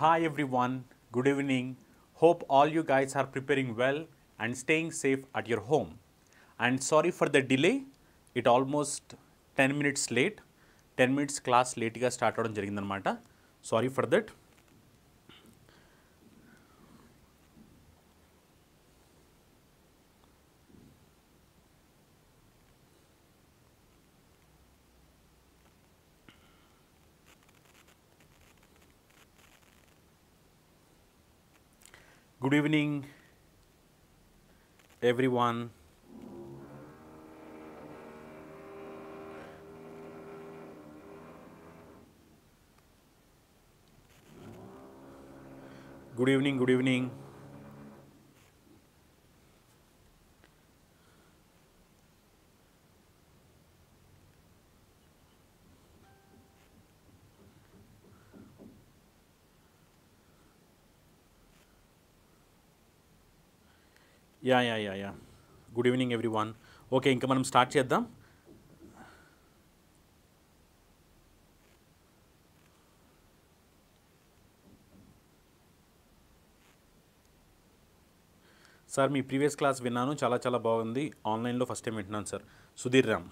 Hi everyone, good evening. Hope all you guys are preparing well and staying safe at your home. And sorry for the delay, it almost 10 minutes late. 10 minutes class late started on avadam Mata. Sorry for that. Good evening everyone. Good evening, good evening. Yeah yeah yeah yeah good evening everyone okay ఇంకా మనం start చేద్దాం sir మీ previous class విన్నాను చాలా చాలా బాగుంది ఆన్లైన్లో first time వింటున్నాను sir Sudheer Ram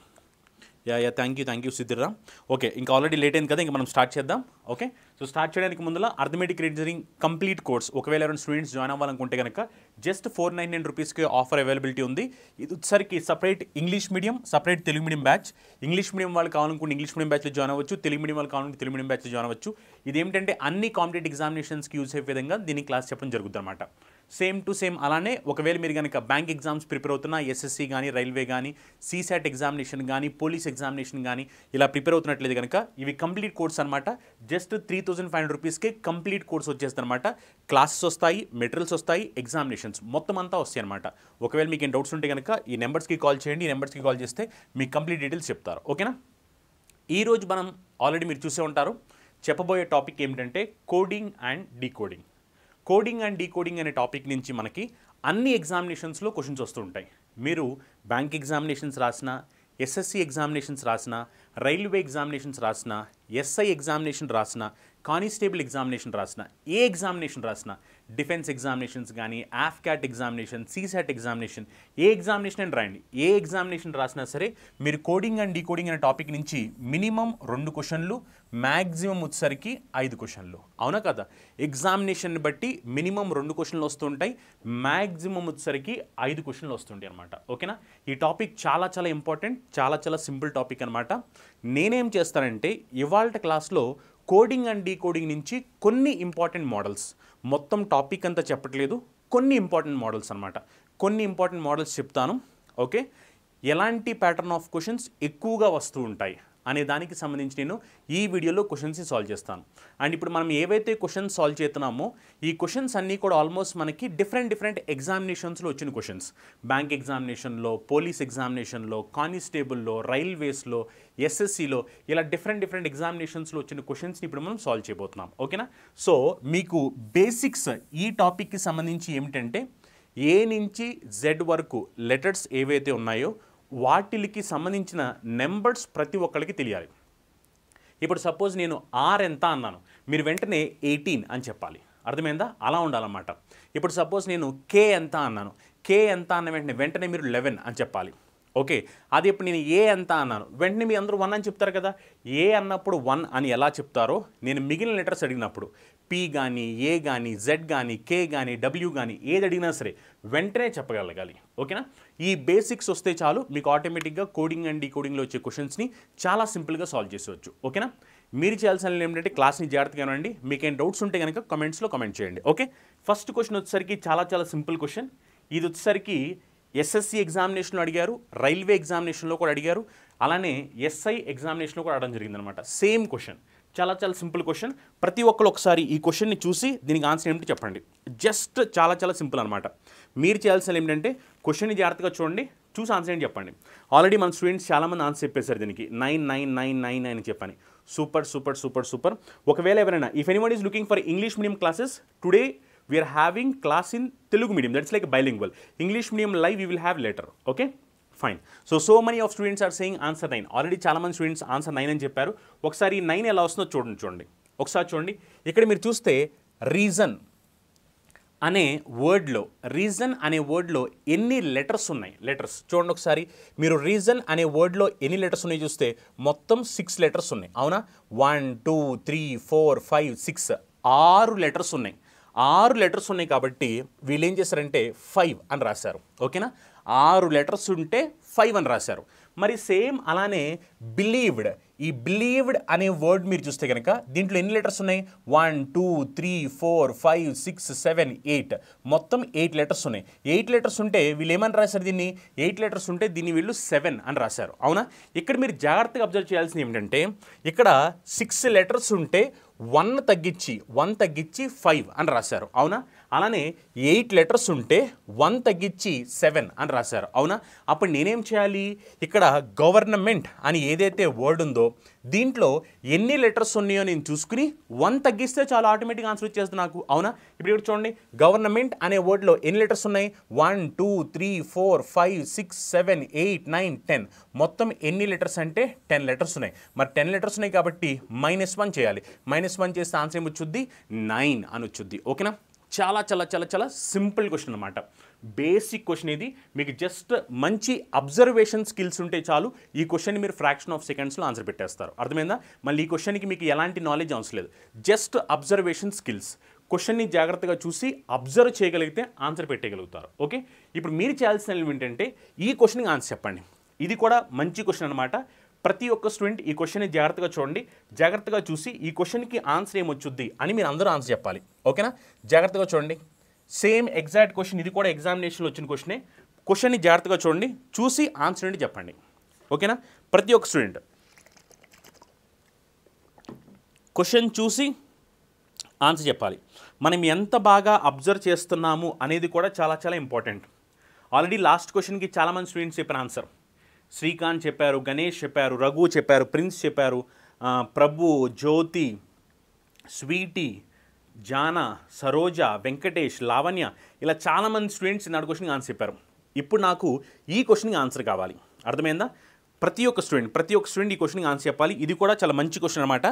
yeah yeah thank you thank you Ram okay ఇంకా ఆల్రెడీ లేట్ అయింది కదా ఇంకా మనం స్టార్ట్ చేద్దాం ఓకే సో స్టార్ట్ చేయడానికి ముందులో అర్థమెటిక్ రీజనింగ్ కంప్లీట్ కోర్స్ ఒకవేళ ఎవరైనా స్టూడెంట్స్ జాయిన్ అవ్వాలనుకుంటే కనుక జస్ట్ ఫోర్ నైన్ నైన్ రూపీస్కి ఆఫర్ అవైలబిలిటీ ఉంది ఇది వచ్చేసరికి separate English medium separate Telugu medium batch English medium వాళ్ళు కావాలనుకుంటే ఇంగ్లీష్ మీడియం బ్యాచ్లో జాయిన్ అవ్వచ్చు తెలుగు మీడియం వాళ్ళు కావాలంటే తెలుగు మీడియం బ్యాచ్లో జాయిన్ అవ్వచ్చు ఏంటంటే అన్ని కాంపిటేటివ్ ఎగ్జామినేషన్స్కి యూజ్ అయ్యే విధంగా దీన్ని క్లాస్ చెప్పడం జరుగుతుంది అనమాట సేమ్ టు సేమ్ అలానే ఒకవేళ మీరు కనుక బ్యాంక్ ఎగ్జామ్స్ ప్రిపేర్ అవుతున్నా ఎస్ఎస్సి కానీ రైల్వే కానీ సీసాట్ ఎగ్జామినేషన్ కానీ పోలీస్ ఎగ్జామినేషన్ కానీ ఇలా ప్రిపేర్ అవుతున్నట్లయితే కనుక ఇవి కంప్లీట్ కోర్స్ అనమాట just three thousand five hundred రూపీస్కే కంప్లీట్ కోర్స్ వచ్చేస్తుంది అనమాట క్లాసెస్ వస్తాయి మెటీరియల్స్ వస్తాయి ఎగ్జామినేషన్స్ మొత్తం అంతా వస్తాయి అనమాట ఒకవేళ మీకు ఏం డౌట్స్ ఉంటే కనుక ఈ నెంబర్స్కి కాల్ చేయండి ఈ నెంబర్స్కి కాల్ చేస్తే మీకు కంప్లీట్ డీటెయిల్స్ చెప్తారు ఓకేనా ఈరోజు మనం ఆల్రెడీ మీరు చూసే ఉంటారు చెప్పబోయే టాపిక్ ఏమిటంటే coding and decoding coding and decoding అనే టాపిక్ నుంచి మనకి అన్ని ఎగ్జామినేషన్స్లో క్వశ్చన్స్ వస్తుంటాయి మీరు బ్యాంక్ ఎగ్జామినేషన్స్ రాసిన ఎస్ఎస్సి ఎగ్జామినేషన్స్ రాసిన రైల్వే ఎగ్జామినేషన్స్ రాసిన ఎస్ఐ ఎగ్జామినేషన్ రాసిన కానిస్టేబుల్ ఎగ్జామినేషన్ రాసిన ఏ ఎగ్జామినేషన్ రాసిన డిఫెన్స్ ఎగ్జామినేషన్స్ కానీ క్యాట్ ఎగ్జామినేషన్ సీసాట్ ఎగ్జామినేషన్ ఏ ఎగ్జామినేషన్ అని రాయండి ఏ ఎగ్జామినేషన్ రాసినా సరే మీరు కోడింగ్ అండ్ డీకోడింగ్ అనే టాపిక్ నుంచి మినిమం రెండు క్వశ్చన్లు మ్యాక్సిమం వచ్చేసరికి ఐదు క్వశ్చన్లు అవునా కదా ఎగ్జామినేషన్ బట్టి మినిమం రెండు క్వశ్చన్లు వస్తుంటాయి మ్యాక్సిమం వచ్చేసరికి ఐదు క్వశ్చన్లు వస్తుంటాయి అనమాట ఓకేనా ఈ టాపిక్ చాలా చాలా ఇంపార్టెంట్ చాలా చాలా సింపుల్ టాపిక్ అనమాట నేనేం చేస్తానంటే ఇవాళ క్లాస్లో కోడింగ్ అండ్ డీకోడింగ్ నుంచి కొన్ని ఇంపార్టెంట్ మోడల్స్ మొత్తం టాపిక్ అంతా చెప్పట్లేదు కొన్ని ఇంపార్టెంట్ మోడల్స్ అనమాట కొన్ని ఇంపార్టెంట్ మోడల్స్ చెప్తాను ఓకే ఎలాంటి ప్యాటర్న్ ఆఫ్ క్వశ్చన్స్ ఎక్కువగా వస్తూ ఉంటాయి అనే దానికి సంబంధించి నేను ఈ వీడియోలో క్వశ్చన్స్ని సాల్వ్ చేస్తాను అండ్ ఇప్పుడు మనం ఏవైతే క్వశ్చన్స్ సాల్వ్ చేస్తున్నామో ఈ క్వశ్చన్స్ అన్నీ కూడా ఆల్మోస్ట్ మనకి డిఫరెంట్ డిఫరెంట్ ఎగ్జామినేషన్స్లో వచ్చిన క్వశ్చన్స్ బ్యాంక్ ఎగ్జామినేషన్లో పోలీస్ ఎగ్జామినేషన్లో కానిస్టేబుల్లో రైల్వేస్లో ఎస్ఎస్సిలో ఇలా డిఫరెంట్ డిఫరెంట్ ఎగ్జామినేషన్స్లో వచ్చిన క్వశ్చన్స్ని ఇప్పుడు మనం సాల్వ్ చేయబోతున్నాం ఓకేనా సో మీకు బేసిక్స్ ఈ టాపిక్కి సంబంధించి ఏమిటంటే ఏ నుంచి జెడ్ వరకు లెటర్స్ ఏవైతే ఉన్నాయో వాటికి సంబంధించిన నెంబర్స్ ప్రతి ఒక్కరికి తెలియాలి ఇప్పుడు సపోజ్ నేను ఆర్ ఎంత అన్నాను మీరు వెంటనే ఎయిటీన్ అని చెప్పాలి అర్థమైందా అలా ఉండాలన్నమాట ఇప్పుడు సపోజ్ నేను కే ఎంత అన్నాను కే ఎంత అన్న వెంటనే వెంటనే మీరు లెవెన్ అని చెప్పాలి ఓకే అది ఇప్పుడు నేను ఏ ఎంత అన్నాను వెంటనే మీ అందరూ వన్ అని చెప్తారు కదా ఏ అన్నప్పుడు వన్ అని ఎలా చెప్తారో నేను మిగిలిన లెటర్స్ అడిగినప్పుడు పి కానీ ఏ కానీ జెడ్ కానీ కే కానీ డబ్ల్యూ కానీ ఏది అడిగినా సరే వెంటనే చెప్పగలగాలి ఓకేనా ఈ బేసిక్స్ వస్తే చాలు మీకు ఆటోమేటిక్గా కోడింగ్ అండ్ కోడింగ్లో వచ్చే క్వశ్చన్స్ని చాలా సింపుల్గా సాల్వ్ చేసేవచ్చు ఓకేనా మీరు చేయాల్సిన ఏంటంటే క్లాస్ని జాగ్రత్తగా మీకు ఏం డౌట్స్ ఉంటే కనుక కమెంట్స్లో కమెంట్ చేయండి ఓకే ఫస్ట్ క్వశ్చన్ వచ్చేసరికి చాలా చాలా సింపుల్ క్వశ్చన్ ఇది వచ్చేసరికి ఎస్ఎస్సి ఎగ్జామినేషన్లో అడిగారు రైల్వే ఎగ్జామినేషన్లో కూడా అడిగారు అలానే ఎస్ఐ ఎగ్జామినేషన్లో కూడా అడగడం జరిగిందనమాట సేమ్ క్వశ్చన్ చాలా చాలా సింపుల్ క్వశ్చన్ ప్రతి ఒక్కరు ఒకసారి ఈ క్వశ్చన్ని చూసి దీనికి ఆన్సర్ ఏమిటి చెప్పండి జస్ట్ చాలా చాలా సింపుల్ అనమాట మీరు చేయాల్సిన ఏంటంటే క్వశ్చన్ని జాగ్రత్తగా చూడండి చూసి ఆన్సర్ ఏంటి చెప్పండి ఆల్రెడీ మన స్టూడెంట్స్ చాలామంది ఆన్సర్ చెప్పేశారు దీనికి నైన్ నైన్ నైన్ నైన్ అని చెప్పని సూపర్ సూపర్ సూపర్ సూపర్ ఒకవేళ ఎవరైనా if one is looking for English medium classes today we're having class in Telugu medium that's like bilingual English medium live you will have letter okay fine so so many of students are saying answer nine already చాలామంది students answer nine అని చెప్పారు ఒకసారి nine ఎలా వస్తుందో చూడండి చూడండి ఒకసారి చూడండి ఇక్కడ మీరు చూస్తే రీజన్ అనే వర్డ్లో రీజన్ అనే వర్డ్లో ఎన్ని లెటర్స్ ఉన్నాయి లెటర్స్ చూడండి ఒకసారి మీరు రీజన్ అనే వర్డ్లో ఎన్ని లెటర్స్ ఉన్నాయి చూస్తే మొత్తం సిక్స్ లెటర్స్ ఉన్నాయి అవునా one two three four five six ఆరు లెటర్స్ ఉన్నాయి ఆరు లెటర్స్ ఉన్నాయి కాబట్టి వీళ్ళు ఏం చేశారంటే ఫైవ్ అని రాశారు ఓకేనా ఆరు లెటర్స్ ఉంటే ఫైవ్ అని రాశారు మరి సేమ్ అలానే బిలీవ్డ్ ఈ బిలీవ్డ్ అనే వర్డ్ మీరు చూస్తే కనుక దీంట్లో ఎన్ని లెటర్స్ ఉన్నాయి one two three four five six seven eight మొత్తం ఎయిట్ లెటర్స్ ఉన్నాయి ఎయిట్ లెటర్స్ ఉంటే వీళ్ళు ఏమని రాశారు దీన్ని ఎయిట్ లెటర్స్ ఉంటే దీన్ని వీళ్ళు సెవెన్ అని రాశారు అవునా ఇక్కడ మీరు జాగ్రత్తగా అబ్జర్వ్ చేయాల్సింది ఏమిటంటే ఇక్కడ సిక్స్ లెటర్స్ ఉంటే వన్ తగ్గించి వన్ తగ్గించి ఫైవ్ అని రాశారు అవునా అలానే ఎయిట్ లెటర్స్ ఉంటే వన్ తగ్గించి సెవెన్ అని రాశారు అవునా అప్పుడు నేనేం చేయాలి ఇక్కడ గవర్నమెంట్ అని ఏదైతే వర్డ్ ఉందో దీంట్లో ఎన్ని లెటర్స్ ఉన్నాయో నేను చూసుకుని వన్ తగ్గిస్తే చాలా ఆటోమేటిక్ ఆన్సర్ వచ్చేస్తుంది నాకు అవునా ఇప్పుడు ఇక్కడ చూడండి గవర్నమెంట్ అనే వర్డ్లో ఎన్ని లెటర్స్ ఉన్నాయి one two three four five six seven eight nine ten మొత్తం ఎన్ని లెటర్స్ అంటే టెన్ లెటర్స్ ఉన్నాయి మరి టెన్ లెటర్స్ ఉన్నాయి కాబట్టి మైనస్ వన్ చేయాలి మైనస్ వన్ చేస్తే ఆన్సర్ ఏమి వచ్చుద్ది నైన్ అని వచ్చుద్ది ఓకేనా చాలా చాలా చాలా చాలా సింపుల్ క్వశ్చన్ అనమాట బేసిక్ క్వశ్చన్ ఇది మీకు జస్ట్ మంచి అబ్జర్వేషన్ స్కిల్స్ ఉంటే చాలు ఈ క్వశ్చన్ మీరు ఫ్రాక్షన్ ఆఫ్ సెకండ్స్లో ఆన్సర్ పెట్టేస్తారు అర్థమైందా మళ్ళీ ఈ క్వశ్చన్కి మీకు ఎలాంటి నాలెడ్జ్ అవసరం లేదు జస్ట్ అబ్జర్వేషన్ స్కిల్స్ క్వశ్చన్ని జాగ్రత్తగా చూసి అబ్జర్వ్ చేయగలిగితే ఆన్సర్ పెట్టేయగలుగుతారు ఓకే ఇప్పుడు మీరు చేయాల్సిన ఏంటంటే ఈ క్వశ్చన్కి ఆన్సర్ చెప్పండి ఇది కూడా మంచి క్వశ్చన్ అనమాట ప్రతి ఒక్క స్టూడెంట్ ఈ క్వశ్చన్ని జాగ్రత్తగా చూడండి జాగ్రత్తగా చూసి ఈ క్వశ్చన్కి ఆన్సర్ ఏమొచ్చుద్ది అని మీరు అందరూ ఆన్సర్ చెప్పాలి ఓకేనా జాగ్రత్తగా చూడండి సేమ్ ఎగ్జాక్ట్ క్వశ్చన్ ఇది కూడా ఎగ్జామినేషన్లో వచ్చిన క్వశ్చనే క్వశ్చన్ని జాగ్రత్తగా చూడండి చూసి ఆన్సర్ ఏంటి చెప్పండి ఓకేనా ప్రతి ఒక్క స్టూడెంట్ క్వశ్చన్ చూసి ఆన్సర్ చెప్పాలి మనం ఎంత బాగా అబ్జర్వ్ చేస్తున్నాము అనేది కూడా చాలా చాలా ఇంపార్టెంట్ ఆల్రెడీ లాస్ట్ క్వశ్చన్కి చాలామంది స్టూడెంట్స్ చెప్పిన ఆన్సర్ శ్రీకాంత్ చెప్పారు గణేష్ చెప్పారు రఘు చెప్పారు ప్రిన్స్ చెప్పారు ప్రభు జ్యోతి స్వీటీ జానా సరోజ వెంకటేష్ లావణ్య ఇలా చాలామంది స్టూడెంట్స్ నాడు క్వశ్చన్కి ఆన్సర్ చెప్పారు ఇప్పుడు నాకు ఈ క్వశ్చన్కి ఆన్సర్ కావాలి అర్థమైందా ప్రతి ఒక్క స్టూడెంట్ ప్రతి ఒక్క స్టూడెంట్ ఈ క్వశ్చన్కి ఆన్సర్ చెప్పాలి ఇది కూడా చాలా మంచి క్వశ్చన్ అనమాట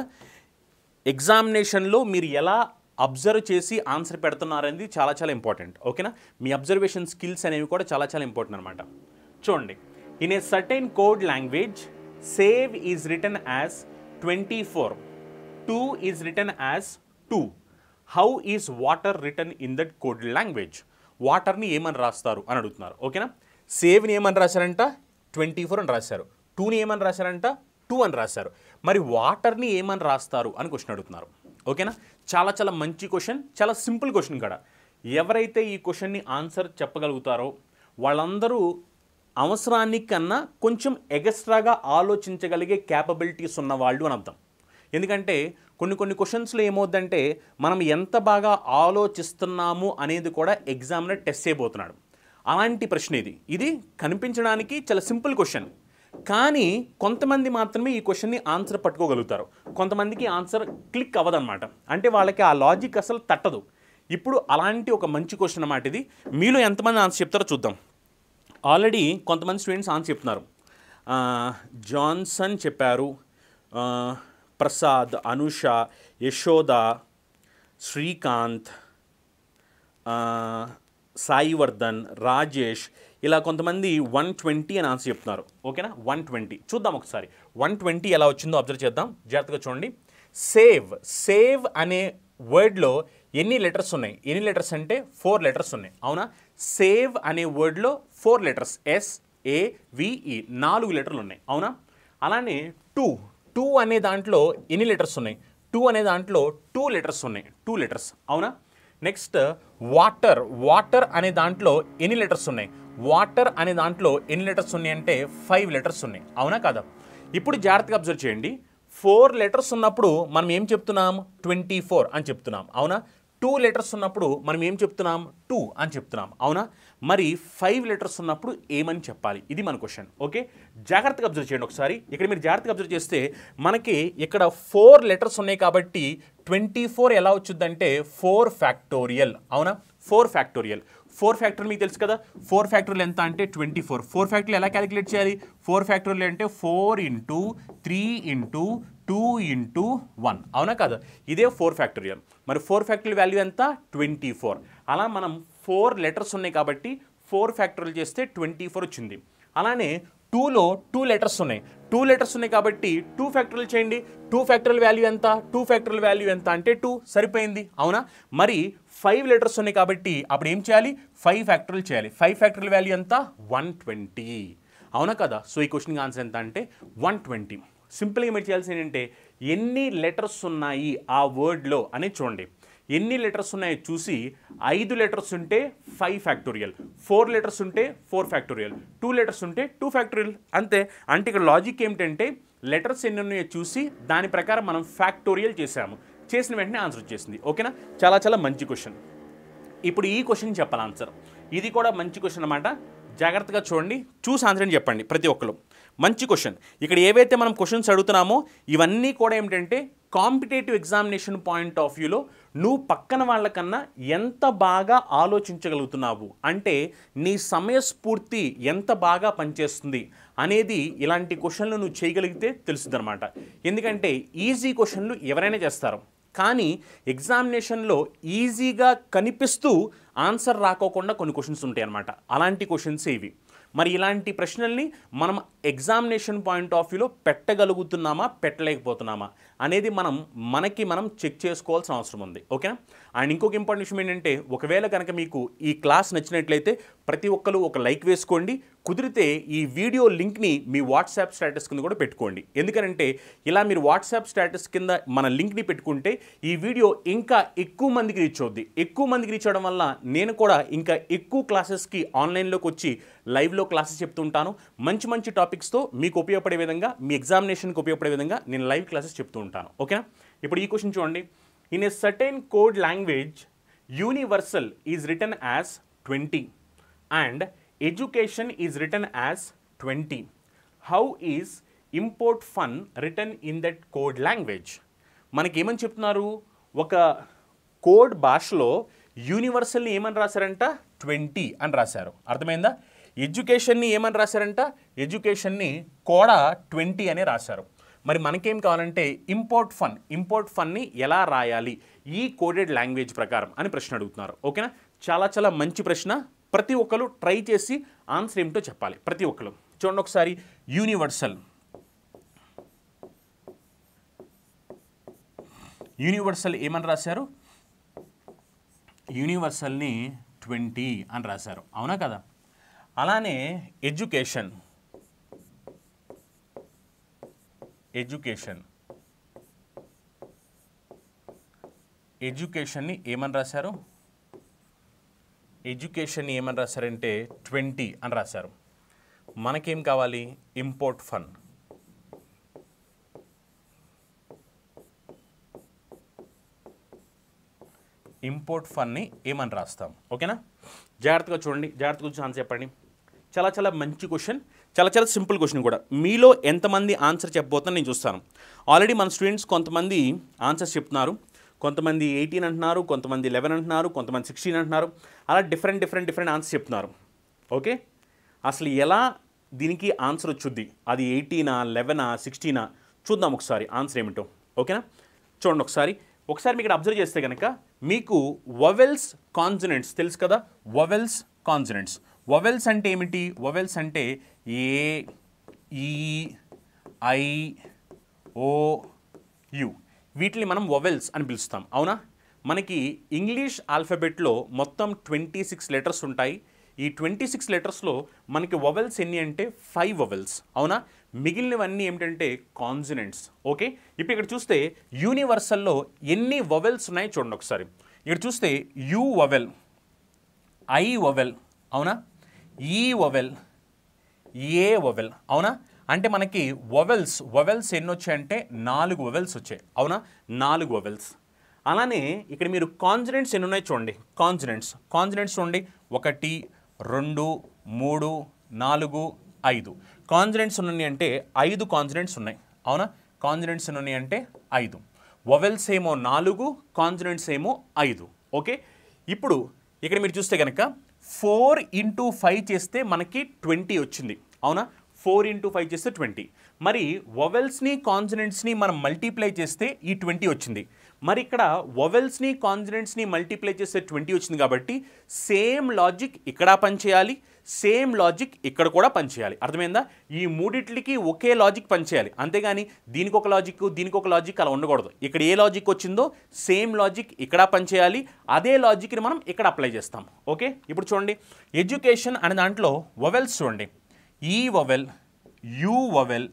ఎగ్జామినేషన్లో మీరు ఎలా అబ్జర్వ్ చేసి ఆన్సర్ పెడుతున్నారనేది చాలా చాలా ఇంపార్టెంట్ ఓకేనా మీ అబ్జర్వేషన్ స్కిల్స్ అనేవి కూడా చాలా చాలా ఇంపార్టెంట్ అనమాట చూడండి In a certain code language, save is written as 24. 2 is written as 2. How is water written in that code language? వాటర్ని ఏమని రాస్తారు అని అడుగుతున్నారు ఓకేనా సేవ్ని ఏమని రాశారంట ట్వంటీ ఫోర్ అని రాశారు టూని ఏమని రాశారంట టూ అని రాశారు మరి వాటర్ని ఏమని రాస్తారు అని క్వశ్చన్ అడుగుతున్నారు ఓకేనా చాలా చాలా మంచి క్వశ్చన్ చాలా సింపుల్ క్వశ్చన్ కూడా ఎవరైతే ఈ క్వశ్చన్ని ఆన్సర్ చెప్పగలుగుతారో వాళ్ళందరూ అవసరానికన్నా కొంచెం ఎగస్ట్రాగా ఆలోచించగలిగే క్యాపబిలిటీస్ ఉన్నవాళ్ళు అని అర్థం ఎందుకంటే కొన్ని కొన్ని క్వశ్చన్స్లో ఏమవుద్దంటే మనం ఎంత బాగా ఆలోచిస్తున్నాము అనేది కూడా ఎగ్జామ్లో టెస్ట్ చేయబోతున్నాడు అలాంటి ప్రశ్న ఇది ఇది కనిపించడానికి చాలా సింపుల్ క్వశ్చన్ కానీ కొంతమంది మాత్రమే ఈ క్వశ్చన్ని ఆన్సర్ పట్టుకోగలుగుతారు కొంతమందికి ఆన్సర్ క్లిక్ అవ్వదన్నమాట అంటే వాళ్ళకి ఆ లాజిక్ అసలు తట్టదు ఇప్పుడు అలాంటి ఒక మంచి క్వశ్చన్ అన్నమాట ఇది మీలో ఎంతమంది ఆన్సర్ చెప్తారో చూద్దాం ఆల్రెడీ కొంతమంది స్టూడెంట్స్ ఆన్సర్ చెప్తున్నారు జాన్సన్ చెప్పారు ప్రసాద్ అనుష యశోద శ్రీకాంత్ సాయివర్ధన్ రాజేష్ ఇలా కొంతమంది వన్ ట్వంటీ అని ఆన్సర్ చెప్తున్నారు ఓకేనా వన్ ట్వంటీ చూద్దాం ఒకసారి వన్ ట్వంటీ ఎలా వచ్చిందో అబ్జర్వ్ చేద్దాం జాగ్రత్తగా చూడండి సేవ్ సేవ్ అనే వర్డ్లో ఎన్ని లెటర్స్ ఉన్నాయి ఎన్ని లెటర్స్ అంటే ఫోర్ లెటర్స్ ఉన్నాయి అవునా సేవ్ అనే వర్డ్లో four letters S A V E నాలుగు లెటర్లు ఉన్నాయి అవునా అలానే టూ టూ అనే దాంట్లో ఎన్ని లెటర్స్ ఉన్నాయి టూ అనే దాంట్లో టూ లెటర్స్ ఉన్నాయి టూ లెటర్స్ అవునా నెక్స్ట్ వాటర్ వాటర్ అనే దాంట్లో ఎన్ని లెటర్స్ ఉన్నాయి వాటర్ అనే దాంట్లో ఎన్ని లెటర్స్ ఉన్నాయి అంటే ఫైవ్ లెటర్స్ ఉన్నాయి అవునా కదా ఇప్పుడు జాగ్రత్తగా అబ్జర్వ్ చేయండి ఫోర్ లెటర్స్ ఉన్నప్పుడు మనం ఏం చెప్తున్నాం ట్వంటీ ఫోర్ అని చెప్తున్నాం అవునా టూ లెటర్స్ ఉన్నప్పుడు మనం ఏం చెప్తున్నాం టూ అని చెప్తున్నాం అవునా మరి ఫైవ్ లెటర్స్ ఉన్నప్పుడు ఏమని చెప్పాలి ఇది మన క్వశ్చన్ ఓకే జాగ్రత్తగా అబ్జర్వ్ చేయండి ఒకసారి ఇక్కడ మీరు జాగ్రత్తగా అబ్జర్వ్ చేస్తే మనకి ఇక్కడ ఫోర్ లెటర్స్ ఉన్నాయి కాబట్టి ట్వంటీ ఫోర్ ఎలా వచ్చిందంటే ఫోర్ ఫ్యాక్టోరియల్ అవునా ఫోర్ ఫ్యాక్టోరియల్ ఫోర్ ఫ్యాక్టరీ మీకు తెలుసు కదా ఫోర్ ఫ్యాక్టరీలు ఎంత అంటే ట్వంటీ ఫోర్ ఫోర్ ఫ్యాక్టరీలు ఎలా క్యాలిక్యులేట్ చేయాలి ఫోర్ ఫ్యాక్టరీలు అంటే four into three into two into one అవునా కదా ఇదే ఫోర్ ఫ్యాక్టోరియల్ మరి ఫోర్ ఫ్యాక్టరీ వాల్యూ ఎంత ట్వంటీ ఫోర్ అలా మనం ఫోర్ లెటర్స్ ఉన్నాయి కాబట్టి ఫోర్ ఫ్యాక్టరీలు చేస్తే ట్వంటీ ఫోర్ వచ్చింది అలానే టూలో టూ లెటర్స్ ఉన్నాయి టూ లెటర్స్ ఉన్నాయి కాబట్టి టూ ఫ్యాక్టరీలు చేయండి టూ ఫ్యాక్టరీల వాల్యూ ఎంత టూ ఫ్యాక్టరీల వాల్యూ ఎంత అంటే టూ సరిపోయింది అవునా మరి ఫైవ్ లెటర్స్ ఉన్నాయి కాబట్టి అప్పుడు ఏం చేయాలి ఫైవ్ ఫ్యాక్టరీలు చేయాలి ఫైవ్ ఫ్యాక్టరీల వాల్యూ ఎంత వన్ ట్వంటీ అవునా కదా సో ఈ క్వశ్చన్కి ఆన్సర్ ఎంత అంటే వన్ ట్వంటీ సింపుల్గా మీరు చేయాల్సి ఏంటంటే ఎన్ని లెటర్స్ ఉన్నాయి ఆ వర్డ్లో అని చూడండి ఎన్ని లెటర్స్ ఉన్నాయో చూసి ఐదు లెటర్స్ ఉంటే ఫైవ్ ఫ్యాక్టోరియల్ ఫోర్ లెటర్స్ ఉంటే ఫోర్ ఫ్యాక్టోరియల్ టూ లెటర్స్ ఉంటే టూ ఫ్యాక్టోరియల్ అంతే అంటే ఇక్కడ లాజిక్ ఏమిటంటే లెటర్స్ ఎన్ని ఉన్నాయో చూసి దాని ప్రకారం మనం ఫ్యాక్టోరియల్ చేసాము చేసిన వెంటనే ఆన్సర్ వచ్చేసింది ఓకేనా చాలా చాలా మంచి క్వశ్చన్ ఇప్పుడు ఈ క్వశ్చన్ చెప్పాలి ఆన్సర్ ఇది కూడా మంచి క్వశ్చన్ అనమాట జాగ్రత్తగా చూడండి చూసి ఆన్సర్ అని చెప్పండి ప్రతి ఒక్కరు మంచి క్వశ్చన్ ఇక్కడ ఏవైతే మనం క్వశ్చన్స్ అడుగుతున్నామో ఇవన్నీ కూడా ఏమిటంటే కాంపిటేటివ్ ఎగ్జామినేషన్ పాయింట్ ఆఫ్ వ్యూలో నువ్వు పక్కన వాళ్ళకన్నా ఎంత బాగా ఆలోచించగలుగుతున్నావు అంటే నీ సమయస్ఫూర్తి ఎంత బాగా పనిచేస్తుంది అనేది ఇలాంటి క్వశ్చన్లు నువ్వు చేయగలిగితే తెలుస్తుందన్నమాట ఎందుకంటే ఈజీ క్వశ్చన్లు ఎవరైనా చేస్తారు కానీ ఎగ్జామినేషన్లో ఈజీగా కనిపిస్తూ ఆన్సర్ రాకోకుండా కొన్ని క్వశ్చన్స్ ఉంటాయి అన్నమాట అలాంటి క్వశ్చన్స్ ఇవి మరి ఇలాంటి ప్రశ్నల్ని మనం ఎగ్జామినేషన్ పాయింట్ ఆఫ్ వ్యూలో పెట్టగలుగుతున్నామా పెట్టలేకపోతున్నామా అనేది మనం మనకి మనం చెక్ చేసుకోవాల్సిన అవసరం ఉంది ఓకేనా అండ్ ఇంకొక ఇంపార్టెంట్ విషయం ఏంటంటే ఒకవేళ కనుక మీకు ఈ క్లాస్ నచ్చినట్లయితే ప్రతి ఒక్కరు ఒక లైక్ వేసుకోండి కుదిరితే ఈ వీడియో లింక్ని మీ వాట్సాప్ స్టేటస్ కింద కూడా పెట్టుకోండి ఎందుకనంటే ఇలా మీరు వాట్సాప్ స్టేటస్ కింద మన లింక్ని పెట్టుకుంటే ఈ వీడియో ఇంకా ఎక్కువ మందికి రీచ్ అవుద్ది ఎక్కువ మందికి రీచ్ అవడం వల్ల నేను కూడా ఇంకా ఎక్కువ క్లాసెస్కి ఆన్లైన్లోకి వచ్చి లైవ్లో క్లాసెస్ చెప్తుంటాను మంచి మంచి టాపిక్స్తో మీకు ఉపయోగపడే విధంగా మీ ఎగ్జామినేషన్కి ఉపయోగపడే విధంగా నేను లైవ్ క్లాసెస్ చెప్తూ ఉంటాను ఓకేనా ఇప్పుడు ఈ క్వశ్చన్ చూడండి in a certain code language universal is written as twenty and education is written as twenty how is import fun written in that code language మనకి ఏమని చెప్తున్నారు ఒక కోడ్ భాషలో యూనివర్సల్ని ఏమని రాశారంట ట్వంటీ అని రాశారు అర్థమైందా ఎడ్యుకేషన్ని ఏమని రాశారంట ఎడ్యుకేషన్ని కూడా ట్వంటీ అని రాశారు మరి మనకేం కావాలంటే ఇంపోర్ట్ ఫన్ ఇంపోర్ట్ ఫన్ని ఎలా రాయాలి ఈ కోడెడ్ లాంగ్వేజ్ ప్రకారం అని ప్రశ్న అడుగుతున్నారు ఓకేనా చాలా చాలా మంచి ప్రశ్న ప్రతి ఒక్కరు ట్రై చేసి ఆన్సర్ ఏమిటో చెప్పాలి ప్రతి ఒక్కరు చూడండి ఒకసారి యూనివర్సల్ యూనివర్సల్ ఏమని రాశారు యూనివర్సల్ని ట్వంటీ అని రాశారు అవునా కదా అలానే ఎడ్యుకేషన్ ఎడ్యుకేషన్ ఎడ్యుకేషన్ని ఏమని రాశారు ఎడ్యుకేషన్ ఏమని రాశారంటే ట్వంటీ అని రాశారు మనకేం కావాలి ఇంపోర్ట్ ఫండ్ ఇంపోర్ట్ ఫండ్ని ఏమని రాస్తాం ఓకేనా జాగ్రత్తగా చూడండి జాగ్రత్తగా చూసి ఆన్సర్ చెప్పండి చాలా చాలా మంచి క్వశ్చన్ చాలా చాలా సింపుల్ క్వశ్చన్ కూడా మీలో ఎంతమంది ఆన్సర్ చెప్పబోతున్నా నేను చూస్తాను ఆల్రెడీ మన స్టూడెంట్స్ కొంతమంది ఆన్సర్స్ చెప్తున్నారు కొంతమంది ఎయిటీన్ అంటున్నారు కొంతమంది లెవెన్ అంటున్నారు కొంతమంది సిక్స్టీన్ అంటున్నారు అలా డిఫరెంట్ డిఫరెంట్ డిఫరెంట్ ఆన్సర్ చెప్తున్నారు ఓకే అసలు ఎలా దీనికి ఆన్సర్ వచ్చుద్ది అది ఎయిటీనా లెవెనా సిక్స్టీనా చూద్దాం ఒకసారి ఆన్సర్ ఏమిటో ఓకేనా చూడండి ఒకసారి ఒకసారి మీకు అబ్జర్వ్ చేస్తే కనుక మీకు వవెల్స్ కాన్సనెంట్స్ తెలుసు కదా వవెల్స్ కాన్సనెంట్స్ వవెల్స్ అంటే ఏమిటి వవెల్స్ అంటే ఏ ఈ ఐ ఓ యు వీటిని మనం ఒవెల్స్ అని పిలుస్తాం అవునా మనకి ఇంగ్లీష్ ఆల్ఫబెట్లో మొత్తం ట్వంటీ సిక్స్ లెటర్స్ ఉంటాయి ఈ ట్వంటీ సిక్స్ లెటర్స్లో మనకి ఒవెల్స్ ఎన్ని అంటే ఫైవ్ ఒవెల్స్ అవునా మిగిలినవన్నీ ఏమిటంటే కాన్సినెంట్స్ ఓకే ఇప్పుడు ఇక్కడ చూస్తే యూనివర్సల్లో ఎన్ని ఒవెల్స్ ఉన్నాయి చూడండి ఒకసారి ఇక్కడ చూస్తే యూ ఒవెల్ ఐ ఒవెల్ అవునా ఈ ఒవెల్ ఏ ఒవెల్ అవునా అంటే మనకి ఒవెల్స్ ఒవెల్స్ ఎన్ని వచ్చాయంటే నాలుగు ఒవెల్స్ వచ్చాయి అవునా నాలుగు ఒవెల్స్ అలానే ఇక్కడ మీరు కాన్జినెంట్స్ ఎన్ని ఉన్నాయి చూడండి కాన్జినెంట్స్ కాన్జినెంట్స్ చూడండి ఒకటి రెండు మూడు నాలుగు ఐదు కాన్జినెంట్స్ ఉన్నాయి అంటే ఐదు కాన్జినెంట్స్ ఉన్నాయి అవునా కాన్జినెంట్స్ ఎన్ని ఉన్నాయి అంటే ఐదు ఒవెల్స్ ఏమో నాలుగు కాన్జినెంట్స్ ఏమో ఐదు ఓకే ఇప్పుడు ఇక్కడ మీరు చూస్తే కనుక ఫోర్ ఇంటూ ఫైవ్ చేస్తే మనకి ట్వంటీ వచ్చింది అవునా ఫోర్ ఇంటూ ఫైవ్ చేస్తే ట్వంటీ మరి ఒవెల్స్ని కాన్సనెంట్స్ని మనం మల్టీప్లై చేస్తే ఈ ట్వంటీ వచ్చింది మరి ఇక్కడ ఒవెల్స్ని కాన్సనెంట్స్ని మల్టీప్లై చేస్తే ట్వంటీ వచ్చింది కాబట్టి సేమ్ లాజిక్ ఇక్కడ పనిచేయాలి సేమ్ లాజిక్ ఇక్కడ కూడా పనిచేయాలి అర్థమైందా ఈ మూడిట్లకి ఒకే లాజిక్ పనిచేయాలి అంతేగాని దీనికి ఒక లాజిక్ దీనికి ఒక లాజిక్ అలా ఉండకూడదు ఇక్కడ ఏ లాజిక్ వచ్చిందో సేమ్ లాజిక్ ఇక్కడ పనిచేయాలి అదే లాజిక్ని మనం ఇక్కడ అప్లై చేస్తాం ఓకే ఇప్పుడు చూడండి ఎడ్యుకేషన్ అనే దాంట్లో ఒవెల్స్ చూడండి E vowel U vowel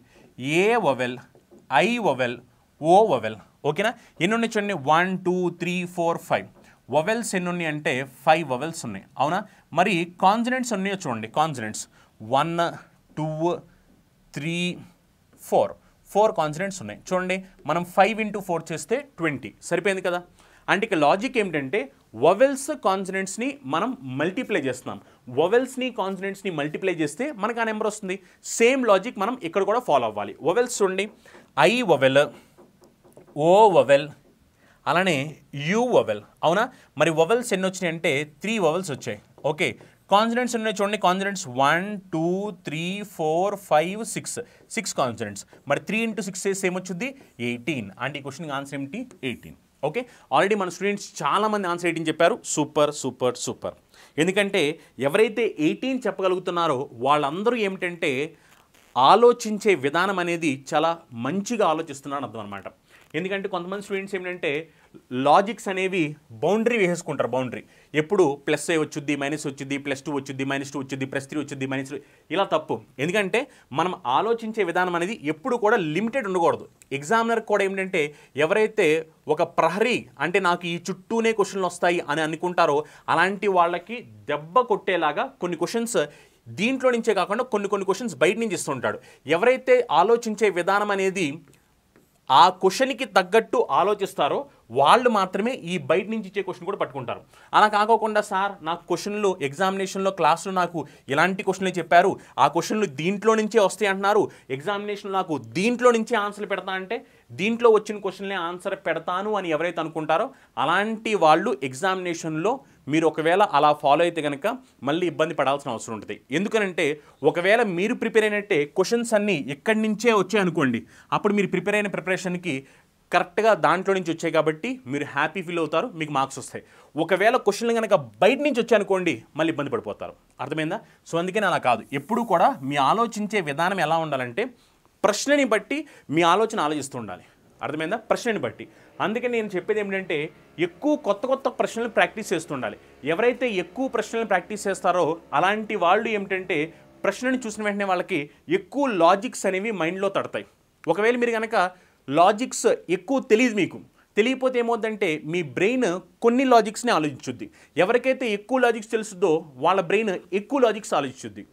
A vowel I vowel O vowel ఓకేనా ఎన్ని ఉన్నాయి చూడండి one two three four five vowels ఎన్ని ఉన్నాయి అంటే ఫైవ్ వవెల్స్ ఉన్నాయి అవునా మరి కాన్సనెంట్స్ ఉన్నాయో చూడండి consonants one two three four four consonants ఉన్నాయి చూడండి మనం ఫైవ్ ఇంటూ ఫోర్ చేస్తే ట్వంటీ సరిపోయింది కదా అంటే ఇక లాజిక్ ఏమిటంటే వవెల్స్ కాన్సనెంట్స్ని మనం మల్టిప్లై చేస్తున్నాం ఓవెల్స్ని కాన్సనెంట్స్ని మల్టిప్లై చేస్తే మనకు ఆ నెంబర్ వస్తుంది సేమ్ లాజిక్ మనం ఇక్కడ కూడా ఫాలో అవ్వాలి ఓవెల్స్ చూడండి ఐ ఓవెల్ ఓ ఓవెల్ అలానే యూ ఓవెల్ అవునా మరి ఓవెల్స్ ఎన్ని వచ్చినాయంటే త్రీ ఓవెల్స్ వచ్చాయి ఓకే కాన్సనెంట్స్ ఉన్నాయి చూడండి consonants one two three four five six six consonants మరి త్రీ ఇంటూ సిక్స్ సేమ్ వచ్చింది ఎయిటీన్ అండ్ ఈ క్వశ్చన్కి ఆన్సర్ ఏమిటి ఎయిటీన్ ఓకే ఆల్రెడీ మన స్టూడెంట్స్ చాలామంది ఆన్సర్ ఎయిటీన్ చెప్పారు సూపర్ సూపర్ సూపర్ ఎందుకంటే ఎవరైతే ఎయిటీన్ చెప్పగలుగుతున్నారో వాళ్ళందరూ ఏమిటంటే ఆలోచించే విధానం అనేది చాలా మంచిగా ఆలోచిస్తున్నాను అర్థం అనమాట ఎందుకంటే కొంతమంది స్టూడెంట్స్ ఏంటంటే లాజిక్స్ అనేవి బౌండరీ వేసుకుంటారు బౌండరీ ఎప్పుడు ప్లస్ ఏ వచ్చుద్ది మైనస్ వచ్చుద్ది ప్లస్ టూ వచ్చుద్ది మైనస్ టూ వచ్చుద్ది ప్లస్ త్రీ వచ్చుద్ది మైనస్ ఇలా తప్పు ఎందుకంటే మనం ఆలోచించే విధానం అనేది ఎప్పుడు కూడా లిమిటెడ్ ఉండకూడదు ఎగ్జామినర్ కూడా ఏమిటంటే ఎవరైతే ఒక ప్రహరీ అంటే నాకు ఈ చుట్టూనే క్వశ్చన్లు వస్తాయి అని అనుకుంటారో అలాంటి వాళ్ళకి దెబ్బ కొట్టేలాగా కొన్ని క్వశ్చన్స్ దీంట్లో నుంచే కాకుండా కొన్ని కొన్ని క్వశ్చన్స్ బయట నుంచి ఇస్తుంటాడు ఎవరైతే ఆలోచించే విధానం అనేది ఆ క్వశ్చన్కి తగ్గట్టు ఆలోచిస్తారో వాళ్ళు మాత్రమే ఈ బయట నుంచి ఇచ్చే క్వశ్చన్ కూడా పట్టుకుంటారు అలా కాకోకుండా సార్ నాకు క్వశ్చన్లు ఎగ్జామినేషన్లో క్లాసులో నాకు ఇలాంటి క్వశ్చన్లు చెప్పారు ఆ క్వశ్చన్లు దీంట్లో నుంచే వస్తాయి అంటున్నారు ఎగ్జామినేషన్ నాకు దీంట్లో నుంచే ఆన్సర్లు పెడతా అంటే దీంట్లో వచ్చిన క్వశ్చన్లే ఆన్సర్ పెడతాను అని ఎవరైతే అనుకుంటారో అలాంటి వాళ్ళు ఎగ్జామినేషన్లో మీరు ఒకవేళ అలా ఫాలో అయితే కనుక మళ్ళీ ఇబ్బంది పడాల్సిన అవసరం ఉంటుంది ఎందుకనంటే ఒకవేళ మీరు ప్రిపేర్ అయినట్టే క్వశ్చన్స్ అన్నీ ఎక్కడి నుంచే వచ్చాయి అనుకోండి అప్పుడు మీరు ప్రిపేర్ అయిన ప్రిపరేషన్కి కరెక్ట్గా దాంట్లో నుంచి వచ్చాయి కాబట్టి మీరు హ్యాపీ ఫీల్ అవుతారు మీకు మార్క్స్ వస్తాయి ఒకవేళ క్వశ్చన్లు కనుక బయట నుంచి వచ్చాయనుకోండి మళ్ళీ ఇబ్బంది పడిపోతారు అర్థమైందా సో అందుకని అలా కాదు ఎప్పుడూ కూడా మీ ఆలోచించే విధానం ఎలా ఉండాలంటే ప్రశ్నని బట్టి మీ ఆలోచన ఆలోచిస్తూ ఉండాలి అర్థమైందా ప్రశ్నని బట్టి అందుకే నేను చెప్పేది ఏమిటంటే ఎక్కువ కొత్త కొత్త ప్రశ్నలు ప్రాక్టీస్ చేస్తుండాలి ఎవరైతే ఎక్కువ ప్రశ్నలు ప్రాక్టీస్ చేస్తారో అలాంటి వాళ్ళు ఏమిటంటే ప్రశ్నని చూసిన వెంటనే వాళ్ళకి ఎక్కువ లాజిక్స్ అనేవి మైండ్లో తడతాయి ఒకవేళ మీరు కనుక లాజిక్స్ ఎక్కువ తెలియదు మీకు తెలియపోతే ఏమవుతుందంటే మీ బ్రెయిన్ కొన్ని లాజిక్స్ని ఆలోచించుద్ది ఎవరికైతే ఎక్కువ లాజిక్స్ తెలుసుద్దో వాళ్ళ బ్రెయిన్ ఎక్కువ లాజిక్స్ ఆలోచించుద్ది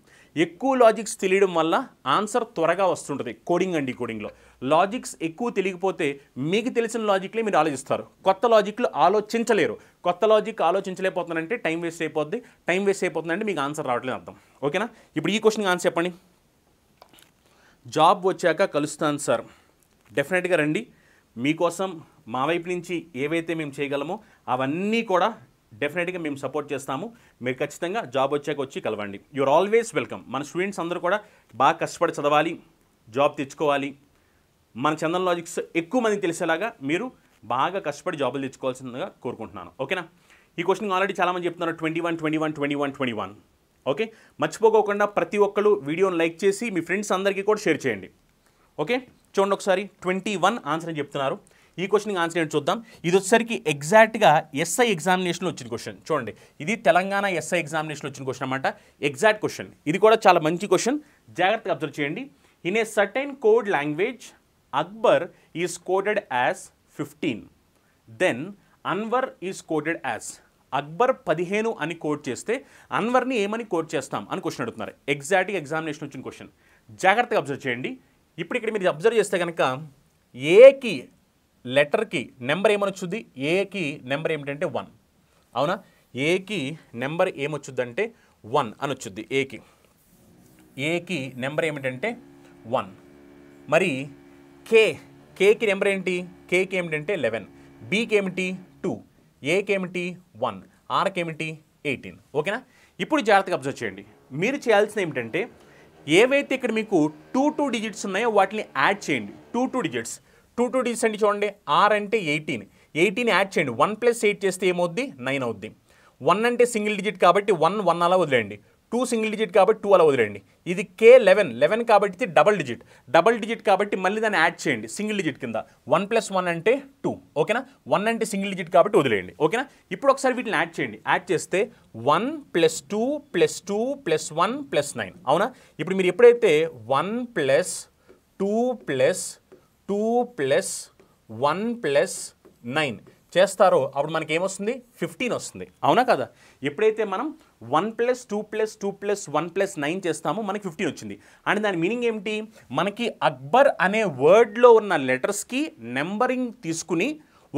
ఎక్కువ లాజిక్స్ తెలియడం వల్ల ఆన్సర్ త్వరగా వస్తుంటుంది కోడింగ్ అండి కోడింగ్లో లాజిక్స్ ఎక్కువ తెలియకపోతే మీకు తెలిసిన లాజిక్లే మీరు ఆలోచిస్తారు కొత్త లాజిక్లు ఆలోచించలేరు కొత్త లాజిక్ ఆలోచించలేకపోతున్నానంటే టైం వేస్ట్ అయిపోద్ది టైం వేస్ట్ అయిపోతుందంటే మీకు ఆన్సర్ రావట్లేదు అర్థం ఓకేనా ఇప్పుడు ఈ క్వశ్చన్కి ఆన్సర్ చెప్పండి జాబ్ వచ్చాక కలుస్తాను సార్ డెఫినెట్గా రండి మీకోసం మా వైపు నుంచి ఏవైతే మేము చేయగలమో అవన్నీ కూడా డెఫినెట్గా మేము సపోర్ట్ చేస్తాము మీరు ఖచ్చితంగా జాబ్ వచ్చాక వచ్చి కలవండి యూఆర్ ఆల్వేస్ వెల్కమ్ మన స్టూడెంట్స్ అందరూ కూడా బాగా కష్టపడి చదవాలి జాబ్ తెచ్చుకోవాలి మన చందన్ లాజిక్స్ ఎక్కువ మందికి తెలిసేలాగా మీరు బాగా కష్టపడి జాబులు తెచ్చుకోవాల్సిందిగా కోరుకుంటున్నాను ఓకేనా ఈ క్వశ్చన్ ఆల్రెడీ చాలామంది చెప్తున్నారు twenty one twenty one twenty one twenty one okay మర్చిపోకోకుండా ప్రతి ఒక్కరు వీడియోని లైక్ చేసి మీ ఫ్రెండ్స్ అందరికీ కూడా షేర్ చేయండి ఓకే చూడండి ఒకసారి ట్వంటీ వన్ ఆన్సర్ అని చెప్తున్నారు ఈ క్వశ్చన్కి ఆన్సర్ ఏంటి చూద్దాం ఇది వచ్చేసరికి ఎగ్జాక్ట్గా ఎస్ఐ ఎగ్జామినేషన్లో వచ్చిన క్వశ్చన్ చూడండి ఇది తెలంగాణ ఎస్ఐ ఎగ్జామినేషన్లో వచ్చిన క్వశ్చన్ అనమాట ఎగ్జాక్ట్ క్వశ్చన్ ఇది కూడా చాలా మంచి క్వశ్చన్ జాగ్రత్తగా అబ్జర్వ్ చేయండి in a certain code language Akbar is coded as fifteen then Anwar is coded as Akbar పదిహేను అని కోట్ చేస్తే అన్వర్ని ఏమని కోట్ చేస్తాం అని క్వశ్చన్ అడుగుతున్నారు ఎగ్జాక్ట్గా ఎగ్జామినేషన్ వచ్చిన క్వశ్చన్ జాగ్రత్తగా అబ్జర్వ్ చేయండి ఇప్పుడు ఇక్కడ మీరు అబ్జర్వ్ చేస్తే కనుక ఏకి లెటర్కి నెంబర్ ఏమొచ్చుద్ది ఏకి నెంబర్ ఏమిటంటే వన్ అవునా ఏకి నెంబర్ ఏమొచ్చుద్దంటే వన్ అని వచ్చుద్ది ఏకి ఏకి నెంబర్ ఏమిటంటే వన్ మరి కే కేకి నెంబర్ ఏంటి కేకి ఏమిటంటే లెవెన్ బీకి ఏమిటి టూ ఏకి ఏమిటి వన్ ఆర్కి ఏమిటి ఎయిటీన్ ఓకేనా ఇప్పుడు జాగ్రత్తగా అబ్జర్వ్ చేయండి మీరు చేయాల్సిన ఏమిటంటే ఏవైతే ఇక్కడ మీకు టూ టూ డిజిట్స్ ఉన్నాయో వాటిని యాడ్ చేయండి two two digits two two digits అండి చూడండి ఆర్ అంటే ఎయిటీన్ ఎయిటీన్ యాడ్ చేయండి వన్ ప్లస్ ఎయిట్ చేస్తే ఏమవుద్ది నైన్ అవుద్ది వన్ అంటే సింగిల్ డిజిట్ కాబట్టి వన్ వన్ అలా వదిలేయండి టూ సింగిల్ డిజిట్ కాబట్టి టూ అలా వదిలేయండి ఇది కే లెవెన్ లెవెన్ కాబట్టి డబల్ డిజిట్ డబల్ డిజిట్ కాబట్టి మళ్ళీ దాన్ని యాడ్ చేయండి సింగిల్ డిజిట్ కింద వన్ ప్లస్ వన్ అంటే టూ ఓకేనా వన్ అంటే సింగిల్ డిజిట్ కాబట్టి వదిలేయండి ఓకేనా ఇప్పుడు ఒకసారి వీటిని యాడ్ చేయండి యాడ్ చేస్తే one plus two plus two plus one plus nine అవునా ఇప్పుడు మీరు ఎప్పుడైతే one plus two plus two plus one plus nine చేస్తారో అప్పుడు మనకి ఏమొస్తుంది ఫిఫ్టీన్ వస్తుంది అవునా కదా ఎప్పుడైతే మనం one plus two plus two plus one plus nine చేస్తామో మనకి ఫిఫ్టీన్ వచ్చింది అండ్ దాని మీనింగ్ ఏమిటి మనకి అక్బర్ అనే వర్డ్లో ఉన్న లెటర్స్కి నెంబరింగ్ తీసుకుని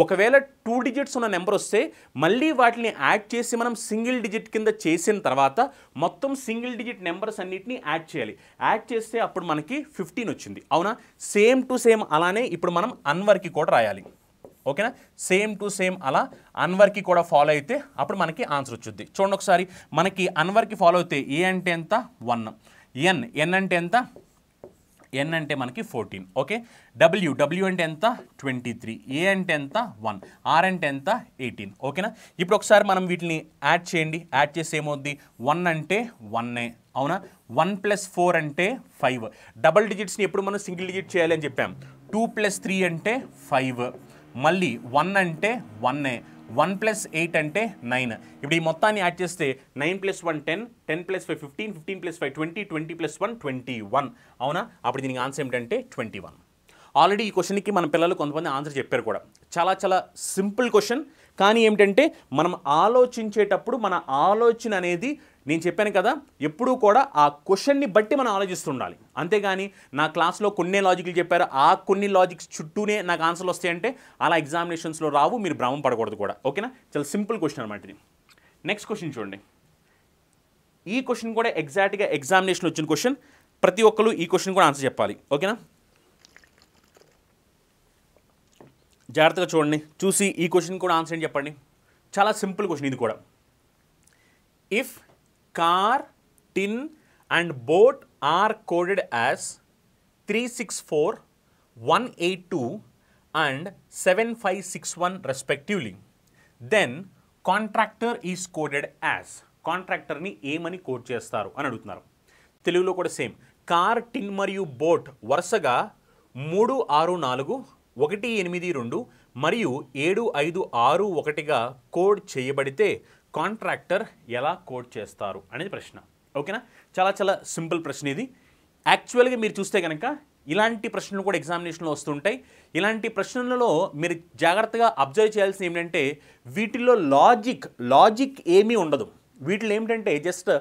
ఒకవేళ టూ డిజిట్స్ ఉన్న నెంబర్ వస్తే మళ్ళీ వాటిని యాడ్ చేసి మనం సింగిల్ డిజిట్ కింద చేసిన తర్వాత మొత్తం సింగిల్ డిజిట్ నెంబర్స్ అన్నిటిని యాడ్ చేయాలి యాడ్ చేస్తే అప్పుడు మనకి ఫిఫ్టీన్ వచ్చింది అవునా సేమ్ టు సేమ్ అలానే ఇప్పుడు మనం అన్వర్కి కూడా రాయాలి ఓకేనా సేమ్ టు సేమ్ అలా అన్వర్కి కూడా ఫాలో అయితే అప్పుడు మనకి ఆన్సర్ వచ్చుద్ది చూడండి ఒకసారి మనకి అన్వర్కి ఫాలో అయితే ఏ అంటే ఎంత వన్ ఎన్ ఎన్ అంటే ఎంత ఎన్ అంటే మనకి ఫోర్టీన్ ఓకే డబ్ల్యూ డబ్ల్యూ అంటే ఎంత ట్వంటీ త్రీ ఏ అంటే ఎంత వన్ ఆర్ అంటే ఎంత ఎయిటీన్ ఓకేనా ఇప్పుడు ఒకసారి మనం వీటిని యాడ్ చేయండి యాడ్ చేసి ఏమవుద్ది వన్ అంటే వన్నే అవునా వన్ ప్లస్ ఫోర్ అంటే ఫైవ్ డబల్ డిజిట్స్ని ఎప్పుడు మనం సింగిల్ డిజిట్ చేయాలి అని చెప్పాం టూ ప్లస్ త్రీ అంటే ఫైవ్ మళ్ళీ వన్ అంటే వన్నే వన్ ప్లస్ ఎయిట్ అంటే నైన్ ఇప్పుడు ఈ మొత్తాన్ని యాడ్ చేస్తే nine plus one ten ten plus five fifteen fifteen plus five twenty twenty plus one twenty one అవునా అప్పుడు దీనికి ఆన్సర్ ఏంటంటే ట్వంటీ వన్ ఆల్రెడీ ఈ క్వశ్చన్కి మన పిల్లలు కొంతమంది ఆన్సర్ చెప్పారు కూడా చాలా చాలా సింపుల్ క్వశ్చన్ కానీ ఏమిటంటే మనం ఆలోచించేటప్పుడు మన ఆలోచన అనేది నేను చెప్పాను కదా ఎప్పుడూ కూడా ఆ క్వశ్చన్ని బట్టి మనం ఆలోచిస్తుండాలి అంతేగాని నా క్లాస్లో కొన్ని లాజిక్లు చెప్పారు ఆ కొన్ని లాజిక్స్ చుట్టూనే నాకు ఆన్సర్లు వస్తాయంటే అలా ఎగ్జామినేషన్స్లో రావు మీరు భ్రమం పడకూడదు కూడా ఓకేనా చాలా సింపుల్ క్వశ్చన్ అనమాట ఇది నెక్స్ట్ క్వశ్చన్ చూడండి ఈ క్వశ్చన్ కూడా ఎగ్జాక్ట్గా ఎగ్జామినేషన్ వచ్చిన క్వశ్చన్ ప్రతి ఒక్కరు ఈ క్వశ్చన్ కూడా ఆన్సర్ చెప్పాలి ఓకేనా జాగ్రత్తగా చూడండి చూసి ఈ క్వశ్చన్ కూడా ఆన్సర్ అని చెప్పండి చాలా సింపుల్ క్వశ్చన్ ఇది కూడా if car tin and boat are coded as three six four one eight two and seven five six one respectively then contractor is coded as కాంట్రాక్టర్ని ఏమని కోడ్ చేస్తారు అని అడుగుతున్నారు తెలుగులో కూడా సేమ్ కార్ టిన్ మరియు బోట్ వరుసగా మూడు ఆరు నాలుగు ఒకటి ఎనిమిది రెండు మరియు ఏడు ఐదు ఆరు ఒకటిగా కోడ్ చేయబడితే కాంట్రాక్టర్ ఎలా కోట్ చేస్తారు అనేది ప్రశ్న ఓకేనా చాలా చాలా సింపుల్ ప్రశ్న ఇది యాక్చువల్గా మీరు చూస్తే కనుక ఇలాంటి ప్రశ్నలు కూడా ఎగ్జామినేషన్లో వస్తుంటాయి ఇలాంటి ప్రశ్నలలో మీరు జాగ్రత్తగా అబ్జర్వ్ చేయాల్సింది ఏంటంటే వీటిలో లాజిక్ లాజిక్ ఏమీ ఉండదు వీటిలో ఏమిటంటే జస్ట్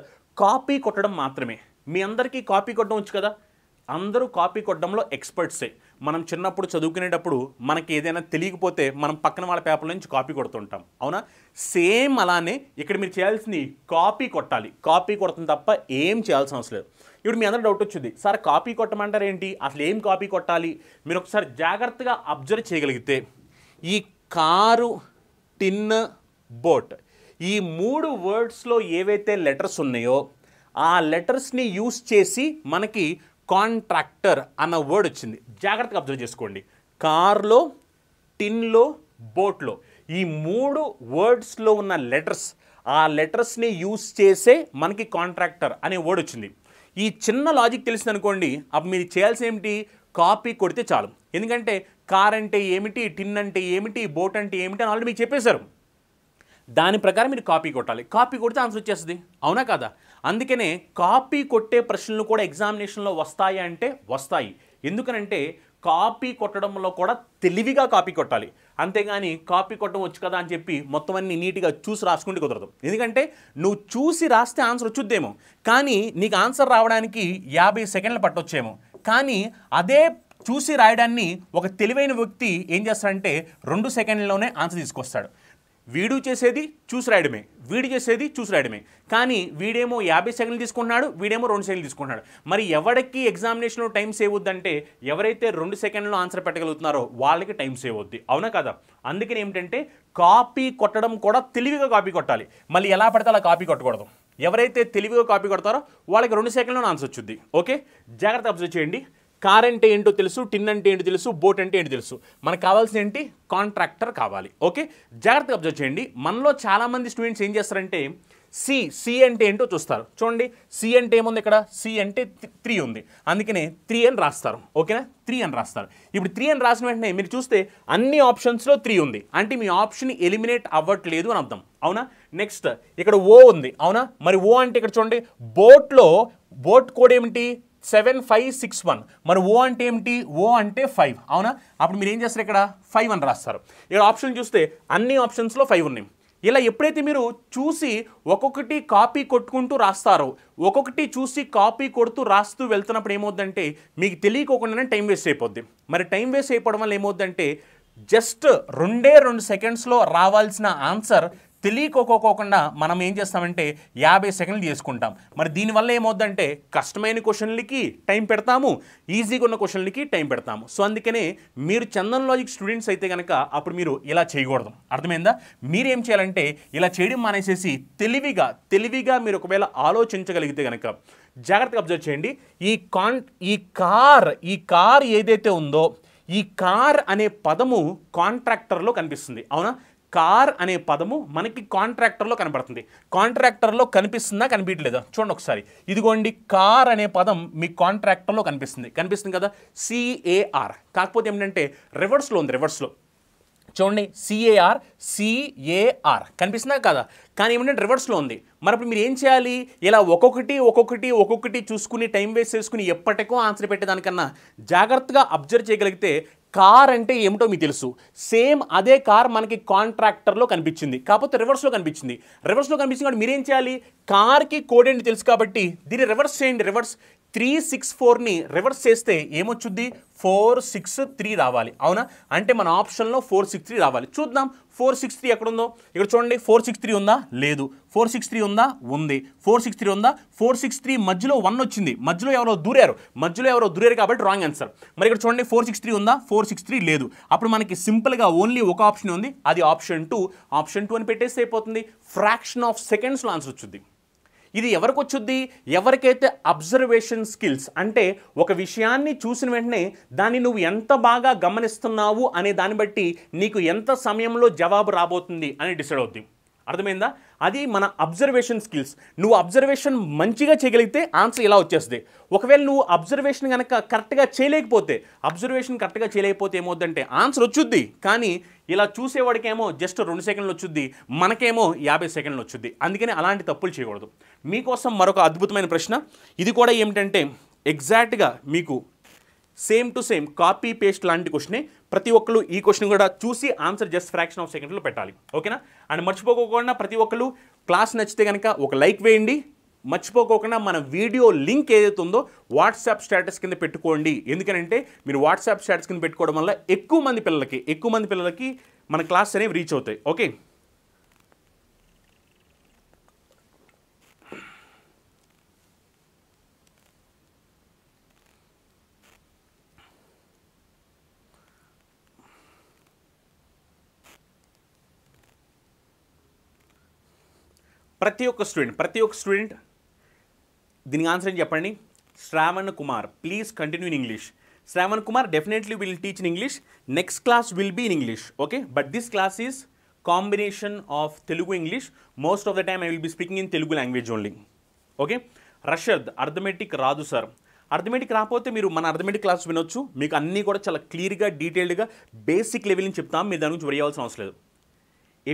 కాపీ కొట్టడం మాత్రమే మీ అందరికీ కాపీ కొట్టడం వచ్చు కదా అందరూ కాపీ కొట్టడంలో ఎక్స్పర్ట్సే మనం చిన్నప్పుడు చదువుకునేటప్పుడు మనకి ఏదైనా తెలియకపోతే మనం పక్కన వాళ్ళ పేపర్ నుంచి కాపీ కొడుతుంటాం అవునా సేమ్ అలానే ఇక్కడ మీరు చేయాల్సింది కాపీ కొట్టాలి కాపీ కొడతాం తప్ప ఏం చేయాల్సిన అవసరం లేదు ఇప్పుడు మీ అందరూ డౌట్ వచ్చింది సార్ కాపీ కొట్టమంటారు ఏంటి అసలు ఏం కాపీ కొట్టాలి మీరు ఒకసారి జాగ్రత్తగా అబ్జర్వ్ చేయగలిగితే ఈ కారు టిన్ బోట్ ఈ మూడు వర్డ్స్లో ఏవైతే లెటర్స్ ఉన్నాయో ఆ లెటర్స్ని యూస్ చేసి మనకి కాంట్రాక్టర్ అన్న వర్డ్ వచ్చింది జాగ్రత్తగా అబ్జర్వ్ చేసుకోండి కార్లో టిన్లో బోట్లో ఈ మూడు వర్డ్స్లో ఉన్న లెటర్స్ ఆ లెటర్స్ని యూస్ చేసే మనకి కాంట్రాక్టర్ అనే వర్డ్ వచ్చింది ఈ చిన్న లాజిక్ తెలిసింది అనుకోండి అప్పుడు మీరు చేయాల్సి ఏమిటి కాపీ కొడితే చాలు ఎందుకంటే కార్ అంటే ఏమిటి టిన్ అంటే ఏమిటి బోట్ అంటే ఏమిటి అని ఆల్రెడీ మీకు చెప్పేశారు దాని ప్రకారం మీరు కాపీ కొట్టాలి కాపీ కొడితే ఆన్సర్ వచ్చేస్తుంది అవునా కదా అందుకనే కాపీ కొట్టే ప్రశ్నలు కూడా ఎగ్జామినేషన్లో వస్తాయి అంటే వస్తాయి ఎందుకనంటే కాపీ కొట్టడంలో కూడా తెలివిగా కాపీ కొట్టాలి అంతేగాని కాపీ కొట్టడం వచ్చు కదా అని చెప్పి మొత్తం అన్ని నీట్గా చూసి రాసుకుంటే కుదరదు ఎందుకంటే నువ్వు చూసి రాస్తే ఆన్సర్ వచ్చుద్దేమో కానీ నీకు ఆన్సర్ రావడానికి యాభై సెకండ్లు పట్టొచ్చేమో కానీ అదే చూసి రాయడాన్ని ఒక తెలివైన వ్యక్తి ఏం చేస్తాడంటే రెండు సెకండ్లోనే ఆన్సర్ తీసుకొస్తాడు వీడు చేసేది చూసి రాయడమే వీడు చేసేది చూసి రాయడమే కానీ వీడేమో యాభై సెకండ్లు తీసుకుంటున్నాడు వీడేమో రెండు సెకండ్లు తీసుకుంటున్నాడు మరి ఎవరికి ఎగ్జామినేషన్లో టైం సేవ్ అవుద్దంటే ఎవరైతే రెండు సెకండ్లో ఆన్సర్ పెట్టగలుగుతున్నారో వాళ్ళకి టైం సేవ్ అవుద్ది అవునా కదా అందుకని ఏమిటంటే కాపీ కొట్టడం కూడా తెలివిగా కాపీ కొట్టాలి మళ్ళీ ఎలా పడితే అలా కాపీ కొట్టకూడదు ఎవరైతే తెలివిగా కాపీ కొడతారో వాళ్ళకి రెండు సెకండ్లో ఆన్సర్ వచ్చింది ఓకే జాగ్రత్త అబ్జర్వ్ చేయండి కార్ అంటే ఏంటో తెలుసు టిన్ అంటే ఏంటో తెలుసు బోట్ అంటే ఏంటో తెలుసు మనకు కావాల్సిన ఏంటి కాంట్రాక్టర్ కావాలి ఓకే జాగ్రత్తగా అబ్జర్వ్ చేయండి మనలో చాలామంది స్టూడెంట్స్ ఏం చేస్తారంటే సి సి అంటే ఏంటో చూస్తారు చూడండి సి అంటే ఏముంది ఇక్కడ సి అంటే త్రీ ఉంది అందుకనే త్రీ అని రాస్తారు ఓకేనా త్రీ అని రాస్తారు ఇప్పుడు త్రీ అని రాసిన వెంటనే మీరు చూస్తే అన్ని ఆప్షన్స్లో త్రీ ఉంది అంటే మీ ఆప్షన్ ఎలిమినేట్ అవ్వట్లేదు అని అర్థం అవునా నెక్స్ట్ ఇక్కడ ఓ ఉంది అవునా మరి ఓ అంటే ఇక్కడ చూడండి బోట్లో బోట్ కోడ్ ఏమిటి సెవెన్ ఫైవ్ సిక్స్ వన్ మరి ఓ అంటే ఏమిటి ఓ అంటే ఫైవ్ అవునా అప్పుడు మీరు ఏం చేస్తారు ఇక్కడ ఫైవ్ అని రాస్తారు ఇక్కడ ఆప్షన్ చూస్తే అన్ని ఆప్షన్స్లో ఫైవ్ ఉన్నాయి ఇలా ఎప్పుడైతే మీరు చూసి ఒక్కొక్కటి కాపీ కొట్టుకుంటూ రాస్తారో ఒక్కొక్కటి చూసి కాపీ కొడుతూ రాస్తూ వెళ్తున్నప్పుడు ఏమవుద్దంటే మీకు తెలియకోకుండానే టైం వేస్ట్ అయిపోద్ది మరి టైం వేస్ట్ అయిపోవడం వల్ల ఏమవుద్దంటే జస్ట్ రెండే రెండు సెకండ్స్లో రావాల్సిన ఆన్సర్ తెలియకోకోకుండా మనం ఏం చేస్తామంటే యాభై సెకండ్లు చేసుకుంటాం మరి దీనివల్ల ఏమవుద్దంటే కష్టమైన క్వశ్చన్లకి టైం పెడతాము ఈజీగా ఉన్న క్వశ్చన్లకి టైం పెడతాము సో అందుకనే మీరు చందన్ లాజిక్ స్టూడెంట్స్ అయితే కనుక అప్పుడు మీరు ఇలా చేయకూడదు అర్థమైందా మీరేం చేయాలంటే ఇలా చేయడం మానేసేసి తెలివిగా తెలివిగా మీరు ఒకవేళ ఆలోచించగలిగితే కనుక జాగ్రత్తగా అబ్జర్వ్ చేయండి ఈ కాన్ ఈ కార్ ఈ కార్ ఏదైతే ఉందో ఈ కార్ అనే పదము కాంట్రాక్టర్లో కనిపిస్తుంది అవునా కార్ అనే పదము మనకి కాంట్రాక్టర్లో కనబడుతుంది కాంట్రాక్టర్లో కనిపిస్తుందా కనిపించలేదా చూడండి ఒకసారి ఇదిగోండి కార్ అనే పదం మీ కాంట్రాక్టర్లో కనిపిస్తుంది కనిపిస్తుంది కదా సిఏఆర్ కాకపోతే ఏంటంటే రివర్స్లో ఉంది రివర్స్లో చూడండి సిఏఆర్ సిఏఆర్ కనిపిస్తుందా కదా కానీ ఏమంటే రివర్స్లో ఉంది మరి ఇప్పుడు మీరు ఏం చేయాలి ఇలా ఒక్కొక్కటి ఒక్కొక్కటి ఒక్కొక్కటి చూసుకుని టైం వేస్ట్ చేసుకుని ఎప్పటికో ఆన్సర్ పెట్టేదానికన్నా జాగ్రత్తగా అబ్జర్వ్ చేయగలిగితే కార్ అంటే ఏమిటో మీకు తెలుసు సేమ్ అదే కార్ మనకి కాంట్రాక్టర్లో కనిపించింది కాకపోతే రివర్స్లో కనిపించింది రివర్స్లో కనిపించింది కాబట్టి మీరేం చేయాలి కార్కి కోడ్ ఏంటి తెలుసు కాబట్టి దీన్ని రివర్స్ చేయండి రివర్స్ త్రీ సిక్స్ ఫోర్ని రివర్స్ చేస్తే ఏమొచ్చుద్ది ఫోర్ సిక్స్ త్రీ రావాలి అవునా అంటే మన ఆప్షన్లో ఫోర్ సిక్స్ త్రీ రావాలి చూద్దాం ఫోర్ సిక్స్ త్రీ ఎక్కడుందో ఇక్కడ చూడండి ఫోర్ సిక్స్ త్రీ ఉందా లేదు ఫోర్ సిక్స్ త్రీ ఉందా ఉంది ఫోర్ సిక్స్ త్రీ ఉందా ఫోర్ సిక్స్ త్రీ మధ్యలో వన్ వచ్చింది మధ్యలో ఎవరో దూరారు మధ్యలో ఎవరో దూరారు కాబట్టి రాంగ్ ఆన్సర్ మరి ఇక్కడ చూడండి ఫోర్ సిక్స్ త్రీ ఉందా ఫోర్ సిక్స్ త్రీ లేదు అప్పుడు మనకి సింపుల్గా ఓన్లీ ఒక ఆప్షన్ ఉంది అది ఆప్షన్ టూ ఆప్షన్ టూ అని పెట్టేస్తే అయిపోతుంది ఫ్రాక్షన్ ఆఫ్ సెకండ్స్లో ఆన్సర్ వచ్చింది ఇది ఎవరికి వచ్చుద్ది ఎవరికైతే అబ్జర్వేషన్ స్కిల్స్ అంటే ఒక విషయాన్ని చూసిన వెంటనే దాన్ని నువ్వు ఎంత బాగా గమనిస్తున్నావు అనే దాన్ని బట్టి నీకు ఎంత సమయంలో జవాబు రాబోతుంది అని డిసైడ్ అవుతుంది అర్థమైందా అది మన అబ్జర్వేషన్ స్కిల్స్ నువ్వు అబ్జర్వేషన్ మంచిగా చేయగలిగితే ఆన్సర్ ఇలా వచ్చేస్తుంది ఒకవేళ నువ్వు అబ్జర్వేషన్ కనుక కరెక్ట్గా చేయలేకపోతే అబ్జర్వేషన్ కరెక్ట్గా చేయలేకపోతే ఏమవుద్దంటే ఆన్సర్ వచ్చుద్ది కానీ ఇలా చూసేవాడికేమో జస్ట్ రెండు సెకండ్లు వచ్చుద్ది మనకేమో యాభై సెకండ్లు వచ్చుద్ది అందుకని అలాంటి తప్పులు చేయకూడదు మీకోసం మరొక అద్భుతమైన ప్రశ్న ఇది కూడా ఏమిటంటే ఎగ్జాక్ట్గా మీకు same to same copy paste లాంటి క్వశ్చనే ప్రతి ఒక్కరు ఈ క్వశ్చన్ కూడా చూసి ఆన్సర్ జస్ట్ ఫ్రాక్షన్ ఆఫ్ సెకండ్లో పెట్టాలి ఓకేనా అండ్ మర్చిపోకోకుండా ప్రతి ఒక్కరు క్లాస్ నచ్చితే కనుక ఒక లైక్ వేయండి మర్చిపోకోకుండా మన వీడియో లింక్ ఏదైతే ఉందో వాట్సాప్ స్టేటస్ కింద పెట్టుకోండి ఎందుకనంటే మీరు వాట్సాప్ స్టేటస్ కింద పెట్టుకోవడం వల్ల ఎక్కువ మంది పిల్లలకి ఎక్కువ మంది పిల్లలకి మన క్లాస్ అనేవి రీచ్ అవుతాయి ఓకే ప్రతి ఒక్క స్టూడెంట్ ప్రతి ఒక్క స్టూడెంట్ దీనికి ఆన్సర్ ఏం చెప్పండి Shravan Kumar please continue in English Shravan Kumar definitely will teach in English next class will be in English okay but this class is combination of Telugu English most of the time I will be speaking in Telugu language only okay Rashad arithmetic రాదు sir arithmetic రాకపోతే మీరు మన arithmetic class వినొచ్చు మీకు అన్నీ కూడా చాలా క్లియర్గా డీటెయిల్డ్గా బేసిక్ లెవెల్ని చెప్తాం మీరు దాని గురించి వేయాల్సిన అవసరం లేదు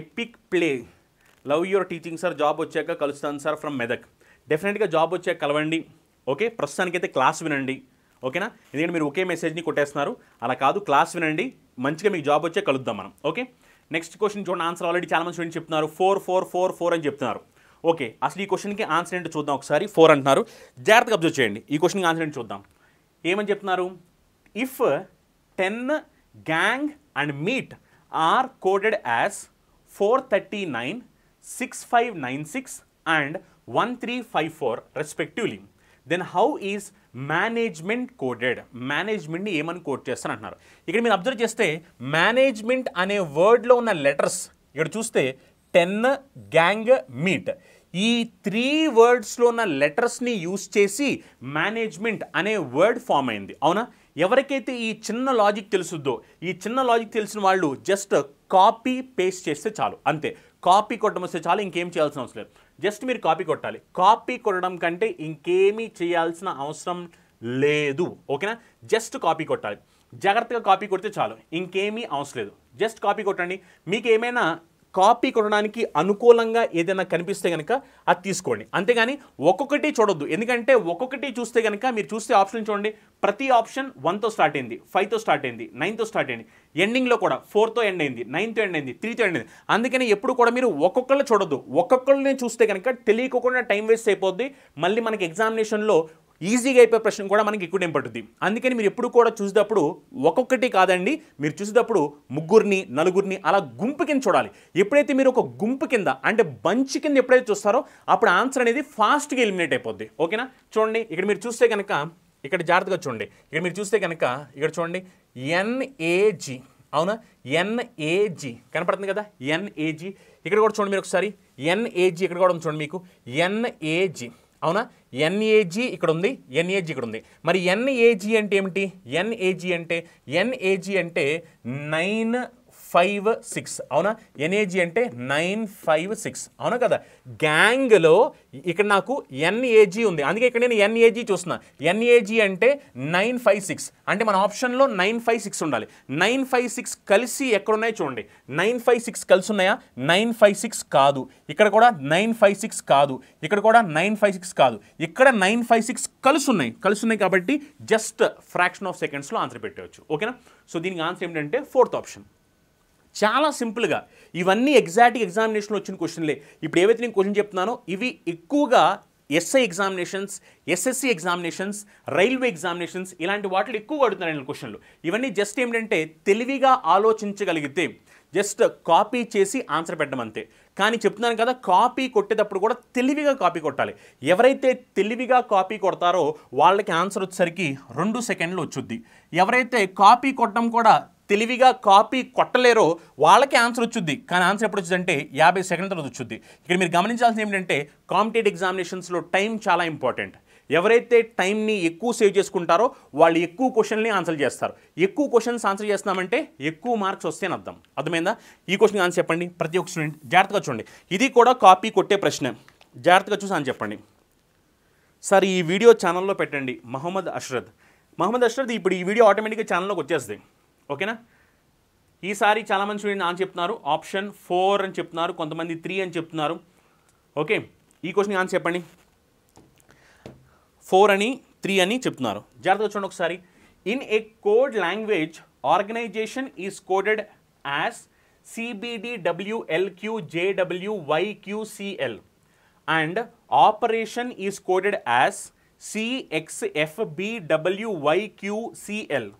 epic play love your teaching sir job వచ్చాక కలుస్తాను సార్ ఫ్రమ్ మెదక్ డెఫినెట్గా జాబ్ వచ్చాక కలవండి ఓకే ప్రస్తుతానికైతే క్లాస్ వినండి ఓకేనా ఎందుకంటే మీరు ఒకే మెసేజ్ని కొట్టేస్తున్నారు అలా కాదు క్లాస్ వినండి మంచిగా మీకు జాబ్ వచ్చే కలుద్దాం మనం ఓకే నెక్స్ట్ క్వశ్చన్ చూడండి ఆన్సర్ ఆల్రెడీ చాలామంది స్టూడెంట్ చెప్తున్నారు ఫోర్ ఫోర్ ఫోర్ ఫోర్ అని చెప్తున్నారు ఓకే అసలు ఈ క్వశ్చన్కి ఆన్సర్ ఏంటో చూద్దాం ఒకసారి ఫోర్ అంటున్నారు జాగ్రత్తగా అబ్జర్వ్ చేయండి ఈ క్వశ్చన్కి ఆన్సర్ ఏంటి చూద్దాం ఏమని చెప్తున్నారు if ten gang and meet are coded as four thirty nine six six five nine and one three five four respectively then how is management coded మేనేజ్మెంట్ని ఏమని కోడ్ చేస్తాను అంటున్నారు ఇక్కడ మీరు అబ్జర్వ్ చేస్తే మేనేజ్మెంట్ అనే వర్డ్లో ఉన్న లెటర్స్ ఇక్కడ చూస్తే టెన్ గ్యాంగ్ మీట్ ఈ త్రీ వర్డ్స్లో ఉన్న లెటర్స్ని యూస్ చేసి మేనేజ్మెంట్ అనే వర్డ్ ఫామ్ అయింది అవునా ఎవరికైతే ఈ చిన్న లాజిక్ తెలుసుద్దో ఈ చిన్న లాజిక్ తెలిసిన వాళ్ళు జస్ట్ కాపీ పేస్ట్ చేస్తే చాలు అంతే కాపీ కొట్టడం వస్తే చాలు ఇంకేం చేయాల్సిన అవసరం లేదు జస్ట్ మీరు కాపీ కొట్టాలి కాపీ కొట్టడం కంటే ఇంకేమీ చేయాల్సిన అవసరం లేదు ఓకేనా జస్ట్ కాపీ కొట్టాలి జాగ్రత్తగా కాపీ కొడితే చాలు ఇంకేమీ అవసరం లేదు జస్ట్ కాపీ కొట్టండి మీకు ఏమైనా కాపీ కొనడానికి అనుకూలంగా ఏదైనా కనిపిస్తే కనుక అది తీసుకోండి అంతేగాని ఒక్కొక్కటి చూడొద్దు ఎందుకంటే ఒక్కొక్కటి చూస్తే కనుక మీరు చూస్తే ఆప్షన్ చూడండి ప్రతి ఆప్షన్ వన్తో స్టార్ట్ అయింది ఫైవ్తో స్టార్ట్ అయింది నైన్తో స్టార్ట్ అయింది ఎండింగ్లో కూడా ఫోర్తో ఎండ్ అయింది నైన్తో ఎండ్ అయింది త్రీతో ఎండ్ అయింది అందుకని ఎప్పుడు కూడా మీరు ఒక్కొక్కళ్ళు చూడొద్దు ఒక్కొక్కళ్ళని చూస్తే కనుక తెలియకుండా టైం వేస్ట్ అయిపోద్ది మళ్ళీ మనకి ఎగ్జామినేషన్లో ఈజీగా అయిపోయే ప్రశ్న కూడా మనకి ఎక్కువ టైం పడుతుంది అందుకని మీరు ఎప్పుడు కూడా చూసేటప్పుడు ఒక్కొక్కటి కాదండి మీరు చూసేటప్పుడు ముగ్గురిని నలుగురిని అలా గుంపు కింద చూడాలి ఎప్పుడైతే మీరు ఒక గుంపు కింద అంటే బంచ్ కింద ఎప్పుడైతే చూస్తారో అప్పుడు ఆన్సర్ అనేది ఫాస్ట్గా ఎలిమినేట్ అయిపోద్ది ఓకేనా చూడండి ఇక్కడ మీరు చూస్తే కనుక ఇక్కడ జాగ్రత్తగా చూడండి ఇక్కడ మీరు చూస్తే కనుక ఇక్కడ చూడండి ఎన్ఏజి అవునా ఎన్ఏజి కనపడుతుంది కదా ఎన్ఏజి ఇక్కడ కూడా చూడండి మీరు ఒకసారి ఎన్ఏజి ఇక్కడ కూడా చూడండి మీకు ఎన్ఏజి అవునా ఎన్ఏజీ ఇక్కడ ఉంది ఎన్ఏజీ ఇక్కడ ఉంది మరి ఎన్ఏజీ అంటే ఏమిటి ఎన్ఏజీ అంటే ఎన్ఏజీ అంటే నైన్ ఫైవ్ సిక్స్ అవునా ఎన్ఏజీ అంటే నైన్ ఫైవ్ సిక్స్ అవునా కదా గ్యాంగ్లో ఇక్కడ నాకు ఎన్ఏజీ ఉంది అందుకే ఇక్కడ నేను ఎన్ఏజీ చూస్తున్నా ఎన్ఏజీ అంటే నైన్ ఫైవ్ సిక్స్ అంటే మన ఆప్షన్లో నైన్ ఫైవ్ సిక్స్ ఉండాలి నైన్ ఫైవ్ సిక్స్ కలిసి ఎక్కడున్నాయో చూడండి నైన్ ఫైవ్ సిక్స్ కలిసి ఉన్నాయా నైన్ ఫైవ్ సిక్స్ కాదు ఇక్కడ కూడా నైన్ ఫైవ్ సిక్స్ కాదు ఇక్కడ కూడా నైన్ ఫైవ్ సిక్స్ కాదు ఇక్కడ నైన్ ఫైవ్ సిక్స్ కలిసి ఉన్నాయి కలిసి ఉన్నాయి కాబట్టి జస్ట్ ఫ్రాక్షన్ ఆఫ్ సెకండ్స్లో ఆన్సర్ పెట్టవచ్చు ఓకేనా సో దీనికి ఆన్సర్ ఏంటంటే ఫోర్త్ ఆప్షన్ చాలా సింపుల్గా ఇవన్నీ ఎగ్జాక్ట్ ఎగ్జామినేషన్లో వచ్చిన క్వశ్చన్లే ఇప్పుడు ఏవైతే నేను క్వశ్చన్ చెప్తున్నానో ఇవి ఎక్కువగా SI examinations SSC examinations railway examinations ఇలాంటి వాటిలో ఎక్కువ అడుగుతున్నారండి క్వశ్చన్లు ఇవన్నీ జస్ట్ ఏంటంటే తెలివిగా ఆలోచించగలిగితే జస్ట్ కాపీ చేసి ఆన్సర్ పెట్టడం అంతే కానీ చెప్తున్నాను కదా కాపీ కొట్టేటప్పుడు కూడా తెలివిగా కాపీ కొట్టాలి ఎవరైతే తెలివిగా కాపీ కొడతారో వాళ్ళకి ఆన్సర్ వచ్చేసరికి రెండు సెకండ్లు వచ్చుద్ది ఎవరైతే కాపీ కొట్టడం కూడా తెలివిగా కాపీ కొట్టలేరో వాళ్ళకి ఆన్సర్ వచ్చుద్ది కానీ ఆన్సర్ ఎప్పుడు వచ్చింది అంటే యాభై సెకండ్ తర్వాత వచ్చుద్ది ఇక్కడ మీరు గమనించాల్సింది ఏంటంటే కాంపిటేటివ్ ఎగ్జామినేషన్స్లో టైం చాలా ఇంపార్టెంట్ ఎవరైతే టైంని ఎక్కువ సేవ్ చేసుకుంటారో వాళ్ళు ఎక్కువ క్వశ్చన్ని ఆన్సర్ చేస్తారు ఎక్కువ క్వశ్చన్స్ ఆన్సర్ చేస్తున్నామంటే ఎక్కువ మార్క్స్ వస్తే అని అర్థం అర్థమైందా ఈ క్వశ్చన్ ఆన్సర్ చెప్పండి ప్రతి ఒక్క స్టూడెంట్ జాగ్రత్తగా చూడండి ఇది కూడా కాపీ కొట్టే ప్రశ్న జాగ్రత్తగా చూసి అని చెప్పండి సార్ ఈ వీడియో ఛానల్లో పెట్టండి మహమ్మద్ అష్రద్ మహమ్మద్ అష్రద్ ఇప్పుడు ఈ వీడియో ఆటోమేటిక్గా ఛానల్లోకి వచ్చేస్తుంది ఓకేనా ఈసారి చాలామంది స్టూడెంట్ ఆన్ చెప్తున్నారు ఆప్షన్ ఫోర్ అని చెప్తున్నారు కొంతమంది త్రీ అని చెప్తున్నారు ఓకే ఈ క్వశ్చన్ ఆన్ చెప్పండి ఫోర్ అని త్రీ అని చెప్తున్నారు జాగ్రత్తగా చూడండి ఒకసారి in a code language organisation is coded as సిబిడిడబ్ల్యూఎల్క్యూజేడబ్ల్యూవైక్యూసిఎల్ and operation is coded as సిఎక్స్ఎఫ్బిడబ్ల్యూవైక్యూసిఎల్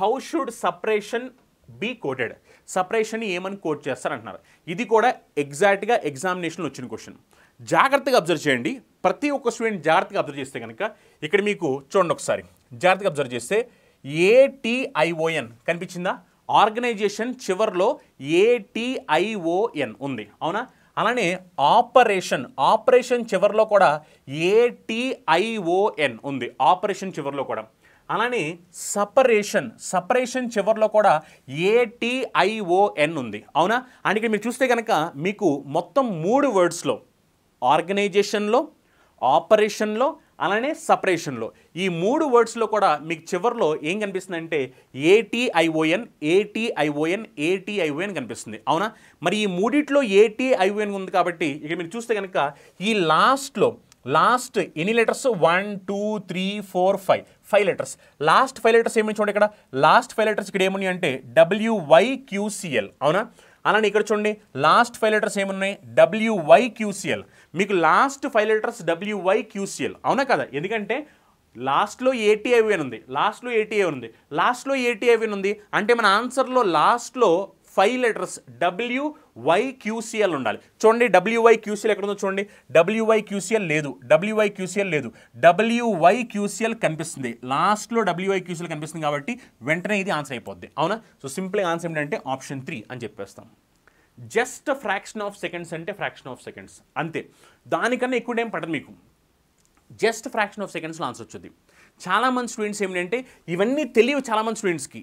how should separation be coated separation ఏమని కోట్ చేస్తారంటున్నారు ఇది కూడా ఎగ్జాక్ట్గా ఎగ్జామినేషన్ వచ్చిన క్వశ్చన్ జాగ్రత్తగా అబ్జర్వ్ చేయండి ప్రతి ఒక్క స్టూడెంట్ జాగ్రత్తగా అబ్జర్వ్ చేస్తే కనుక ఇక్కడ మీకు చూడండి ఒకసారి జాగ్రత్తగా అబ్జర్వ్ చేస్తే ఏటీఐఓఎన్ కనిపించిందా ఆర్గనైజేషన్ చివరిలో ఏటీఐఓఎన్ ఉంది అవునా అలానే ఆపరేషన్ ఆపరేషన్ చివరిలో కూడా ఏటీఐఓఎన్ ఉంది ఆపరేషన్ చివరిలో కూడా అలానే సపరేషన్ సపరేషన్ చివరిలో కూడా ఏటీఐఓఎన్ ఉంది అవునా అండ్ ఇక్కడ మీరు చూస్తే కనుక మీకు మొత్తం మూడు వర్డ్స్లో ఆర్గనైజేషన్లో ఆపరేషన్లో అలానే సపరేషన్లో ఈ మూడు వర్డ్స్లో కూడా మీకు చివరిలో ఏం కనిపిస్తుందంటే ఏటీఐఓఎన్ ఏటీఐఓఎన్ ఏటీఐఓఎన్ కనిపిస్తుంది అవునా మరి ఈ మూడిట్లో ఏటీఐఓఎన్ ఉంది కాబట్టి ఇక్కడ మీరు చూస్తే కనుక ఈ లాస్ట్లో లాస్ట్ ఎన్ని letters one two three four five five letters last five letters ఏమని చూడండి ఇక్కడ లాస్ట్ ఫైవ్ లెటర్స్ ఇక్కడ ఏమున్నాయి అంటే డబ్ల్యూవైక్యూసిఎల్ అవునా అలానే ఇక్కడ చూడండి లాస్ట్ ఫైవ్ లెటర్స్ ఏమున్నాయి డబ్ల్యూవైక్యూసిఎల్ మీకు లాస్ట్ ఫైవ్ లెటర్స్ డబ్ల్యూవైక్యూసిఎల్ అవునా కదా ఎందుకంటే లాస్ట్లో ఏటీఐవిఎన్ ఉంది లాస్ట్లో ఏటీఐ ఉంది లాస్ట్లో ఏటీఐవిఎన్ ఉంది అంటే మన ఆన్సర్లో లాస్ట్లో ఫైవ్ లెటర్స్ క్యూసీఎల్ ఉండాలి చూడండి డబ్ల్యూవైక్యూసీఎల్ ఎక్కడ ఉందో చూడండి క్యూసీఎల్ లేదు డబ్ల్యూవైక్యూసీఎల్ లేదు క్యూసీఎల్ కనిపిస్తుంది లాస్ట్లో డబ్ల్యూవైక్యూసీఎల్ కనిపిస్తుంది కాబట్టి వెంటనే ఇది ఆన్సర్ అయిపోద్ది అవునా సో సింపుల్ ఆన్సర్ ఏంటంటే ఆప్షన్ త్రీ అని చెప్పేస్తాం జస్ట్ ఫ్రాక్షన్ ఆఫ్ సెకండ్స్ అంటే ఫ్రాక్షన్ ఆఫ్ సెకండ్స్ అంతే దానికన్నా ఎక్కువ టైం పడదు మీకు జస్ట్ ఫ్రాక్షన్ ఆఫ్ సెకండ్స్లో ఆన్సర్ వచ్చింది చాలామంది స్టూడెంట్స్ ఏంటంటే ఇవన్నీ తెలియవు చాలామంది స్టూడెంట్స్కి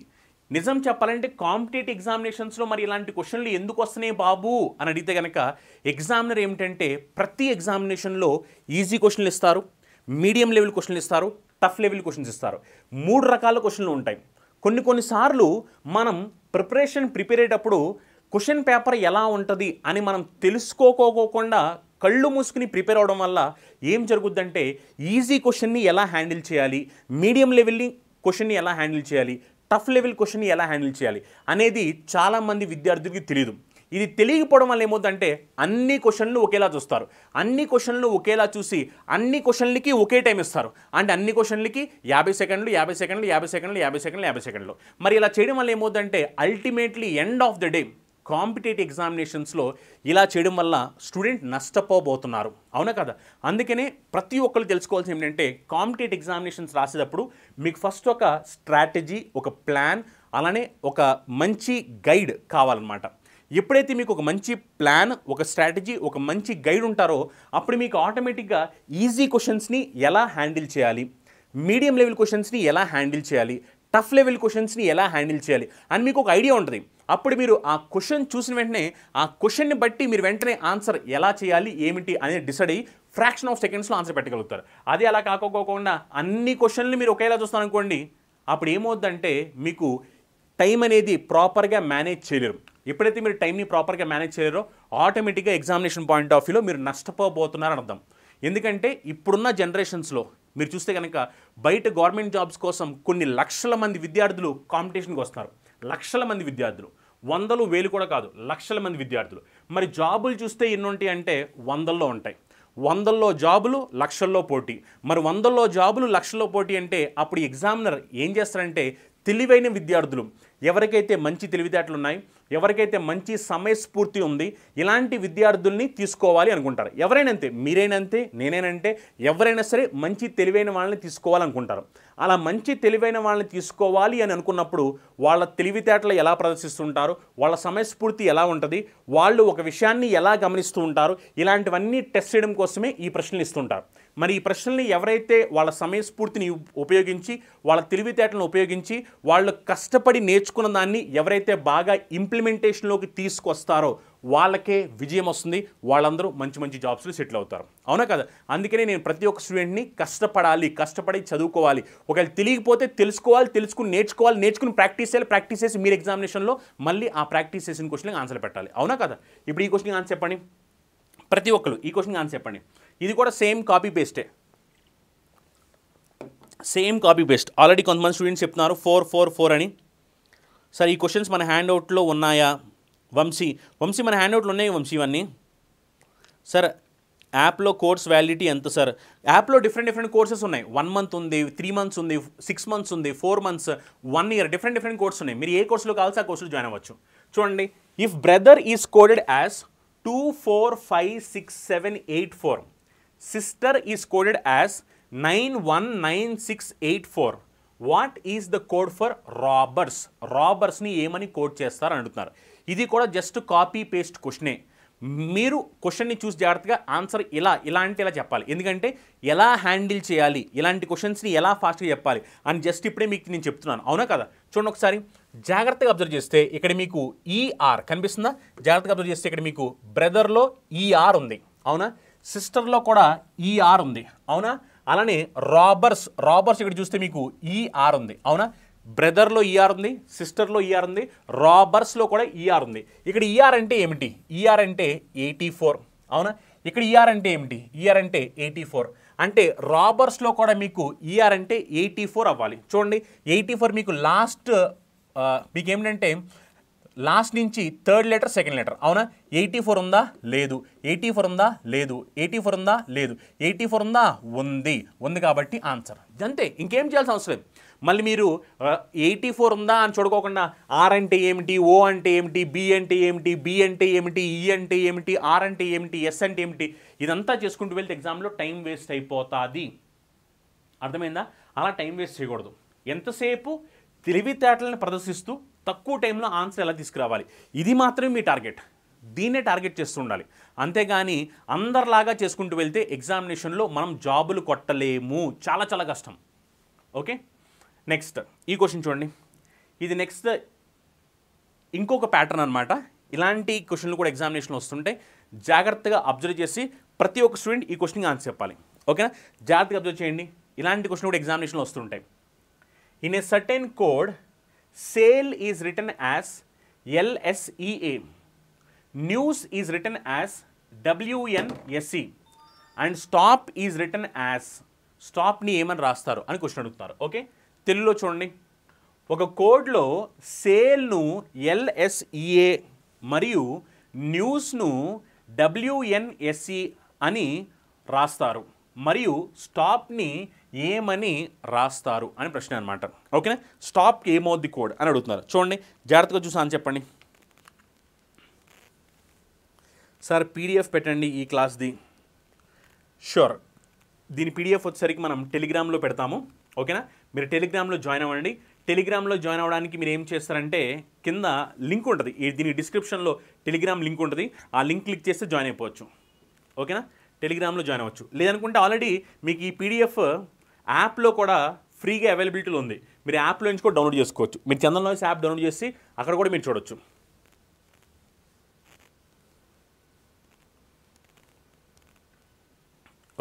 నిజం చెప్పాలంటే కాంపిటేటివ్ ఎగ్జామినేషన్స్లో మరి ఇలాంటి క్వశ్చన్లు ఎందుకు వస్తున్నాయి బాబు అని అడిగితే కనుక ఎగ్జామినర్ ఏమిటంటే ప్రతి ఎగ్జామినేషన్లో ఈజీ క్వశ్చన్లు ఇస్తారు మీడియం లెవెల్ క్వశ్చన్లు ఇస్తారు టఫ్ లెవెల్ క్వశ్చన్స్ ఇస్తారు మూడు రకాల క్వశ్చన్లు ఉంటాయి కొన్ని కొన్నిసార్లు మనం ప్రిపరేషన్ ప్రిపేర్ అయ్యేటప్పుడు క్వశ్చన్ పేపర్ ఎలా ఉంటుంది అని మనం తెలుసుకోకోకుండా కళ్ళు మూసుకుని ప్రిపేర్ అవడం వల్ల ఏం జరుగుద్దంటే ఈజీ క్వశ్చన్ని ఎలా హ్యాండిల్ చేయాలి మీడియం లెవెల్ని క్వశ్చన్ని ఎలా హ్యాండిల్ చేయాలి టఫ్ లెవెల్ క్వశ్చన్ని ఎలా హ్యాండిల్ చేయాలి అనేది చాలామంది విద్యార్థులకి తెలియదు ఇది తెలియకపోవడం వల్ల ఏమవుతుందంటే అన్ని క్వశ్చన్లు ఒకేలా చూస్తారు అన్ని క్వశ్చన్లు ఒకేలా చూసి అన్ని క్వశ్చన్లకి ఒకే టైం ఇస్తారు అంటే అన్ని క్వశ్చన్లకి యాభై సెకండ్లు యాభై సెకండ్లు యాభై సెకండ్లు యాభై సెకండ్లు యాభై సెకండ్లు మరి ఇలా చేయడం వల్ల ఏమవుతుందంటే ultimately end of the day competitive ఎగ్జామినేషన్స్లో ఇలా చేయడం వల్ల స్టూడెంట్ నష్టపోబోతున్నారు అవునా కదా అందుకనే ప్రతి ఒక్కరు తెలుసుకోవాల్సి ఏంటంటే కాంపిటేటివ్ ఎగ్జామినేషన్స్ రాసేటప్పుడు మీకు ఫస్ట్ ఒక స్ట్రాటజీ ఒక ప్లాన్ అలానే ఒక మంచి గైడ్ కావాలన్నమాట ఎప్పుడైతే మీకు ఒక మంచి ప్లాన్ ఒక స్ట్రాటజీ ఒక మంచి గైడ్ ఉంటారో అప్పుడు మీకు ఆటోమేటిక్గా ఈజీ క్వశ్చన్స్ని ఎలా హ్యాండిల్ చేయాలి మీడియం లెవెల్ క్వశ్చన్స్ని ఎలా హ్యాండిల్ చేయాలి టఫ్ లెవెల్ క్వశ్చన్స్ని ఎలా హ్యాండిల్ చేయాలి అని మీకు ఒక ఐడియా ఉంటుంది అప్పుడు మీరు ఆ క్వశ్చన్ చూసిన వెంటనే ఆ క్వశ్చన్ని బట్టి మీరు వెంటనే ఆన్సర్ ఎలా చేయాలి ఏమిటి అనేది డిసైడ్ అయ్యి ఫ్రాక్షన్ ఆఫ్ సెకండ్స్లో ఆన్సర్ పెట్టగలుగుతారు అది అలా కాకోకోకుండా అన్ని క్వశ్చన్లు మీరు ఒకేలా చూస్తారనుకోండి అప్పుడు ఏమవుద్దంటే మీకు టైం అనేది ప్రాపర్గా మేనేజ్ చేయలేరు ఎప్పుడైతే మీరు టైంని ప్రాపర్గా మేనేజ్ చేయలేరో ఆటోమేటిక్గా ఎగ్జామినేషన్ పాయింట్ ఆఫ్ వ్యూలో మీరు నష్టపోబోతున్నారని అర్థం ఎందుకంటే ఇప్పుడున్న జనరేషన్స్లో మీరు చూస్తే కనుక బయట గవర్నమెంట్ జాబ్స్ కోసం కొన్ని లక్షల మంది విద్యార్థులు కాంపిటీషన్కి వస్తున్నారు లక్షల మంది విద్యార్థులు వందలు వేలు కూడా కాదు లక్షల మంది విద్యార్థులు మరి జాబులు చూస్తే ఉంటాయి అంటే వందల్లో ఉంటాయి వందల్లో జాబులు లక్షల్లో పోటీ మరి వందల్లో జాబులు లక్షల్లో పోటీ అంటే అప్పుడు ఎగ్జామినర్ ఏం చేస్తారంటే తెలివైన విద్యార్థులు ఎవరికైతే మంచి తెలివితేటలు ఉన్నాయి ఎవరికైతే మంచి సమయస్ఫూర్తి ఉంది ఇలాంటి విద్యార్థుల్ని తీసుకోవాలి అనుకుంటారు ఎవరైనంతే మీరైనంతే నేనేనంటే ఎవరైనా సరే మంచి తెలివైన వాళ్ళని తీసుకోవాలనుకుంటారు అలా మంచి తెలివైన వాళ్ళని తీసుకోవాలి అని అనుకున్నప్పుడు వాళ్ళ తెలివితేటలు ఎలా ప్రదర్శిస్తుంటారు వాళ్ళ సమయస్ఫూర్తి ఎలా ఉంటుంది వాళ్ళు ఒక విషయాన్ని ఎలా గమనిస్తూ ఉంటారు ఇలాంటివన్నీ టెస్ట్ చేయడం కోసమే ఈ ప్రశ్నలు ఇస్తుంటారు మరి ఈ ప్రశ్నల్ని ఎవరైతే వాళ్ళ సమయస్ఫూర్తిని ఉపయోగించి వాళ్ళ తెలివితేటలను ఉపయోగించి వాళ్ళు కష్టపడి నేర్చుకున్న దాన్ని ఎవరైతే బాగా ఇంప్లిమెంటేషన్లోకి తీసుకొస్తారో వాళ్ళకే విజయం వస్తుంది వాళ్ళందరూ మంచి మంచి జాబ్స్లు సెటిల్ అవుతారు అవునా కదా అందుకనే నేను ప్రతి ఒక్క స్టూడెంట్ని కష్టపడాలి కష్టపడి చదువుకోవాలి ఒకవేళ తెలియకపోతే తెలుసుకోవాలి తెలుసుకుని నేర్చుకోవాలి నేర్చుకుని ప్రాక్టీస్ చేయాలి ప్రాక్టీస్ చేసి మీరు ఎగ్జామినేషన్లో మళ్ళీ ఆ ప్రాక్టీస్ చేసిన క్వశ్చన్కి ఆన్సర్ పెట్టాలి అవునా కదా ఇప్పుడు ఈ క్వశ్చన్కి ఆన్సర్ చెప్పండి ప్రతి ఒక్కరు ఈ క్వశ్చన్కి ఆన్సర్ చెప్పండి ఇది కూడా సేమ్ కాపీ పేస్టే సేమ్ కాపీ పేస్ట్ ఆల్రెడీ కొంతమంది స్టూడెంట్స్ చెప్తున్నారు ఫోర్ ఫోర్ ఫోర్ అని సార్ ఈ క్వశ్చన్స్ మన హ్యాండ్ అవుట్లో ఉన్నాయా వంశీ వంశీ మన హ్యాండ్ అవుట్లో ఉన్నాయి వంశీ ఇవన్నీ సార్ యాప్లో కోర్స్ వ్యాలిడిటీ ఎంత సార్ యాప్లో డిఫరెంట్ డిఫరెంట్ కోర్సెస్ ఉన్నాయి వన్ మంత్ ఉంది త్రీ మంత్స్ ఉంది సిక్స్ మంత్స్ ఉంది four months one year different different course ఉన్నాయి మీరు ఏ కోర్సులో కావాల్సి ఆ కోర్సులు జాయిన్ అవ్వచ్చు చూడండి if brother is coded as two four five six seven eight four sister coded nine one nine six eight four what is the code for robbers రాబర్స్ని ఏమని కోడ్ చేస్తారు అంటున్నారు ఇది కూడా జస్ట్ కాపీ పేస్ట్ క్వశ్చనే మీరు క్వశ్చన్ని చూసి జాగ్రత్తగా ఆన్సర్ ఇలా ఇలా అంటే ఇలా చెప్పాలి ఎందుకంటే ఎలా హ్యాండిల్ చేయాలి ఇలాంటి క్వశ్చన్స్ని ఎలా ఫాస్ట్గా చెప్పాలి అని జస్ట్ ఇప్పుడే మీకు నేను చెప్తున్నాను అవునా కదా చూడండి ఒకసారి జాగ్రత్తగా అబ్జర్వ్ చేస్తే ఇక్కడ మీకు ఈఆర్ e కనిపిస్తుందా జాగ్రత్తగా అబ్జర్వ్ చేస్తే ఇక్కడ మీకు బ్రదర్లో ఈఆర్ e ఉంది అవునా సిస్టర్లో కూడా ఈఆర్ ఉంది అవునా అలానే రాబర్స్ రాబర్స్ ఇక్కడ చూస్తే మీకు ఈఆర్ ఉంది అవునా బ్రదర్లో ఈఆర్ ఉంది సిస్టర్లో ఈఆర్ ఉంది రాబర్స్లో కూడా ఈఆర్ ఉంది ఇక్కడ ఈఆర్ అంటే ఏమిటి ఈఆర్ అంటే ఎయిటీ ఫోర్ అవునా ఇక్కడ ఈఆర్ అంటే ఏమిటి ఈఆర్ అంటే ఎయిటీ ఫోర్ అంటే రాబర్స్లో కూడా మీకు ఈఆర్ అంటే ఎయిటీ ఫోర్ అవ్వాలి చూడండి ఎయిటీ ఫోర్ మీకు లాస్ట్ మీకు ఏమిటంటే లాస్ట్ నుంచి థర్డ్ లెటర్ సెకండ్ లెటర్ అవునా ఎయిటీ ఫోర్ ఉందా లేదు ఎయిటీ ఫోర్ ఉందా లేదు ఎయిటీ ఫోర్ ఉందా లేదు ఎయిటీ ఫోర్ ఉందా ఉంది ఉంది కాబట్టి ఆన్సర్ అంతే ఇంకేం చేయాల్సిన అవసరం మళ్ళీ మీరు ఎయిటీ ఫోర్ ఉందా అని చూడుకోకుండా ఆర్ అంటే ఏమిటి ఓ అంటే ఏమిటి బి అంటే ఏమిటి బి అంటే ఏమిటి ఈ అంటే ఏమిటి ఆర్ అంటే ఏమిటి ఎస్ అంటే ఏమిటి ఇదంతా చేసుకుంటూ వెళ్తే ఎగ్జామ్లో టైం వేస్ట్ అయిపోతుంది అర్థమైందా అలా టైం వేస్ట్ చేయకూడదు ఎంతసేపు తెలివితేటలను ప్రదర్శిస్తూ తక్కువ టైంలో ఆన్సర్ ఎలా తీసుకురావాలి ఇది మాత్రమే మీ టార్గెట్ దీన్నే టార్గెట్ చేస్తూ ఉండాలి అంతేగాని అందరిలాగా చేసుకుంటూ వెళ్తే ఎగ్జామినేషన్లో మనం జాబులు కొట్టలేము చాలా చాలా కష్టం ఓకే నెక్స్ట్ ఈ క్వశ్చన్ చూడండి ఇది నెక్స్ట్ ఇంకొక ప్యాటర్న్ అనమాట ఇలాంటి క్వశ్చన్లు కూడా ఎగ్జామినేషన్లో వస్తుంటే జాగ్రత్తగా అబ్జర్వ్ చేసి ప్రతి ఒక్క స్టూడెంట్ ఈ క్వశ్చన్కి ఆన్సర్ చెప్పాలి ఓకేనా జాగ్రత్తగా అబ్జర్వ్ చేయండి ఇలాంటి క్వశ్చన్ కూడా ఎగ్జామినేషన్లో వస్తుంటాయి in a certain code sale is written as L S E A news is written as WNSE. And stop is written as స్టాప్ని ఏమని రాస్తారు అని క్వశ్చన్ అడుగుతారు ఓకే తెలుగులో చూడండి ఒక కోడ్లో సేల్ను ఎల్ఎస్ఈఏ e మరియు న్యూస్ను డబ్ల్యూఎన్ఎస్సి e అని రాస్తారు మరియు స్టాప్ని ఏమని రాస్తారు అని ప్రశ్న అనమాట ఓకేనా స్టాప్కి ఏమవుద్ది కోడ్ అని అడుగుతున్నారు చూడండి జాగ్రత్తగా చూసా అని చెప్పండి సార్ పీడిఎఫ్ పెట్టండి ఈ క్లాస్ది షూర్ దీని పీడిఎఫ్ వచ్చేసరికి మనం టెలిగ్రామ్లో పెడతాము ఓకేనా మీరు టెలిగ్రామ్లో జాయిన్ అవ్వండి టెలిగ్రామ్లో జాయిన్ అవ్వడానికి మీరు ఏం చేస్తారంటే కింద లింక్ ఉంటుంది ఈ దీని డిస్క్రిప్షన్లో టెలిగ్రామ్ లింక్ ఉంటుంది ఆ లింక్ క్లిక్ చేస్తే జాయిన్ అయిపోవచ్చు ఓకేనా టెలిగ్రామ్లో జాయిన్ అవ్వచ్చు లేదనుకుంటే ఆల్రెడీ మీకు ఈ పీడిఎఫ్ యాప్లో కూడా ఫ్రీగా అవైలబిలిటీలో ఉంది మీరు యాప్లో నుంచి కూడా డౌన్లోడ్ చేసుకోవచ్చు మీరు చందన్ నాయిస్ యాప్ డౌన్లోడ్ చేసి అక్కడ కూడా మీరు చూడవచ్చు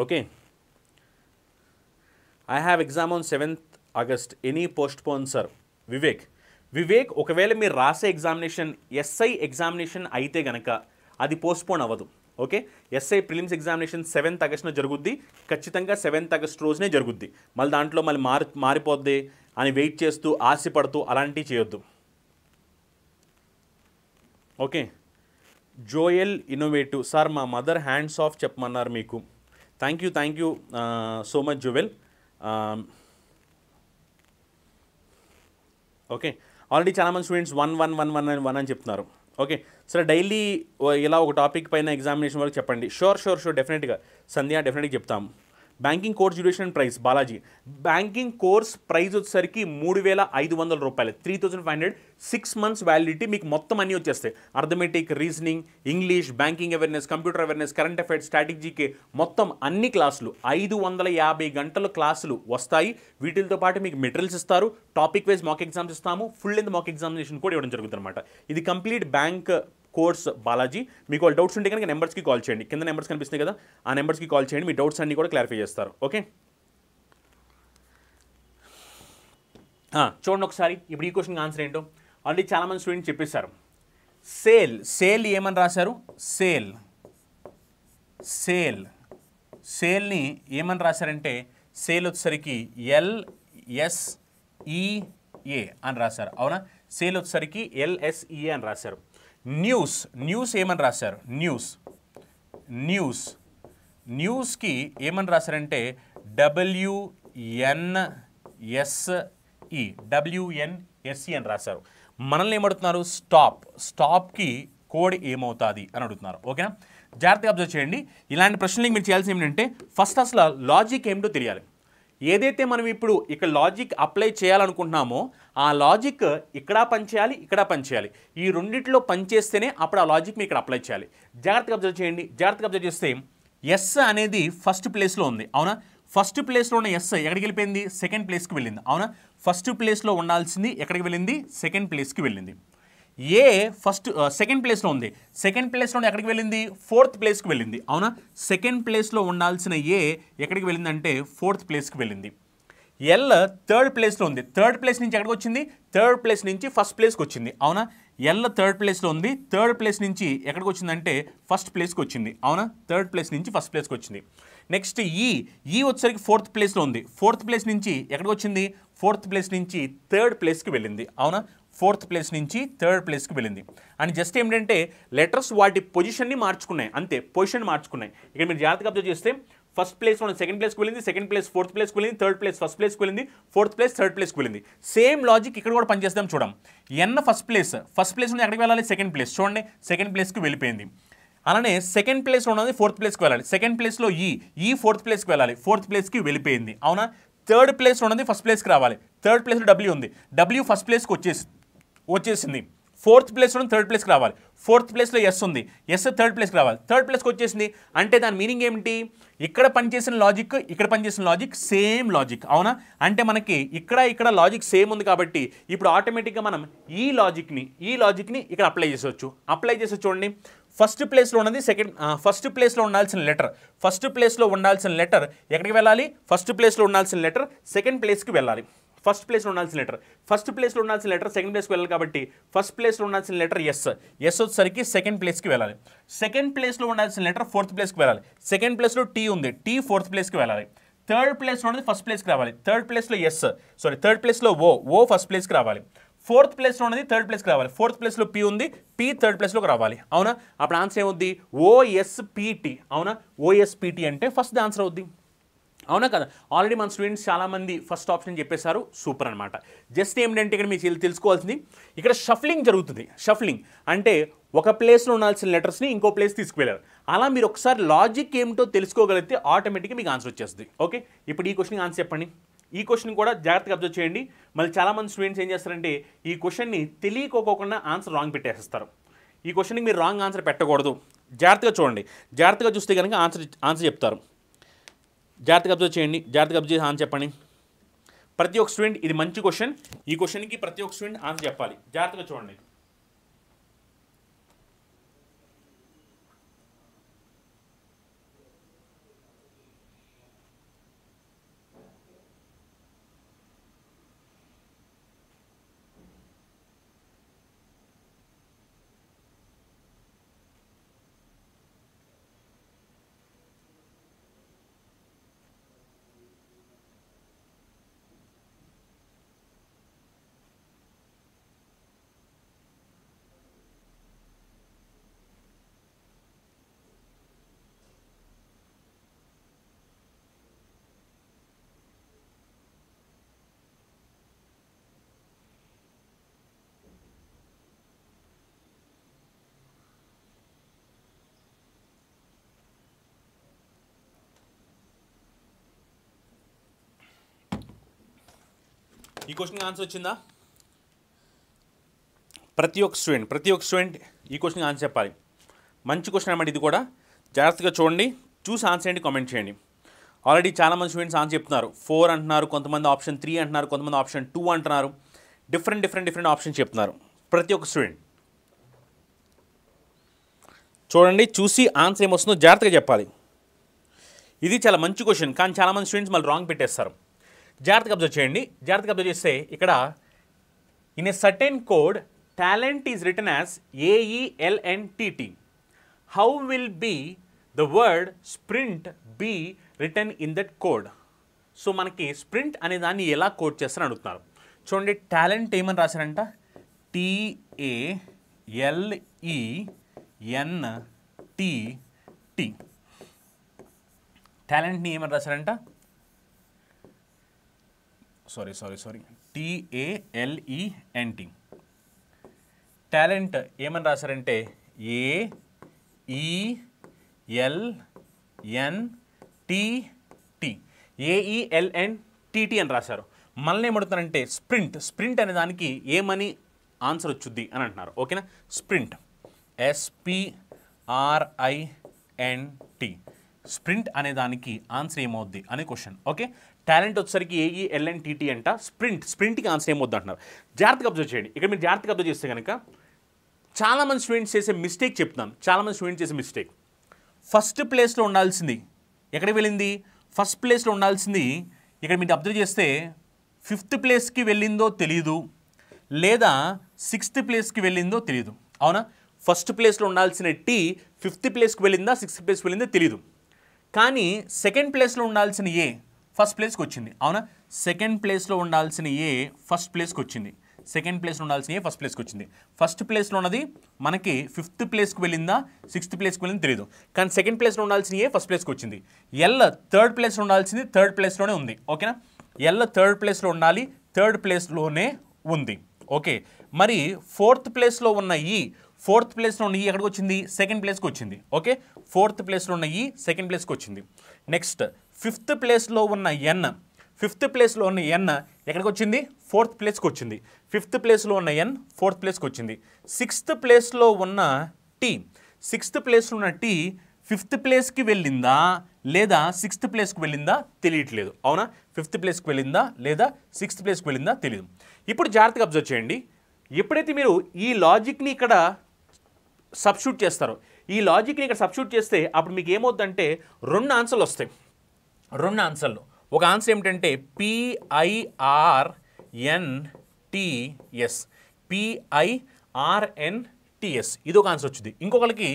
okay I have exam on seventh August any postpone sir Vivek Vivek ఒకవేళ మీరు రాసే ఎగ్జామినేషన్ ఎస్ఐ ఎగ్జామినేషన్ అయితే గనక అది పోస్ట్పోన్ అవ్వదు okay SI prelims examination seventh ఆగస్టున జరుగుద్ది ఖచ్చితంగా సెవెంత్ ఆగస్ట్ రోజునే జరుగుద్ది మళ్ళీ దాంట్లో మళ్ళీ మారి మారిపోద్ది అని వెయిట్ చేస్తూ ఆశపడుతూ అలాంటివి చేయొద్దు ఓకే జోయల్ ఇన్నోవేటివ్ సార్ మా మదర్ హ్యాండ్స్ ఆఫ్ చెప్పమన్నారు మీకు thank you thank you so much Joel okay already చాలామంది students one one one one one అని చెప్తున్నారు ఓకే సరే డైలీ ఇలా ఒక టాపిక్ పైన ఎగ్జామినేషన్ వరకు చెప్పండి షూర్ షూర్ షూర్ డెఫినెట్గా సంధ్య డెఫినెట్గా చెప్తాము banking course duration and price Balaji banking course price వచ్చేసరికి మూడు వేల ఐదు వందల రూపాయలు three thousand five hundred six months validity మీకు మొత్తం అన్నీ వచ్చేస్తాయి arithmetic reasoning English banking awareness computer awareness current affairs స్ట్రాటజీకే మొత్తం అన్ని క్లాసులు ఐదు వందల యాభై గంటల క్లాసులు వస్తాయి వీటితో పాటు మీకు మెటీరియల్స్ ఇస్తారు టాపిక్ వైజ్ మాక్ ఎగ్జామ్స్ ఇస్తాము ఫుల్ లెంత్ మాక్ ఎగ్జామినేషన్ కూడా ఇవ్వడం జరుగుతుంది అనమాట ఇది కంప్లీట్ బ్యాంక్ కోర్స్ బాలాజీ మీకు డౌట్స్ ఉంటే కనుక నెంబర్స్కి కాల్ చేయండి కింద నెంబర్స్ కనిపిస్తున్నాయి కదా ఆ నెంబర్స్కి కాల్ చేయండి మీ డౌట్స్ అన్నీ కూడా క్లారిఫై చేస్తారు ఓకే చూడండి ఒకసారి ఇప్పుడు ఈ క్వశ్చన్ ఆన్సర్ ఏంటో ఆల్రెడీ చాలామంది స్టూడెంట్స్ చెప్పేశారు సేల్ సేల్ ఏమని రాశారు సేల్ సేల్ సేల్ని ఏమని రాశారంటే సేల్ వచ్చేసరికి ఎల్ఎస్ఈఏ e అని రాశారు అవునా సేల్ వచ్చేసరికి ఎల్ఎస్ఈఏ e అని రాశారు న్యూస్ న్యూస్ ఏమని రాశారు న్యూస్ న్యూస్ న్యూస్కి ఏమని రాశారంటే డబ్ల్యూఎన్ఎస్ఈ డబ్ల్యూఎన్ఎస్ఈ అని రాశారు మనల్ని ఏమడుతున్నారు స్టాప్ స్టాప్కి కోడ్ ఏమవుతుంది అని అడుగుతున్నారు ఓకేనా జాగ్రత్తగా అబ్జర్వ్ చేయండి ఇలాంటి ప్రశ్నలకి మీరు చేయాల్సి ఏంటంటే ఫస్ట్ అసలు లాజిక్ ఏమిటో తెలియాలి ఏదైతే మనం ఇప్పుడు ఇక్కడ లాజిక్ అప్లై చేయాలనుకుంటున్నామో ఆ లాజిక్ ఇక్కడ పనిచేయాలి ఇక్కడ పనిచేయాలి ఈ రెండిట్లో పనిచేస్తేనే అప్పుడు ఆ లాజిక్ మీ ఇక్కడ అప్లై చేయాలి జాగ్రత్తగా అబ్జర్వ్ చేయండి జాగ్రత్తగా అబ్జర్వ్ చేస్తే ఎస్ అనేది ఫస్ట్ ప్లేస్లో ఉంది అవునా ఫస్ట్ ప్లేస్లో ఉన్న ఎస్ ఎక్కడికి వెళ్ళిపోయింది సెకండ్ ప్లేస్కి వెళ్ళింది అవునా ఫస్ట్ ప్లేస్లో ఉండాల్సింది ఎక్కడికి వెళ్ళింది సెకండ్ ప్లేస్కి వెళ్ళింది ఏ ఫస్ట్ సెకండ్ ప్లేస్లో ఉంది సెకండ్ ప్లేస్లో ఎక్కడికి వెళ్ళింది ఫోర్త్ ప్లేస్కి వెళ్ళింది అవునా సెకండ్ ప్లేస్లో ఉండాల్సిన ఏ ఎక్కడికి వెళ్ళిందంటే ఫోర్త్ ప్లేస్కి వెళ్ళింది ఎల్ థర్డ్ ప్లేస్లో ఉంది థర్డ్ ప్లేస్ నుంచి ఎక్కడికి వచ్చింది థర్డ్ ప్లేస్ నుంచి ఫస్ట్ ప్లేస్కి వచ్చింది అవునా ఎల్ థర్డ్ ప్లేస్లో ఉంది థర్డ్ ప్లేస్ నుంచి ఎక్కడికి వచ్చిందంటే ఫస్ట్ ప్లేస్కి వచ్చింది అవునా థర్డ్ ప్లేస్ నుంచి ఫస్ట్ ప్లేస్కి వచ్చింది నెక్స్ట్ ఈ ఈ వచ్చేసరికి ఫోర్త్ ప్లేస్లో ఉంది ఫోర్త్ ప్లేస్ నుంచి ఎక్కడికి వచ్చింది ఫోర్త్ ప్లేస్ నుంచి థర్డ్ ప్లేస్కి వెళ్ళింది అవునా ఫోర్త్ ప్లేస్ నుంచి థర్డ్ ప్లేస్కి వెళ్ళింది అండ్ జస్ట్ ఏంటంటే లెటర్స్ వాటి పొజిషన్ని మార్చుకున్నాయి అంతే పొజిషన్ మార్చుకున్నాయి ఇక్కడ మీరు జాగ్రత్తగా అబ్జర్వ్ చేస్తే ఫస్ట్ ప్లేస్ మనం సెకండ్ ప్లేస్కి వెళ్ళింది సెకండ్ ప్లేస్ ఫోర్త్ ప్లేస్కి వెళ్ళింది థర్డ్ ప్లేస్ ఫస్ట్ ప్లేస్కి వెళ్ళింది ఫోర్త్ ప్లేస్ థర్డ్ ప్లేస్కి వెళ్ళింది సేమ్ లాజిక్ ఇక్కడ కూడా పనిచేస్తాం చూడండి ఎన్న ఫస్ట్ ప్లేస్ ఫస్ట్ ప్లేస్ నుండి ఎక్కడికి వెళ్ళాలి సెకండ్ ప్లేస్ చూడండి సెకండ్ ప్లేస్కి వెళ్ళిపోయింది అలానే సెకండ్ ప్లేస్ ఉండాలి ఫోర్త్ ప్లేస్కి వెళ్ళాలి సెకండ్ ప్లేస్లో ఈ ఈ ఫోర్త్ ప్లేస్కి వెళ్ళాలి ఫోర్త్ ప్లేస్కి వెళ్ళిపోయింది అవునా థర్డ్ ప్లేస్ ఉన్నది ఫస్ట్ ప్లేస్కి రావాలి థర్డ్ ప్లేస్లో డబ్ల్యూ ఉంది డబ్ల్యూ ఫస్ట్ ప్లేస్కి వచ్చేసి వచ్చేసింది ఫోర్త్ ప్లేస్ థర్డ్ ప్లేస్కి రావాలి ఫోర్త్ ప్లేస్లో ఎస్ ఉంది ఎస్ థర్డ్ ప్లేస్కి రావాలి థర్డ్ ప్లేస్కి వచ్చేసింది అంటే దాని మీనింగ్ ఏమిటి ఇక్కడ పనిచేసిన లాజిక్ ఇక్కడ పనిచేసిన లాజిక్ సేమ్ లాజిక్ అవునా అంటే మనకి ఇక్కడ ఇక్కడ లాజిక్ సేమ్ ఉంది కాబట్టి ఇప్పుడు ఆటోమేటిక్గా మనం ఈ లాజిక్ని ఈ లాజిక్ని ఇక్కడ అప్లై చేసేవచ్చు అప్లై చేసే చూడండి ఫస్ట్ ప్లేస్లో ఉన్నది సెకండ్ ఫస్ట్ ప్లేస్లో ఉండాల్సిన లెటర్ ఫస్ట్ ప్లేస్లో ఉండాల్సిన లెటర్ ఎక్కడికి వెళ్ళాలి ఫస్ట్ ప్లేస్లో ఉండాల్సిన లెటర్ సెకండ్ ప్లేస్కి వెళ్ళాలి ఫస్ట్ ప్లేస్లో ఉండాల్సిన లెటర్ ఫస్ట్ ప్లేస్లో ఉండాల్సిన లెటర్ సెకండ్ ప్లేస్కి వెళ్ళాలి కాబట్టి ఫస్ట్ ప్లేస్లో ఉండాల్సిన లెటర్ ఎస్ ఎస్ వచ్చేసరికి సెకండ్ ప్లేస్కి వెళ్ళాలి సెకండ్ ప్లేస్లో ఉండాల్సిన లెటర్ ఫోర్త్ ప్లేస్కి వెళ్ళాలి సెకండ్ ప్లేస్లో టీ ఉంది టీ ఫోర్త్ ప్లేస్కి వెళ్ళాలి థర్డ్ ప్లేస్లో ఉన్నది ఫస్ట్ ప్లేస్కి రావాలి థర్డ్ ప్లేస్లో ఎస్ సారీ థర్డ్ ప్లేస్లో ఓ ఓ ఫస్ట్ ప్లేస్కి రావాలి ఫోర్త్ ప్లేస్లో ఉన్నది థర్డ్ ప్లేస్కి రావాలి ఫోర్త్ ప్లేస్లో పి ఉంది పి థర్డ్ ప్లేస్లోకి రావాలి అవునా అప్పుడు ఆన్సర్ ఏమవుద్ది ఓఎస్పిటి అవునా ఓఎస్పిటి అంటే ఫస్ట్ ఆన్సర్ అవుద్ది అవునా కదా ఆల్రెడీ మన స్టూడెంట్స్ చాలామంది ఫస్ట్ ఆప్షన్ చెప్పేశారు సూపర్ అనమాట జస్ట్ ఏంటంటే ఇక్కడ మీకు తెలుసుకోవాల్సింది ఇక్కడ షఫ్లింగ్ జరుగుతుంది షఫ్లింగ్ అంటే ఒక ప్లేస్లో ఉండాల్సిన లెటర్స్ని ఇంకో ప్లేస్ తీసుకువెళ్ళారు అలా మీరు ఒకసారి లాజిక్ ఏమిటో తెలుసుకోగలిగితే ఆటోమేటిక్గా మీకు ఆన్సర్ వచ్చేస్తుంది ఓకే ఇప్పుడు ఈ క్వశ్చన్కి ఆన్సర్ చెప్పండి ఈ క్వశ్చన్ కూడా జాగ్రత్తగా అబ్జర్వ్ చేయండి మళ్ళీ చాలామంది స్టూడెంట్స్ ఏం చేస్తారంటే ఈ క్వశ్చన్ని తెలియకోకుండా ఆన్సర్ రాంగ్ పెట్టేస్తారు ఈ క్వశ్చన్కి మీరు రాంగ్ ఆన్సర్ పెట్టకూడదు జాగ్రత్తగా చూడండి జాగ్రత్తగా చూస్తే కనుక ఆన్సర్ ఆన్సర్ చెప్తారు జాగ్రత్తగా అబ్జర్వ్ చేయండి జాగ్రత్తగా అబ్జర్వ్ చేసి ఆన్సర్ చెప్పండి ప్రతి ఒక్క స్టూడెంట్ ఇది మంచి క్వశ్చన్ ఈ క్వశ్చన్కి ప్రతి ఒక్క స్టూడెంట్ ఆన్సర్ చెప్పాలి జాగ్రత్తగా చూడండి ఈ క్వశ్చన్ ఆన్సర్ వచ్చిందా ప్రతి ఒక్క స్టూడెంట్ ప్రతి ఒక్క స్టూడెంట్ ఈ క్వశ్చన్ ఆన్సర్ చెప్పాలి మంచి క్వశ్చన్ అనమాట ఇది కూడా జాగ్రత్తగా చూడండి చూసి ఆన్సర్ చేయండి కామెంట్ చేయండి ఆల్రెడీ చాలామంది స్టూడెంట్స్ ఆన్సర్ చెప్తున్నారు ఫోర్ అంటున్నారు కొంతమంది ఆప్షన్ త్రీ అంటున్నారు కొంతమంది ఆప్షన్ టూ అంటున్నారు డిఫరెంట్ డిఫరెంట్ డిఫరెంట్ ఆప్షన్స్ చెప్తున్నారు ప్రతి ఒక్క స్టూడెంట్ చూడండి చూసి ఆన్సర్ ఏమొస్తుందో జాగ్రత్తగా చెప్పాలి ఇది చాలా మంచి క్వశ్చన్ కానీ చాలామంది స్టూడెంట్స్ మళ్ళీ రాంగ్ పెట్టేస్తారు జాగ్రత్తగా అబ్జర్వ్ చేయండి జాగ్రత్తగా అబ్జర్వ్ చేస్తే ఇక్కడ in a certain code talent is written as A E L N T T how will be the word sprint be written in that code so మనకి స్ప్రింట్ అనే దాన్ని ఎలా కోడ్ చేస్తారని అడుగుతున్నారు చూడండి టాలెంట్ ఏమని రాశారంట టీఏఎల్ఈఎన్టీటీ టాలెంట్ని e ఏమని రాశారంట sorry sorry sorry T A L E N T talent ఏమని రాశారంటే ఏ ఈఎల్ఎన్టీటీ ఏఈఎల్ఎన్ టీటీ అని రాశారు మళ్ళీ ఏమడుతున్నారంటే స్ప్రింట్ స్ప్రింట్ అనే దానికి ఏమని ఆన్సర్ వచ్చుద్ది అని అంటున్నారు ఓకేనా స్ప్రింట్ ఎస్పిఆర్ఐఎన్టీ స్ప్రింట్ అనే దానికి ఆన్సర్ ఏమవుద్ది అనే క్వశ్చన్ ఓకే టాలెంట్ వచ్చేసరికి ఏఈ టీటీ అంట స్ప్రింట్ స్ప్రింట్కి ఆన్సర్ ఏమొద్దు అంటున్నారు జాగ్రత్తగా అబ్జర్వ్ చేయండి ఇక్కడ మీరు జాగ్రత్తగా అబ్జర్వ్ చేస్తే కనుక చాలామంది స్టూడెంట్స్ చేసే మిస్టేక్ చాలా చాలామంది స్టూడెంట్స్ చేసే మిస్టేక్ ఫస్ట్ ప్లేస్లో ఉండాల్సింది ఎక్కడికి వెళ్ళింది ఫస్ట్ ప్లేస్లో ఉండాల్సింది ఇక్కడ మీరు అబ్జర్వ్ చేస్తే ఫిఫ్త్ ప్లేస్కి వెళ్ళిందో తెలియదు లేదా సిక్స్త్ ప్లేస్కి వెళ్ళిందో తెలియదు అవునా ఫస్ట్ ప్లేస్లో ఉండాల్సిన టీ ఫిఫ్త్ ప్లేస్కి వెళ్ళిందా సిక్స్త్ ప్లేస్కి వెళ్ళిందో తెలియదు కానీ సెకండ్ ప్లేస్లో ఉండాల్సిన ఏ ఫస్ట్ ప్లేస్కి వచ్చింది అవునా సెకండ్ ప్లేస్లో ఉండాల్సిన ఏ ఫస్ట్ ప్లేస్కి వచ్చింది సెకండ్ ప్లేస్లో ఉండాల్సిన ఏ ఫస్ట్ ప్లేస్కి వచ్చింది ఫస్ట్ ప్లేస్లో ఉన్నది మనకి ఫిఫ్త్ ప్లేస్కి వెళ్ళిందా సిక్స్త్ ప్లేస్కి వెళ్ళింది తెలియదు కానీ సెకండ్ ప్లేస్లో ఉండాల్సిన ఏ ఫస్ట్ ప్లేస్కి వచ్చింది ఎల్ థర్డ్ ప్లేస్లో ఉండాల్సింది థర్డ్ ప్లేస్లోనే ఉంది ఓకేనా ఎల్ థర్డ్ ప్లేస్లో ఉండాలి థర్డ్ ప్లేస్లోనే ఉంది ఓకే మరి ఫోర్త్ ప్లేస్లో ఉన్న ఈ ఫోర్త్ ప్లేస్లో ఉన్న ఈ e ఎక్కడికి వచ్చింది సెకండ్ ప్లేస్కి వచ్చింది ఓకే ఫోర్త్ ప్లేస్లో ఉన్న ఈ సెకండ్ ప్లేస్కి వచ్చింది నెక్స్ట్ ఫిఫ్త్ ప్లేస్లో ఉన్న ఎన్ ఫిఫ్త్ ప్లేస్లో ఉన్న ఎన్ ఎక్కడికి వచ్చింది ఫోర్త్ ప్లేస్కి వచ్చింది ఫిఫ్త్ ప్లేస్లో ఉన్న ఎన్ ఫోర్త్ ప్లేస్కి వచ్చింది సిక్స్త్ ప్లేస్లో ఉన్న టీ సిక్స్త్ ప్లేస్లో ఉన్న టీ ఫిఫ్త్ ప్లేస్కి వెళ్ళిందా లేదా సిక్స్త్ ప్లేస్కి వెళ్ళిందా తెలియట్లేదు అవునా ఫిఫ్త్ ప్లేస్కి వెళ్ళిందా లేదా సిక్స్త్ ప్లేస్కి వెళ్ళిందా తెలియదు ఇప్పుడు జాగ్రత్తగా అబ్జర్వ్ చేయండి ఎప్పుడైతే మీరు ఈ లాజిక్ని ఇక్కడ సబ్షూట్ చేస్తారో ఈ లాజిక్ని ఇక్కడ సబ్షూట్ చేస్తే అప్పుడు మీకు ఏమవుతుందంటే రెండు ఆన్సర్లు వస్తాయి రెండు ఆన్సర్లు ఒక ఆన్సర్ ఏమిటంటే పిఐఆర్ఎన్టిఎస్ పిఐఆర్ఎన్టిఎస్ ఇది ఒక ఆన్సర్ వచ్చింది ఇంకొకరికి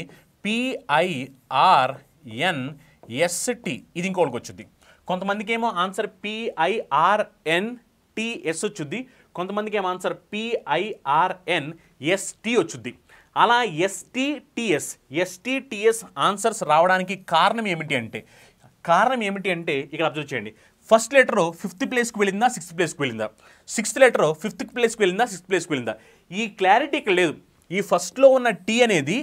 పిఐఆర్ఎన్ఎస్టి ఇది ఇంకొకరికి వచ్చింది కొంతమందికి ఏమో ఆన్సర్ పిఐఆర్ఎన్టిఎస్ వచ్చింది కొంతమందికి ఏమో ఆన్సర్ పిఐఆర్ఎన్ఎస్టి వచ్చింది అలా ఎస్టీటీఎస్ ఎస్టీటీఎస్ ఆన్సర్స్ రావడానికి కారణం ఏమిటి అంటే కారణం ఏమిటి అంటే ఇక్కడ అబ్జర్వ్ చేయండి ఫస్ట్ లెటర్ ఫిఫ్త్ ప్లేస్కి వెళ్ళిందా సిక్స్త్ ప్లేస్కి వెళ్ళిందా సిక్స్త్ లెటర్ ఫిఫ్త్ ప్లేస్కి వెళ్ళిందా సిక్స్త్ ప్లేస్కి వెళ్ళిందా ఈ క్లారిటీ ఇక్కడ లేదు ఈ ఫస్ట్లో ఉన్న టీ అనేది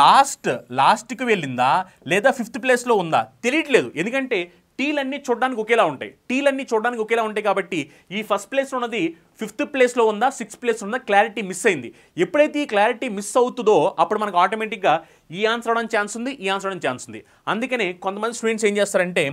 లాస్ట్ లాస్ట్కి వెళ్ళిందా లేదా ఫిఫ్త్ ప్లేస్లో ఉందా తెలియట్లేదు ఎందుకంటే టీలన్నీ చూడడానికి ఒకేలా ఉంటాయి టీలన్నీ చూడడానికి ఒకేలా ఉంటాయి కాబట్టి ఈ ఫస్ట్ ప్లేస్ ఉన్నది ఫిఫ్త్ ప్లేస్లో ఉందా సిక్స్త్ ప్లేస్ ఉందా క్లారిటీ మిస్ అయింది ఎప్పుడైతే ఈ క్లారిటీ మిస్ అవుతుందో అప్పుడు మనకు ఆటోమేటిక్గా ఈ ఆన్సర్ అవడానికి ఛాన్స్ ఉంది ఈ ఆన్సర్ అవడానికి ఛాన్స్ ఉంది అందుకనే కొంతమంది స్టూడెంట్స్ ఏం చేస్తారంటే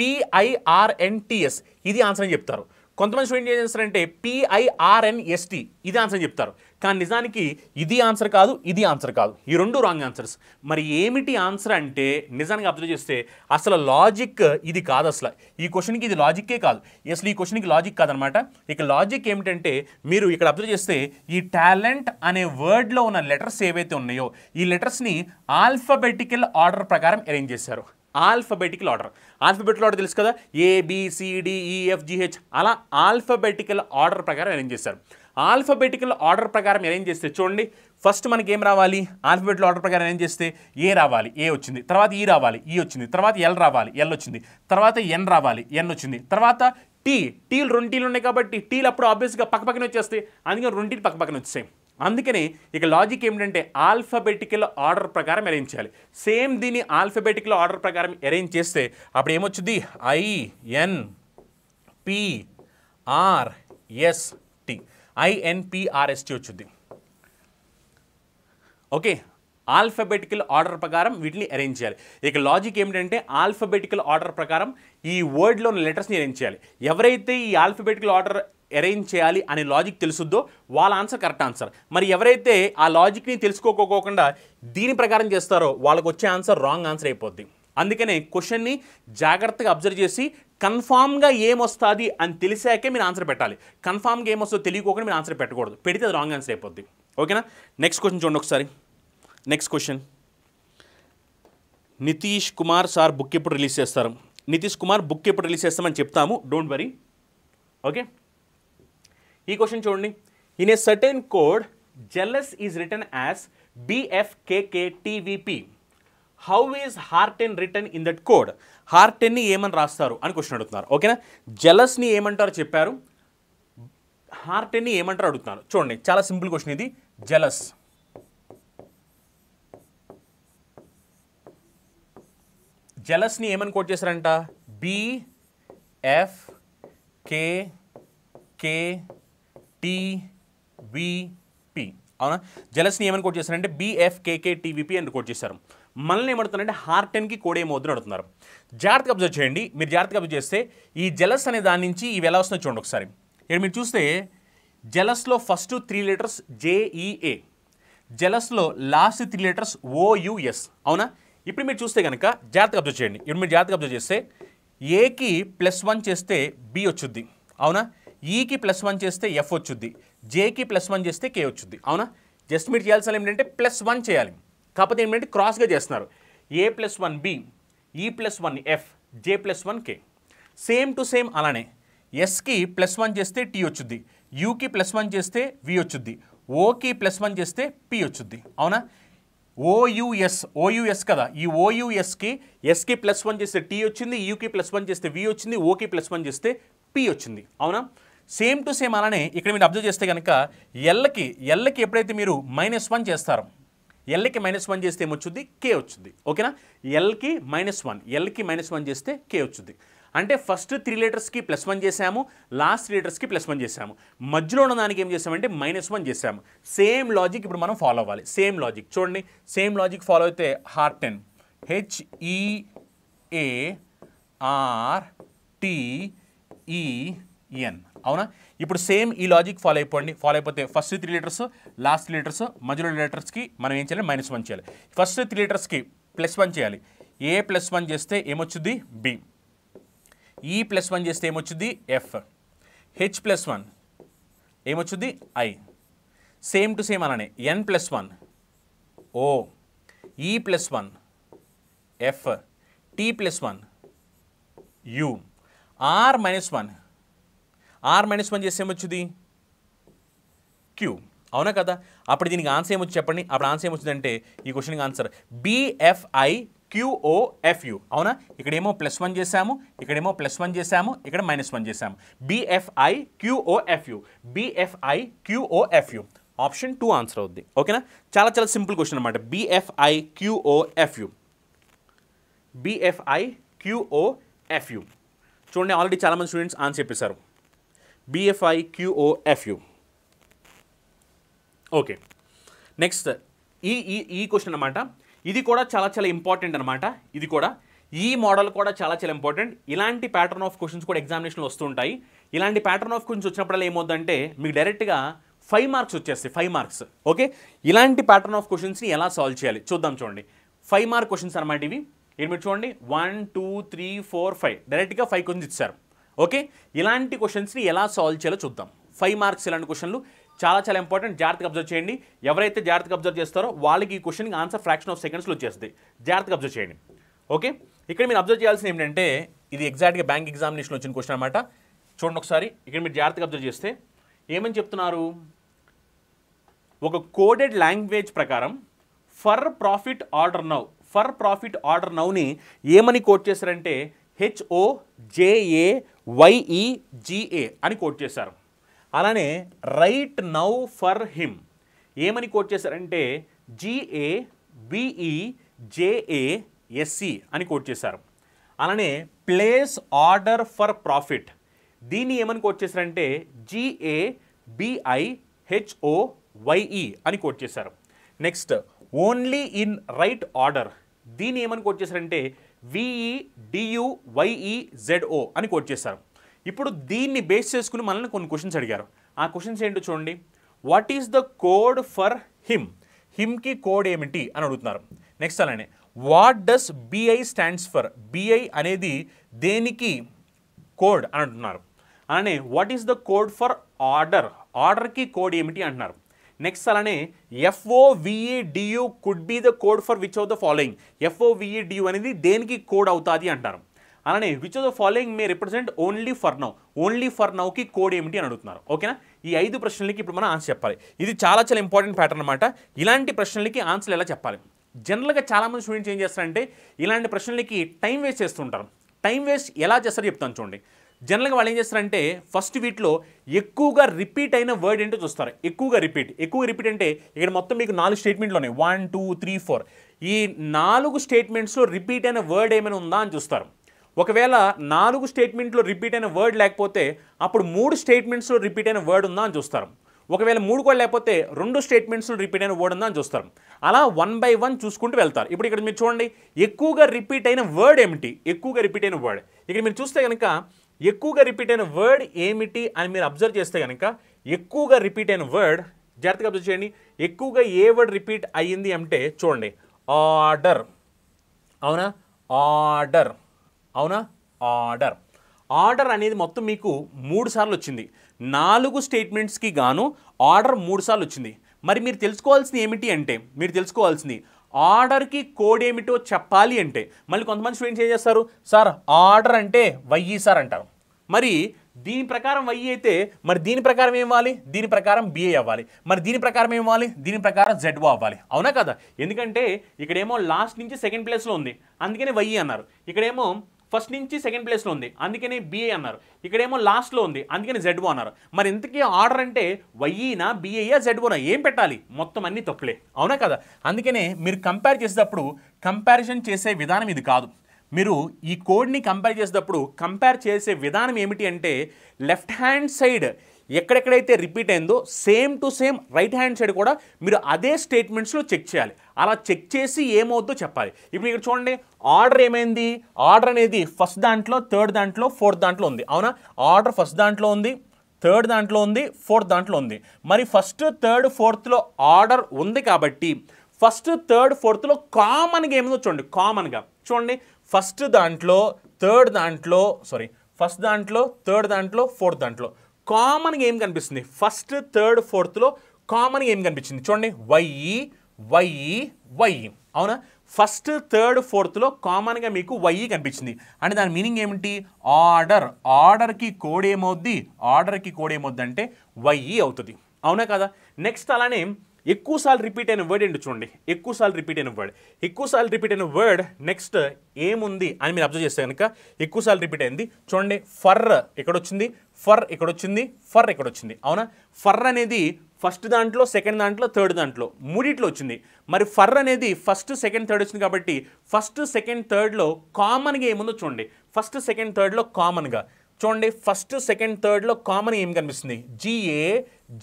పిఐఆర్ఎన్టీఎస్ ఇది ఆన్సర్ అని చెప్తారు కొంతమంది స్టూడెంట్స్ ఏం చేస్తారంటే పిఐఆర్ఎన్ఎస్టీ ఇది ఆన్సర్ అని చెప్తారు కానీ నిజానికి ఇది ఆన్సర్ కాదు ఇది ఆన్సర్ కాదు ఈ రెండు రాంగ్ ఆన్సర్స్ మరి ఏమిటి ఆన్సర్ అంటే నిజానికి అబ్జర్వ్ చేస్తే అసలు లాజిక్ ఇది కాదు అసలు ఈ క్వశ్చన్కి ఇది లాజిక్కే కాదు అసలు ఈ క్వశ్చన్కి లాజిక్ కాదనమాట ఇక లాజిక్ ఏమిటంటే మీరు ఇక్కడ అబ్జర్వ్ చేస్తే ఈ టాలెంట్ అనే వర్డ్లో ఉన్న లెటర్స్ ఏవైతే ఉన్నాయో ఈ లెటర్స్ని ఆల్ఫబెటికల్ ఆర్డర్ ప్రకారం అరేంజ్ చేశారు ఆల్ఫబెటికల్ ఆర్డర్ ఆల్ఫబెటికల్ ఆర్డర్ తెలుసు కదా ఏబిసిడిఈఎఫ్జిహెచ్ e, అలా ఆల్ఫబెటికల్ ఆర్డర్ ప్రకారం అరేంజ్ చేశారు ఆల్ఫబెటికల్ ఆర్డర్ ప్రకారం అరేంజ్ చేస్తే చూడండి ఫస్ట్ మనకి ఏం రావాలి ఆల్ఫబెటికల్ ఆర్డర్ ప్రకారం అరేంజ్ చేస్తే ఏ రావాలి ఏ వచ్చింది తర్వాత ఈ రావాలి ఈ వచ్చింది తర్వాత ఎల్ రావాలి ఎల్ వచ్చింది తర్వాత ఎన్ రావాలి ఎన్ వచ్చింది తర్వాత టీ టీలు రెండు టీలు ఉన్నాయి కాబట్టి టీలు అప్పుడు ఆబ్వియస్గా పక్క పక్కన వచ్చేస్తే అందుకని రెండు టీలు పక్క పక్కన వచ్చేసాయి అందుకని ఇక లాజిక్ ఏమిటంటే ఆల్ఫబెటికల్ ఆర్డర్ ప్రకారం అరేంజ్ చేయాలి సేమ్ దీన్ని ఆల్ఫబెటికల్ ఆర్డర్ ప్రకారం అరేంజ్ చేస్తే అప్పుడు ఏమొచ్చుద్ది I N P R R S I N P R S T వచ్చింది ఓకే ఆల్ఫబెటికల్ ఆర్డర్ ప్రకారం వీటిని అరేంజ్ చేయాలి ఇక లాజిక్ ఏమిటంటే ఆల్ఫబెటికల్ ఆర్డర్ ప్రకారం ఈ వర్డ్లోని లెటర్స్ని అరేంజ్ చేయాలి ఎవరైతే ఈ ఆల్ఫబెటికల్ ఆర్డర్ అరేంజ్ చేయాలి అనే లాజిక్ తెలుసుద్దో వాళ్ళ ఆన్సర్ కరెక్ట్ ఆన్సర్ మరి ఎవరైతే ఆ లాజిక్ని తెలుసుకోకోకుండా దీని ప్రకారం చేస్తారో వాళ్ళకు వచ్చే ఆన్సర్ రాంగ్ ఆన్సర్ అయిపోద్ది అందుకనే క్వశ్చన్ని జాగ్రత్తగా అబ్జర్వ్ చేసి కన్ఫామ్గా ఏమొస్తుంది అని తెలిసాకే మీరు ఆన్సర్ పెట్టాలి కన్ఫామ్గా ఏమొస్తుందో తెలియకోకుండా మీరు ఆన్సర్ పెట్టకూడదు పెడితే అది రాంగ్ ఆన్సర్ అయిపోద్ది ఓకేనా నెక్స్ట్ క్వశ్చన్ చూడండి ఒకసారి next question Nitish Kumar sir book ఎప్పుడు రిలీజ్ చేస్తారు నితీష్ కుమార్ బుక్ ఎప్పుడు రిలీజ్ చేస్తామని చెప్తాము డోంట్ వరీ ఓకే ఈ క్వశ్చన్ చూడండి in a certain code jealous is written as K K T V P how is N written in that code హార్ట్ ఎన్ని ఏమని రాస్తారు అని క్వశ్చన్ అడుగుతున్నారు ఓకేనా జలస్ని ఏమంటారు చెప్పారు హార్ట్ ఎన్ని ఏమంటారు అడుగుతున్నారు చూడండి చాలా సింపుల్ క్వశ్చన్ ఇది జలస్ జలస్ని ఏమని కోట్ చేశారంట బిఎఫ్ ఎఫ్ కే కే అవునా జలస్ని ఏమని కోట్ చేశారంటే బిఎఫ్ కేకే అని కోట్ చేశారు మనల్ని ఏమడుతున్నారంటే హార్ట్ టెన్కి కోడ్ ఏమవుతుంది అడుగుతున్నారు జాగ్రత్తగా అబ్జర్వ్ చేయండి మీరు జాగ్రత్తగా అబ్జర్వ్ చేస్తే ఈ జెలస్ అనే దాని నుంచి ఇవి ఎలా వస్తుందో చూడండి ఒకసారి ఇక్కడ మీరు చూస్తే జెలస్లో ఫస్ట్ త్రీ లీటర్స్ జేఈఏ జెలస్లో లాస్ట్ త్రీ లీటర్స్ ఓయుఎస్ అవునా ఇప్పుడు మీరు చూస్తే కనుక జాగ్రత్తగా అబ్జర్వ్ చేయండి ఇప్పుడు మీరు జాగ్రత్తగా అబ్జర్వ్ చేస్తే ఏకి ప్లస్ వన్ చేస్తే బి వచ్చుద్ది అవునా ఈకి ప్లస్ వన్ చేస్తే ఎఫ్ వచ్చుద్ది జేకి ప్లస్ వన్ చేస్తే కే వచ్చుద్ది అవునా జస్ట్ మీరు చేయాల్సిన ఏంటంటే ప్లస్ వన్ చేయాలి కాకపోతే ఏంటంటే క్రాస్గా చేస్తున్నారు A plus one B E plus one F J plus one K same to same అలానే ఎస్కి ప్లస్ వన్ చేస్తే టీ వచ్చుద్ది యూకి ప్లస్ వన్ చేస్తే వి వచ్చుద్ది ఓకి ప్లస్ వన్ చేస్తే పి వచ్చుద్ది అవునా ఓయుఎస్ ఓయుఎస్ కదా ఈ ఓయుఎస్కి ఎస్కి ప్లస్ వన్ చేస్తే టీ వచ్చింది యూకి ప్లస్ వన్ చేస్తే వి వచ్చింది ఓకి ప్లస్ వన్ చేస్తే పి వచ్చింది అవునా సేమ్ టు సేమ్ అలానే ఇక్కడ మీరు అబ్జర్వ్ చేస్తే కనుక ఎల్కి ఎల్కి ఎప్పుడైతే మీరు మైనస్ వన్ చేస్తారో ఎల్కి మైనస్ వన్ చేస్తే ఏమొచ్చుద్ది కే వచ్చింది ఓకేనా ఎల్కి మైనస్ వన్ ఎల్కి మైనస్ వన్ చేస్తే కే వచ్చింది అంటే ఫస్ట్ త్రీ లీటర్స్కి ప్లస్ వన్ చేసాము లాస్ట్ త్రీ లీటర్స్కి ప్లస్ వన్ చేసాము మధ్యలో ఉన్న దానికి ఏం చేసామంటే మైనస్ వన్ చేసాము సేమ్ లాజిక్ ఇప్పుడు మనం ఫాలో అవ్వాలి సేమ్ లాజిక్ చూడండి సేమ్ లాజిక్ ఫాలో అయితే హార్ట్ టెన్ హెచ్ఈఏఆర్టిఈఎన్ అవునా ఇప్పుడు సేమ్ ఈ లాజిక్ ఫాలో అయిపోండి ఫాలో అయిపోతే first three litres last litres మధ్యలో లీటర్స్కి మనం ఏం చేయాలి మైనస్ వన్ చేయాలి ఫస్ట్ త్రీ లీటర్స్కి ప్లస్ వన్ చేయాలి ఏ ప్లస్ వన్ చేస్తే ఏమొచ్చుద్ది బి ఈ ప్లస్ వన్ చేస్తే ఏమొచ్చుద్ది ఎఫ్ హెచ్ ప్లస్ వన్ ఏమొచ్చుద్ది ఐ సేమ్ టు సేమ్ అలానే N plus one O E plus one F T plus one U R minus one R minus one చేస్తే ఏమొచ్చింది queue అవునా కదా అప్పుడు దీనికి ఆన్సర్ ఏమొచ్చి చెప్పండి అప్పుడు ఆన్సర్ ఏమొచ్చిందంటే ఈ క్వశ్చన్కి ఆన్సర్ బిఎఫ్ఐ క్యూఓఎఫ్యూ అవునా ఇక్కడేమో ప్లస్ వన్ చేశాము ఇక్కడేమో ప్లస్ వన్ చేశాము ఇక్కడ మైనస్ వన్ చేశాము B F I Q O F U B F I Q O F U option two answer అవుద్ది ఓకేనా చాలా చాలా సింపుల్ క్వశ్చన్ అనమాట బిఎఫ్ఐ క్యూఓఎఫ్యు బిఎఫ్ఐ క్యూఓఎఫ్యూ చూడండి ఆల్రెడీ చాలామంది స్టూడెంట్స్ ఆన్సర్ చెప్పేశారు బిఎఫ్ఐక్యూఓఎఫ్యు ఓకే నెక్స్ట్ ఈ ఈ ఈ క్వశ్చన్ అనమాట ఇది కూడా చాలా చాలా ఇంపార్టెంట్ అనమాట ఇది కూడా ఈ మోడల్ కూడా చాలా చాలా ఇంపార్టెంట్ ఇలాంటి ప్యాటర్న్ ఆఫ్ క్వశ్చన్స్ కూడా ఎగ్జామినేషన్లో వస్తుంటాయి ఇలాంటి ప్యాటర్న్ ఆఫ్ క్వశ్చన్స్ వచ్చినప్పుడల్లా ఏమవుతుందంటే మీకు డైరెక్ట్గా ఫైవ్ మార్క్స్ వచ్చేస్తాయి ఫైవ్ మార్క్స్ ఓకే ఇలాంటి ప్యాటర్న్ ఆఫ్ క్వశ్చన్స్ని ఎలా సాల్వ్ చేయాలి చూద్దాం చూడండి ఫైవ్ మార్క్ క్వశ్చన్స్ అనమాట ఇవి ఏంటి చూడండి one two three four five డైరెక్ట్గా ఫైవ్ క్వశ్చన్స్ ఇచ్చారు ఓకే ఇలాంటి క్వశ్చన్స్ని ఎలా సాల్వ్ చేయాలో చూద్దాం ఫైవ్ మార్క్స్ ఇలాంటి క్వశ్చన్లు చాలా చాలా ఇంపార్టెంట్ జాగ్రత్తగా అబ్జర్వ్ చేయండి ఎవరైతే జాగ్రత్తగా అబ్జర్వ్ చేస్తారో వాళ్ళకి ఈ క్వశ్చన్కి ఆన్సర్ ఫ్రాక్షన్ ఆఫ్ సెకండ్స్లో వచ్చేస్తుంది జాగ్రత్తగా అబ్జర్వ్ చేయండి ఓకే ఇక్కడ మీరు అబ్జర్వ్ చేయాల్సిన ఏంటంటే ఇది ఎగ్జాక్ట్గా బ్యాంక్ ఎగ్జామినేషన్ వచ్చిన క్వశ్చన్ అనమాట చూడండి ఒకసారి ఇక్కడ మీరు జాగ్రత్తగా అబ్జర్వ్ చేస్తే ఏమని చెప్తున్నారు ఒక కోడెడ్ లాంగ్వేజ్ ప్రకారం for profit order now for profit order నౌని ఏమని కోట్ చేశారంటే హెచ్ఓ జేఏ వైఈజిఏ అని కోట్ చేశారు అలానే రైట్ నౌ ఫర్ హిమ్ ఏమని కోట్ చేశారంటే జిఏ బిఈ జేఏ ఎస్సి అని కోట్ చేశారు అలానే ప్లేస్ ఆర్డర్ ఫర్ ప్రాఫిట్ దీన్ని ఏమని కోట్ చేశారంటే జిఏ బిఐ హెచ్ఓ వైఈ అని కోట్ చేశారు next only in right order దీన్ని ఏమని కోట్ చేశారంటే విఈ డియు వైఈ జెడ్ఓ అని కోట్ చేస్తారు ఇప్పుడు దీన్ని బేస్ చేసుకుని మనల్ని కొన్ని క్వశ్చన్స్ అడిగారు ఆ క్వశ్చన్స్ ఏంటో చూడండి what is the code for him హిమ్కి కోడ్ ఏమిటి అని అడుగుతున్నారు నెక్స్ట్ అలానే what does B I stands for B I అనేది దేనికి కోడ్ అని అంటున్నారు అలానే what is the code for order ఆర్డర్కి కోడ్ ఏమిటి అంటున్నారు నెక్స్ట్ అలానే F O V E D U could be the code for which of the following F O V E D U అనేది దేనికి కోడ్ అవుతుంది అంటారు అలానే which of the following may represent only for now only for నౌకి code ఏమిటి అని అడుగుతున్నారు ఓకేనా ఈ ఐదు ప్రశ్నలకి ఇప్పుడు మనం ఆన్సర్ చెప్పాలి ఇది చాలా చాలా ఇంపార్టెంట్ ప్యాటర్న్ అనమాట ఇలాంటి ప్రశ్నలకి ఆన్సర్ ఎలా చెప్పాలి జనరల్గా చాలామంది స్టూడెంట్స్ ఏం చేస్తారంటే ఇలాంటి ప్రశ్నలకి టైం వేస్ట్ చేస్తుంటారు టైం వేస్ట్ ఎలా చేస్తారో చెప్తాను చూడండి జనరల్గా వాళ్ళు ఏం చేస్తారంటే ఫస్ట్ వీటిలో ఎక్కువగా రిపీట్ అయిన వర్డ్ ఏంటో చూస్తారు ఎక్కువగా రిపీట్ ఎక్కువ రిపీట్ అంటే ఇక్కడ మొత్తం మీకు నాలుగు స్టేట్మెంట్లు ఉన్నాయి వన్ టూ త్రీ ఫోర్ ఈ నాలుగు స్టేట్మెంట్స్లో రిపీట్ అయిన వర్డ్ ఏమైనా ఉందా అని చూస్తారు ఒకవేళ నాలుగు స్టేట్మెంట్లో రిపీట్ అయిన వర్డ్ లేకపోతే అప్పుడు మూడు స్టేట్మెంట్స్లో రిపీట్ అయిన వర్డ్ ఉందా అని చూస్తారు ఒకవేళ మూడు కూడా లేకపోతే రెండు స్టేట్మెంట్స్లో రిపీట్ అయిన వర్డ్ ఉందా అని చూస్తారు అలా వన్ బై వన్ చూసుకుంటూ వెళ్తారు ఇప్పుడు ఇక్కడ మీరు చూడండి ఎక్కువగా రిపీట్ అయిన వర్డ్ ఏమిటి ఎక్కువగా రిపీట్ అయిన వర్డ్ ఇక్కడ మీరు చూస్తే కనుక ఎక్కువగా రిపీట్ అయిన వర్డ్ ఏమిటి అని మీరు అబ్జర్వ్ చేస్తే కనుక ఎక్కువగా రిపీట్ అయిన వర్డ్ జాగ్రత్తగా అబ్జర్వ్ చేయండి ఎక్కువగా ఏ వర్డ్ రిపీట్ అయ్యింది అంటే చూడండి ఆర్డర్ అవునా ఆర్డర్ అవునా ఆర్డర్ ఆర్డర్ అనేది మొత్తం మీకు మూడు సార్లు వచ్చింది నాలుగు స్టేట్మెంట్స్కి గాను ఆర్డర్ మూడు సార్లు వచ్చింది మరి మీరు తెలుసుకోవాల్సింది ఏమిటి అంటే మీరు తెలుసుకోవాల్సింది ఆర్డర్కి కోడ్ ఏమిటో చెప్పాలి అంటే మళ్ళీ కొంతమంది స్టూడెంట్స్ ఏం చేస్తారు సార్ ఆర్డర్ అంటే వైఈసార్ సార్ అంటారు మరి దీని ప్రకారం వై అయితే మరి దీని ప్రకారం ఏం అవ్వాలి దీని ప్రకారం బిఏ అవ్వాలి మరి దీని ప్రకారం ఏం అవ్వాలి దీని ప్రకారం జెడ్ఓ అవ్వాలి అవునా కదా ఎందుకంటే ఇక్కడేమో లాస్ట్ నుంచి సెకండ్ ప్లేస్లో ఉంది అందుకనే వై అన్నారు ఇక్కడేమో ఫస్ట్ నుంచి సెకండ్ ప్లేస్లో ఉంది అందుకనే బిఏ అన్నారు ఇక్కడేమో లాస్ట్లో ఉంది అందుకని జెడ్ఓ అన్నారు మరి ఇంతకీ ఆర్డర్ అంటే వైఈనా బిఏయా జెడ్ఓనా ఏం పెట్టాలి మొత్తం అన్నీ తప్పులే అవునా కదా అందుకనే మీరు కంపేర్ చేసేటప్పుడు కంపారిజన్ చేసే విధానం ఇది కాదు మీరు ఈ కోడ్ని కంపేర్ చేసేటప్పుడు కంపేర్ చేసే విధానం ఏమిటి అంటే లెఫ్ట్ హ్యాండ్ సైడ్ ఎక్కడెక్కడైతే రిపీట్ అయిందో same to same right hand side కూడా మీరు అదే స్టేట్మెంట్స్లో చెక్ చేయాలి అలా చెక్ చేసి ఏమవుద్దో చెప్పాలి ఇప్పుడు ఇక్కడ చూడండి ఆర్డర్ ఏమైంది ఆర్డర్ అనేది ఫస్ట్ దాంట్లో థర్డ్ దాంట్లో ఫోర్త్ దాంట్లో ఉంది అవునా ఆర్డర్ ఫస్ట్ దాంట్లో ఉంది థర్డ్ దాంట్లో ఉంది ఫోర్త్ దాంట్లో ఉంది మరి ఫస్ట్ థర్డ్ ఫోర్త్లో ఆర్డర్ ఉంది కాబట్టి ఫస్ట్ థర్డ్ ఫోర్త్లో కామన్గా ఏమిందో చూడండి కామన్గా చూడండి ఫస్ట్ దాంట్లో థర్డ్ దాంట్లో సారీ ఫస్ట్ దాంట్లో థర్డ్ దాంట్లో ఫోర్త్ దాంట్లో కామన్గా ఏం కనిపిస్తుంది ఫస్ట్ థర్డ్ ఫోర్త్లో కామన్గా ఏం కనిపించింది చూడండి వై వై వై అవునా ఫస్ట్ థర్డ్ ఫోర్త్లో కామన్గా మీకు వై కనిపించింది అంటే దాని మీనింగ్ ఏమిటి ఆర్డర్ ఆర్డర్కి కోడ్ ఏమవుద్ది ఆర్డర్కి కోడ్ ఏమవుద్ది అంటే వై అవుతుంది అవునా కదా నెక్స్ట్ అలానే ఎక్కువసార్లు రిపీట్ అయిన వర్డ్ ఏంటి చూడండి ఎక్కువసార్లు రిపీట్ అయిన వర్డ్ ఎక్కువసార్లు రిపీట్ అయిన వర్డ్ నెక్స్ట్ ఏముంది అని మీరు అబ్జర్వ్ చేస్తే కనుక ఎక్కువసార్లు రిపీట్ అయింది చూడండి ఫర్ ఇక్కడ వచ్చింది ఫర్ ఇక్కడ వచ్చింది ఫర్ ఇక్కడ వచ్చింది అవునా ఫర్ అనేది ఫస్ట్ దాంట్లో సెకండ్ దాంట్లో థర్డ్ దాంట్లో మూడిట్లో వచ్చింది మరి ఫర్ అనేది ఫస్ట్ సెకండ్ థర్డ్ వచ్చింది కాబట్టి ఫస్ట్ సెకండ్ థర్డ్లో కామన్గా ఏముందో చూడండి ఫస్ట్ సెకండ్ థర్డ్లో కామన్గా చూడండి ఫస్ట్ సెకండ్ థర్డ్లో కామన్ ఏం కనిపిస్తుంది జిఏ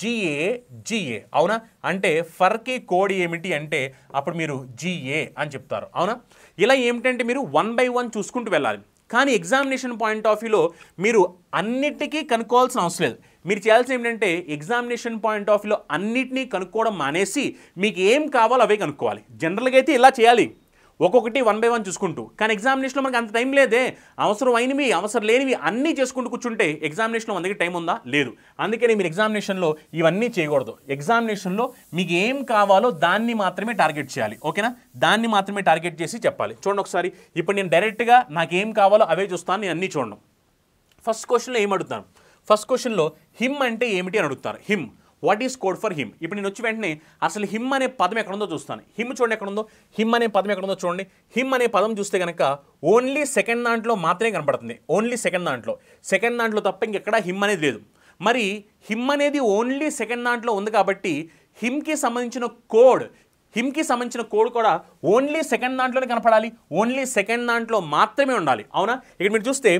జిఏ జిఏ అవునా అంటే ఫర్కి కోడ్ ఏమిటి అంటే అప్పుడు మీరు జిఏ అని చెప్తారు అవునా ఇలా ఏమిటంటే మీరు వన్ బై వన్ చూసుకుంటూ వెళ్ళాలి కానీ ఎగ్జామినేషన్ పాయింట్ ఆఫ్ వ్యూలో మీరు అన్నిటికీ కనుక్కోవాల్సిన అవసరం లేదు మీరు చేయాల్సిన ఏంటంటే ఎగ్జామినేషన్ పాయింట్ ఆఫ్ వ్యూలో అన్నిటినీ కనుక్కోవడం మానేసి మీకు ఏం కావాలో అవే కనుక్కోవాలి జనరల్గా అయితే ఇలా చేయాలి ఒక్కొక్కటి వన్ బై వన్ చూసుకుంటూ కానీ ఎగ్జామినేషన్లో మనకి అంత టైం లేదే అవసరం అయినవి అవసరం లేనివి అన్నీ చేసుకుంటూ కూర్చుంటే ఎగ్జామినేషన్లో మన దగ్గర టైం ఉందా లేదు అందుకని మీరు ఎగ్జామినేషన్లో ఇవన్నీ చేయకూడదు ఎగ్జామినేషన్లో మీకు ఏం కావాలో దాన్ని మాత్రమే టార్గెట్ చేయాలి ఓకేనా దాన్ని మాత్రమే టార్గెట్ చేసి చెప్పాలి చూడండి ఒకసారి ఇప్పుడు నేను డైరెక్ట్గా నాకు ఏం కావాలో అవే చూస్తాను నేను అన్నీ చూడడం ఫస్ట్ క్వశ్చన్లో ఏం అడుగుతాను ఫస్ట్ క్వశ్చన్లో హిమ్ అంటే ఏమిటి అని అడుగుతారు him what is code for him ఇప్పుడు నేను వచ్చి వెంటనే అసలు హిమ్ అనే పదం ఎక్కడుందో చూస్తాను హిమ్ చూడండి ఎక్కడుందో హిమ్ అనే పదం ఎక్కడుందో చూడండి హిమ్ అనే పదం చూస్తే కనుక ఓన్లీ సెకండ్ దాంట్లో మాత్రమే కనపడుతుంది ఓన్లీ సెకండ్ దాంట్లో సెకండ్ దాంట్లో తప్ప ఇంకెక్కడ హిమ్ అనేది లేదు మరి హిమ్ అనేది ఓన్లీ సెకండ్ దాంట్లో ఉంది కాబట్టి హిమ్కి సంబంధించిన కోడ్ హిమ్కి సంబంధించిన కోడ్ కూడా ఓన్లీ సెకండ్ దాంట్లోనే కనపడాలి ఓన్లీ సెకండ్ దాంట్లో మాత్రమే ఉండాలి అవునా ఇక్కడ మీరు చూస్తే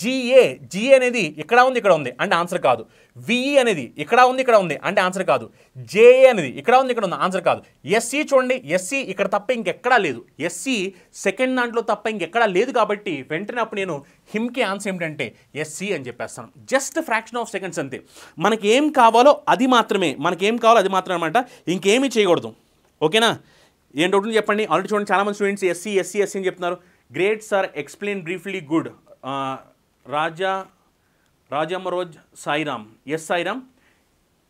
జిఏ జిఏ అనేది ఇక్కడ ఉంది ఇక్కడ ఉంది అంటే ఆన్సర్ కాదు విఈ e అనేది ఇక్కడ ఉంది ఇక్కడ ఉంది అంటే ఆన్సర్ కాదు జేఏ అనేది ఇక్కడ ఉంది ఇక్కడ ఉంది ఆన్సర్ కాదు ఎస్సీ e చూడండి ఎస్సీ e ఇక్కడ తప్ప ఇంకెక్కడా లేదు ఎస్సీ సెకండ్ దాంట్లో తప్ప ఇంకెక్కడా లేదు కాబట్టి వెంటనే అప్పుడు నేను హిమ్కి ఆన్సర్ ఏమిటంటే ఎస్సీ అని చెప్పేస్తాను జస్ట్ ఫ్రాక్షన్ ఆఫ్ సెకండ్స్ అంతే మనకి ఏం కావాలో అది మాత్రమే మనకి ఏం కావాలో అది మాత్రమే అనమాట ఇంకేమీ చేయకూడదు ఓకేనా ఏం డౌట్ చెప్పండి ఆల్రెడీ చూడండి చాలామంది స్టూడెంట్స్ ఎస్సీ ఎస్సీ ఎస్సీ అని చెప్తున్నారు great sir explain briefly good Raja రాజమరోజ్ Sairam yes Sairam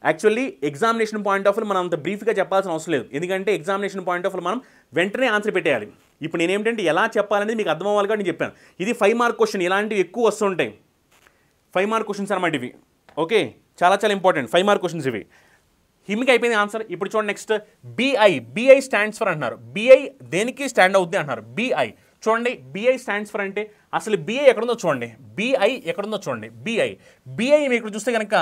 actually examination point of మనం అంత బ్రీఫ్గా చెప్పాల్సిన అవసరం లేదు ఎందుకంటే ఎగ్జామినేషన్ పాయింట్ ఆఫ్ మనం వెంటనే ఆన్సర్ పెట్టేయాలి ఇప్పుడు ఏమిటంటే ఎలా చెప్పాలనేది మీకు అర్థం అవ్వాలి నేను చెప్పాను ఇది ఫైవ్ మార్క్ క్వశ్చన్ ఇలాంటివి ఎక్కువ వస్తుంటాయి ఫైవ్ మార్క్ క్వశ్చన్స్ అనమాట ఇవి ఓకే చాలా చాలా ఇంపార్టెంట్ ఫైవ్ మార్క్ క్వశ్చన్స్ ఇవి హిమ్కి అయిపోయింది ఆన్సర్ ఇప్పుడు చూడండి next B I B I stands for అంటున్నారు బిఐ దేనికి స్టాండ్ అవుద్ది అంటున్నారు బిఐ చూడండి బిఐ స్టాండ్స్ ఫర్ అంటే అసలు బిఐ ఎక్కడుందో చూడండి బిఐ ఎక్కడుందో చూడండి బిఐ బిఐ మీరు ఇక్కడ చూస్తే కనుక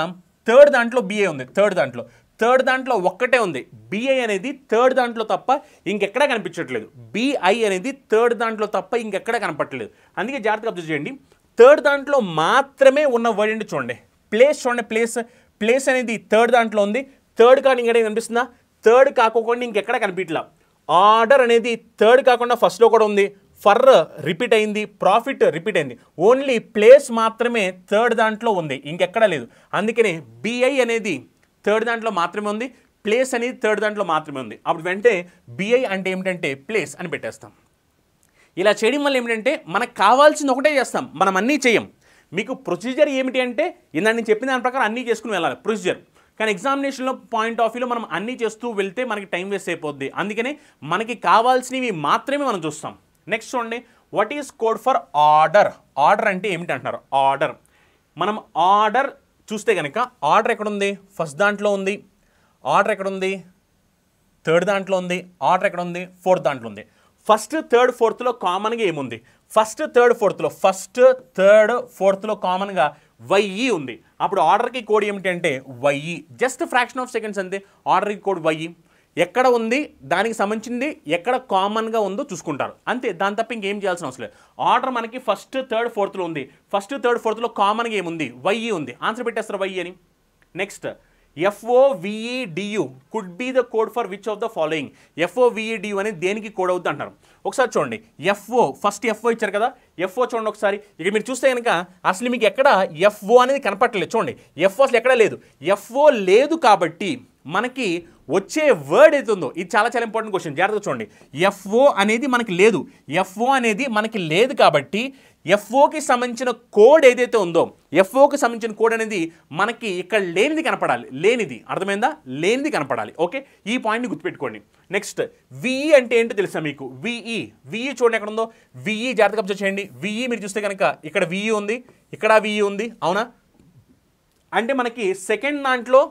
థర్డ్ దాంట్లో బిఐ ఉంది థర్డ్ దాంట్లో థర్డ్ దాంట్లో ఒక్కటే ఉంది బిఐ అనేది థర్డ్ దాంట్లో తప్ప ఇంకెక్కడా కనిపించట్లేదు బిఐ అనేది థర్డ్ దాంట్లో తప్ప ఇంకెక్కడా కనపట్లేదు అందుకే జాగ్రత్తగా అబ్జర్వ్ చేయండి థర్డ్ దాంట్లో మాత్రమే ఉన్న వర్డ్ అండి చూడండి ప్లేస్ చూడండి ప్లేస్ ప్లేస్ అనేది థర్డ్ దాంట్లో ఉంది థర్డ్ కానీ ఇంకెక్కడ కనిపిస్తుందా థర్డ్ కాకుండా ఇంకెక్కడ కనిపించట్లా ఆర్డర్ అనేది థర్డ్ కాకుండా ఫస్ట్లో కూడా ఉంది ఫర్ రిపీట్ అయింది ప్రాఫిట్ రిపీట్ అయింది ఓన్లీ ప్లేస్ మాత్రమే థర్డ్ దాంట్లో ఉంది ఇంకెక్కడా లేదు అందుకనే బిఐ అనేది థర్డ్ దాంట్లో మాత్రమే ఉంది ప్లేస్ అనేది థర్డ్ దాంట్లో మాత్రమే ఉంది అప్పుడు వెంటే బిఐ అంటే ఏమిటంటే ప్లేస్ అని పెట్టేస్తాం ఇలా చేయడం వల్ల ఏమిటంటే మనకు కావాల్సింది ఒకటే చేస్తాం మనం అన్నీ చేయం మీకు ప్రొసీజర్ ఏమిటి అంటే ఇందా నేను చెప్పిన దాని ప్రకారం అన్నీ చేసుకుని వెళ్ళాలి ప్రొసీజర్ కానీ ఎగ్జామినేషన్లో పాయింట్ ఆఫ్ వ్యూలో మనం అన్నీ చేస్తూ వెళ్తే మనకి టైం వేస్ట్ అయిపోద్ది అందుకనే మనకి కావాల్సినవి మాత్రమే మనం చూస్తాం నెక్స్ట్ చూడండి what is code for order order అంటే ఏమిటి అంటున్నారు ఆర్డర్ మనం ఆర్డర్ చూస్తే కనుక ఆర్డర్ ఎక్కడుంది ఫస్ట్ దాంట్లో ఉంది ఆర్డర్ ఎక్కడుంది థర్డ్ దాంట్లో ఉంది ఆర్డర్ ఎక్కడ ఉంది ఫోర్త్ దాంట్లో ఉంది ఫస్ట్ థర్డ్ ఫోర్త్లో కామన్గా ఏముంది ఫస్ట్ థర్డ్ ఫోర్త్లో ఫస్ట్ థర్డ్ ఫోర్త్లో కామన్గా వైఈ ఉంది అప్పుడు ఆర్డర్కి కోడ్ ఏమిటి అంటే Y E just fraction of seconds అంతే ఆర్డర్కి కోడ్ వైఈ ఎక్కడ ఉంది దానికి సంబంధించింది ఎక్కడ కామన్గా ఉందో చూసుకుంటారు అంతే దాని తప్ప ఇంకేం చేయాల్సిన అవసరం లేదు ఆర్డర్ మనకి ఫస్ట్ థర్డ్ ఫోర్త్లో ఉంది ఫస్ట్ థర్డ్ ఫోర్త్లో కామన్గా ఏముంది వైఈ ఉంది ఆన్సర్ పెట్టేస్తారు వైఈ అని next F O V E D U could be the code for which of the following F O V E D U అనేది దేనికి కోడ్ అవుతుంది అంటారు ఒకసారి చూడండి ఎఫ్ఓ ఫస్ట్ ఎఫ్ఓ ఇచ్చారు కదా ఎఫ్ఓ చూడండి ఒకసారి ఇక మీరు చూస్తే కనుక అసలు మీకు ఎక్కడ ఎఫ్ఓ అనేది కనపట్టలేదు చూడండి ఎఫ్ఓ అసలు ఎక్కడ లేదు ఎఫ్ఓ లేదు కాబట్టి మనకి వచ్చే వర్డ్ ఉందో ఇది చాలా చాలా ఇంపార్టెంట్ క్వశ్చన్ జాగ్రత్త చూడండి ఎఫ్ఓ అనేది మనకి లేదు ఎఫ్ఓ అనేది మనకి లేదు కాబట్టి ఎఫ్ఓకి సంబంధించిన కోడ్ ఏదైతే ఉందో ఎఫ్ఓకి సంబంధించిన కోడ్ అనేది మనకి ఇక్కడ లేనిది కనపడాలి లేనిది అర్థమైందా లేనిది కనపడాలి ఓకే ఈ పాయింట్ని గుర్తుపెట్టుకోండి నెక్స్ట్ విఈ e అంటే ఏంటో తెలుసా మీకు విఈ విఈ e. e చూడండి ఎక్కడ ఉందో విఈ జాగ్రత్తగా అబ్జర్వ్ చేయండి విఈ మీరు చూస్తే కనుక ఇక్కడ విఈ ఉంది ఇక్కడ విఈ ఉంది అవునా అంటే మనకి సెకండ్ దాంట్లో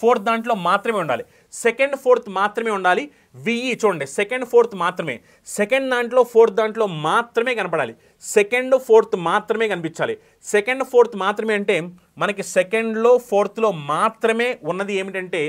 ఫోర్త్ దాంట్లో మాత్రమే ఉండాలి సెకండ్ ఫోర్త్ మాత్రమే ఉండాలి విఈ చూడండి సెకండ్ ఫోర్త్ మాత్రమే సెకండ్ దాంట్లో ఫోర్త్ దాంట్లో మాత్రమే కనపడాలి సెకండ్ ఫోర్త్ మాత్రమే కనిపించాలి సెకండ్ ఫోర్త్ మాత్రమే అంటే మనకి సెకండ్లో ఫోర్త్లో మాత్రమే ఉన్నది ఏమిటంటే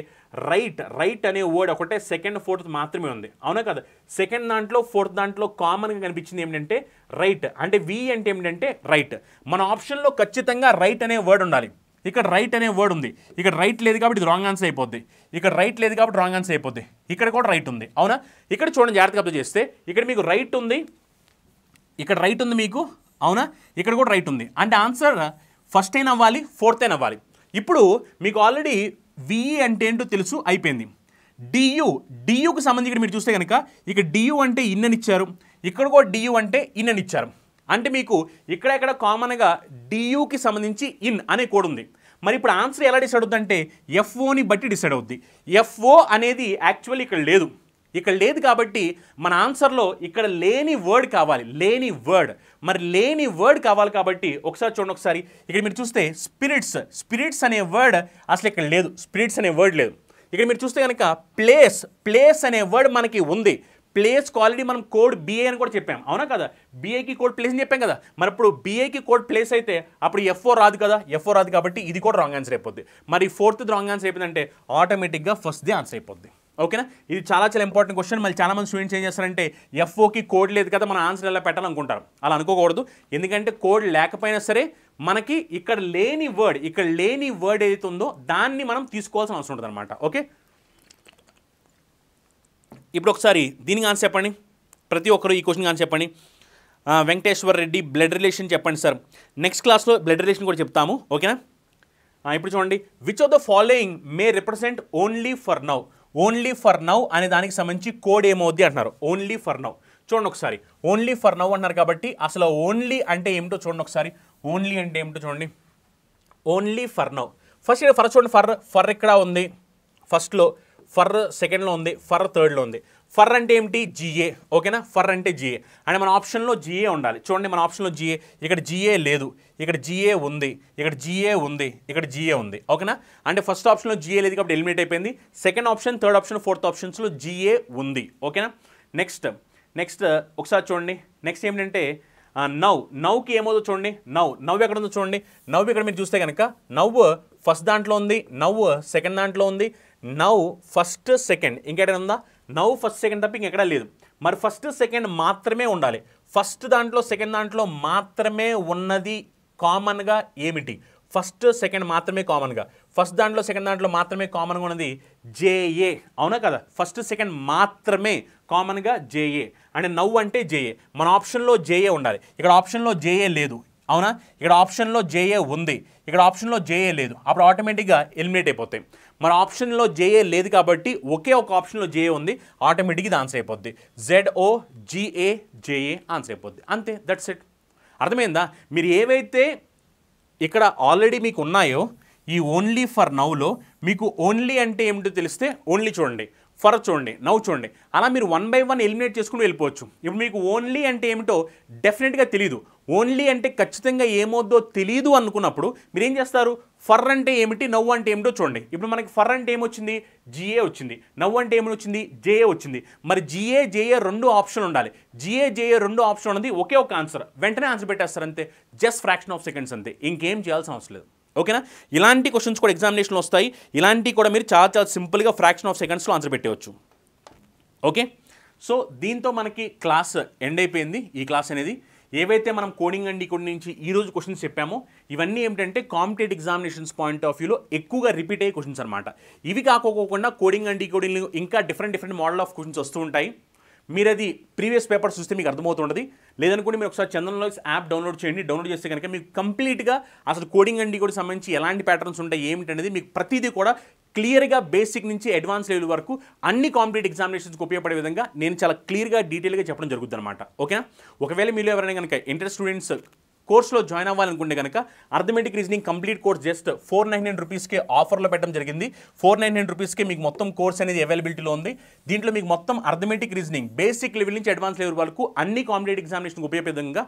రైట్ రైట్ అనే వర్డ్ ఒకటే సెకండ్ ఫోర్త్ మాత్రమే ఉంది అవునా కదా సెకండ్ దాంట్లో ఫోర్త్ దాంట్లో కామన్గా కనిపించింది ఏమిటంటే రైట్ అంటే వి అంటే ఏమిటంటే రైట్ మన ఆప్షన్లో ఖచ్చితంగా రైట్ అనే వర్డ్ ఉండాలి ఇక్కడ రైట్ అనే వర్డ్ ఉంది ఇక్కడ రైట్ లేదు కాబట్టి ఇది రాంగ్ ఆన్సర్ అయిపోద్ది ఇక్కడ రైట్ లేదు కాబట్టి రాంగ్ ఆన్సర్ అయిపోద్ది ఇక్కడ కూడా రైట్ ఉంది అవునా ఇక్కడ చూడండి జాగ్రత్తగా అబ్జర్వ్ చేస్తే ఇక్కడ మీకు రైట్ ఉంది ఇక్కడ రైట్ ఉంది మీకు అవునా ఇక్కడ కూడా రైట్ ఉంది అంటే ఆన్సర్ ఫస్ట్ అయిన అవ్వాలి ఫోర్త్ అయిన అవ్వాలి ఇప్పుడు మీకు ఆల్రెడీ విఈ అంటే ఏంటో తెలుసు అయిపోయింది డియు డియుకి సంబంధించి ఇక్కడ మీరు చూస్తే కనుక ఇక్కడ డియు అంటే ఇన్ ఇచ్చారు ఇక్కడ కూడా డియు అంటే ఇన్ ఇచ్చారు అంటే మీకు ఇక్కడెక్కడ కామన్గా డియుకి సంబంధించి ఇన్ అనే కోడ్ ఉంది మరి ఇప్పుడు ఆన్సర్ ఎలా డిసైడ్ అంటే ఎఫ్ఓని బట్టి డిసైడ్ అవుద్ది ఎఫ్ఓ అనేది యాక్చువల్లీ ఇక్కడ లేదు ఇక్కడ లేదు కాబట్టి మన ఆన్సర్లో ఇక్కడ లేని వర్డ్ కావాలి లేని వర్డ్ మరి లేని వర్డ్ కావాలి కాబట్టి ఒకసారి చూడండి ఒకసారి ఇక్కడ మీరు చూస్తే స్పిరిట్స్ స్పిరిట్స్ అనే వర్డ్ అసలు ఇక్కడ లేదు స్పిరిట్స్ అనే వర్డ్ లేదు ఇక్కడ మీరు చూస్తే కనుక ప్లేస్ ప్లేస్ అనే వర్డ్ మనకి ఉంది ప్లేస్ ఆల్రెడీ మనం కోడ్ బీఏ అని కూడా చెప్పాం అవునా కదా బీఏకి కోడ్ ప్లేస్ అని చెప్పాం కదా మరి ఇప్పుడు బీఏకి కోడ్ ప్లేస్ అయితే అప్పుడు ఎఫ్ఓ రాదు కదా ఎఫ్ఓ రాదు కాబట్టి ఇది కూడా రాంగ్ ఆన్సర్ అయిపోద్ది మరి ఫోర్త్ రాంగ్ ఆన్సర్ అయిపోయిందంటే ఆటోమేటిక్గా ఫస్ట్దే ఆన్సర్ అయిపోద్ది ఓకేనా ఇది చాలా చాలా ఇంపార్టెంట్ క్వశ్చన్ మళ్ళీ చాలా మంది స్టూడెంట్స్ ఏం చేస్తారంటే ఎఫ్ఓకి కోడ్ లేదు కదా మనం ఆన్సర్ ఎలా పెట్టాలనుకుంటారు అలా అనుకోకూడదు ఎందుకంటే కోడ్ లేకపోయినా సరే మనకి ఇక్కడ లేని వర్డ్ ఇక్కడ లేని వర్డ్ ఏదైతే ఉందో దాన్ని మనం తీసుకోవాల్సిన అవసరం ఉంటుంది అనమాట ఓకే ఇప్పుడు ఒకసారి దీనికి ఆన్సర్ చెప్పండి ప్రతి ఒక్కరు ఈ క్వశ్చన్ ఆన్సర్ చెప్పండి వెంకటేశ్వర రెడ్డి బ్లడ్ రిలేషన్ చెప్పండి సార్ నెక్స్ట్ క్లాస్లో బ్లడ్ రిలేషన్ కూడా చెప్తాము ఓకేనా ఇప్పుడు చూడండి which of the following may represent only for now only for now అనే దానికి సంబంధించి కోడ్ ఏమవుద్ది అంటున్నారు ఓన్లీ ఫర్ నౌ చూడండి ఒకసారి ఓన్లీ ఫర్ నౌ అన్నారు కాబట్టి అసలు ఓన్లీ అంటే ఏమిటో చూడండి ఒకసారి ఓన్లీ అంటే ఏమిటో చూడండి only for now first for చూడండి ఫర్ ఫర్ ఇక్కడ ఉంది ఫస్ట్లో ఫర్ సెకండ్లో ఉంది ఫర్ థర్డ్లో ఉంది ఫర్ అంటే ఏమిటి జిఏ ఓకేనా ఫర్ అంటే జిఏ అంటే మన ఆప్షన్లో జిఏ ఉండాలి చూడండి మన ఆప్షన్లో జిఏ ఇక్కడ జిఏ లేదు ఇక్కడ జిఏ ఉంది ఇక్కడ జిఏ ఉంది ఇక్కడ జిఏ ఉంది ఓకేనా అంటే ఫస్ట్ ఆప్షన్లో జిఏ లేదు కాబట్టి ఎలిమినేట్ అయిపోయింది second option third option fourth ఆప్షన్స్లో జిఏ ఉంది ఓకేనా నెక్స్ట్ నెక్స్ట్ ఒకసారి చూడండి నెక్స్ట్ ఏంటంటే నవ్ నవ్కి ఏమవుతుందో చూడండి నవ్ నవ్వు ఎక్కడ ఉందో చూడండి నవ్వు ఇక్కడ మీరు చూస్తే కనుక నవ్వు ఫస్ట్ దాంట్లో ఉంది నవ్వు సెకండ్ దాంట్లో ఉంది నవ్ ఫస్ట్ సెకండ్ ఇంకేటైనా ఉందా నవ్ ఫస్ట్ సెకండ్ తప్ప ఇంకెక్కడా లేదు మరి ఫస్ట్ సెకండ్ మాత్రమే ఉండాలి ఫస్ట్ దాంట్లో సెకండ్ దాంట్లో మాత్రమే ఉన్నది కామన్గా ఏమిటి ఫస్ట్ సెకండ్ మాత్రమే కామన్గా ఫస్ట్ దాంట్లో సెకండ్ దాంట్లో మాత్రమే కామన్గా ఉన్నది జేఏ అవునా కదా ఫస్ట్ సెకండ్ మాత్రమే కామన్గా జేఏ అంటే నవ్వు అంటే జేఏ మన ఆప్షన్లో జేఏ ఉండాలి ఇక్కడ ఆప్షన్లో జేఏ లేదు అవునా ఇక్కడ ఆప్షన్లో జేఏ ఉంది ఇక్కడ ఆప్షన్లో జేఏ లేదు అప్పుడు ఆటోమేటిక్గా ఎలిమినేట్ అయిపోతాయి మన ఆప్షన్లో జేఏ లేదు కాబట్టి ఒకే ఒక ఆప్షన్లో జేఏ ఉంది ఆటోమేటిక్గా ఇది ఆన్సర్ అయిపోద్ది జెడ్ఓ జిఏ జేఏ ఆన్సర్ అయిపోద్ది అంతే దట్స్ ఇట్ అర్థమైందా మీరు ఏవైతే ఇక్కడ ఆల్రెడీ మీకు ఉన్నాయో ఈ ఓన్లీ ఫర్ నౌలో మీకు ఓన్లీ అంటే ఏమిటో తెలిస్తే ఓన్లీ చూడండి ఫర్ చూడండి నవ్వు చూడండి అలా మీరు వన్ బై వన్ ఎలిమినేట్ చేసుకుని వెళ్ళిపోవచ్చు ఇప్పుడు మీకు ఓన్లీ అంటే ఏమిటో డెఫినెట్గా తెలియదు ఓన్లీ అంటే ఖచ్చితంగా ఏమవుద్దో తెలియదు అనుకున్నప్పుడు మీరు ఏం చేస్తారు ఫర్ అంటే ఏమిటి నవ్వు అంటే ఏమిటో చూడండి ఇప్పుడు మనకి ఫర్ అంటే ఏమొచ్చింది జిఏ వచ్చింది నవ్వు అంటే ఏమి వచ్చింది జేఏ వచ్చింది మరి జిఏ జేఏ రెండు ఆప్షన్ ఉండాలి జిఏ జేఏ రెండు ఆప్షన్ ఉన్నది ఒకే ఒక ఆన్సర్ వెంటనే ఆన్సర్ పెట్టేస్తారు అంతే జస్ట్ ఫ్రాక్షన్ ఆఫ్ సెకండ్స్ అంతే ఇంకేం చేయాల్సిన అవసరం లేదు ఓకేనా ఇలాంటి క్వశ్చన్స్ కూడా ఎగ్జామినేషన్లో వస్తాయి ఇలాంటివి కూడా మీరు చాలా చాలా సింపుల్గా ఫ్రాక్షన్ ఆఫ్ సెకండ్స్లో ఆన్సర్ పెట్టవచ్చు ఓకే సో దీంతో మనకి క్లాస్ ఎండ్ అయిపోయింది ఈ క్లాస్ అనేది ఏవైతే మనం కోడింగ్ అండ్ ఇక్కడి నుంచి ఈ రోజు క్వశ్చన్స్ చెప్పామో ఇవన్నీ ఏమిటంటే కాంపిటేట్ ఎగ్జామినేషన్స్ పాయింట్ ఆఫ్ వ్యూలో ఎక్కువగా రిపీట్ అయ్యే క్వశ్చన్స్ అనమాట ఇవి కాకోకుండా కోడింగ్ అండ్ కోడింగ్ ఇంకా different different model of questions వస్తూ ఉంటాయి మీరు అది ప్రీవియస్ పేపర్ చూస్తే మీకు అర్థమవుతుంటుంది లేదనుకోండి మీరు ఒకసారి చందన్ లాక్స్ యాప్ డౌన్లోడ్ చేయండి డౌన్లోడ్ చేస్తే కనుక మీకు కంప్లీట్గా అసలు కోడింగ్ అండి కూడా సంబంధించి ఎలాంటి ప్యాటర్న్స్ ఉంటాయి ఏమిటనేది మీకు ప్రతిదీ కూడా క్లియర్గా బేసిక్ నుంచి అడ్వాన్స్ లెవెల్ వరకు అన్ని కాంపిటేట్ ఎగ్జామినేషన్స్కి ఉపయోగపడే విధంగా నేను చాలా క్లియర్గా డీటెయిల్గా చెప్పడం జరుగుతుంది అనమాట ఓకేనా ఒకవేళ మీరు ఎవరైనా కనుక ఇంటర్ స్టూడెంట్స్ కోర్సులో జాయిన్ అవ్వాలనుకుంటే కనుక arithmetic reasoning complete course just four nine nine రూపీస్కే ఆఫర్లో పెట్టడం జరిగింది ఫోర్ నైన్ నైన్ రూపీస్కే మీకు మొత్తం కోర్స్ అనేది అవైలబిలిటీలో ఉంది దీంట్లో మీకు మొత్తం అర్థమెటిక్ రీజనింగ్ బేసిక్ లెవెల్ నుంచి అడ్వాన్స్ లెవెల్ వరకు అన్ని కాంపిటేటివ్ ఎగ్జామినేషన్కి ఉపయోగపడంగా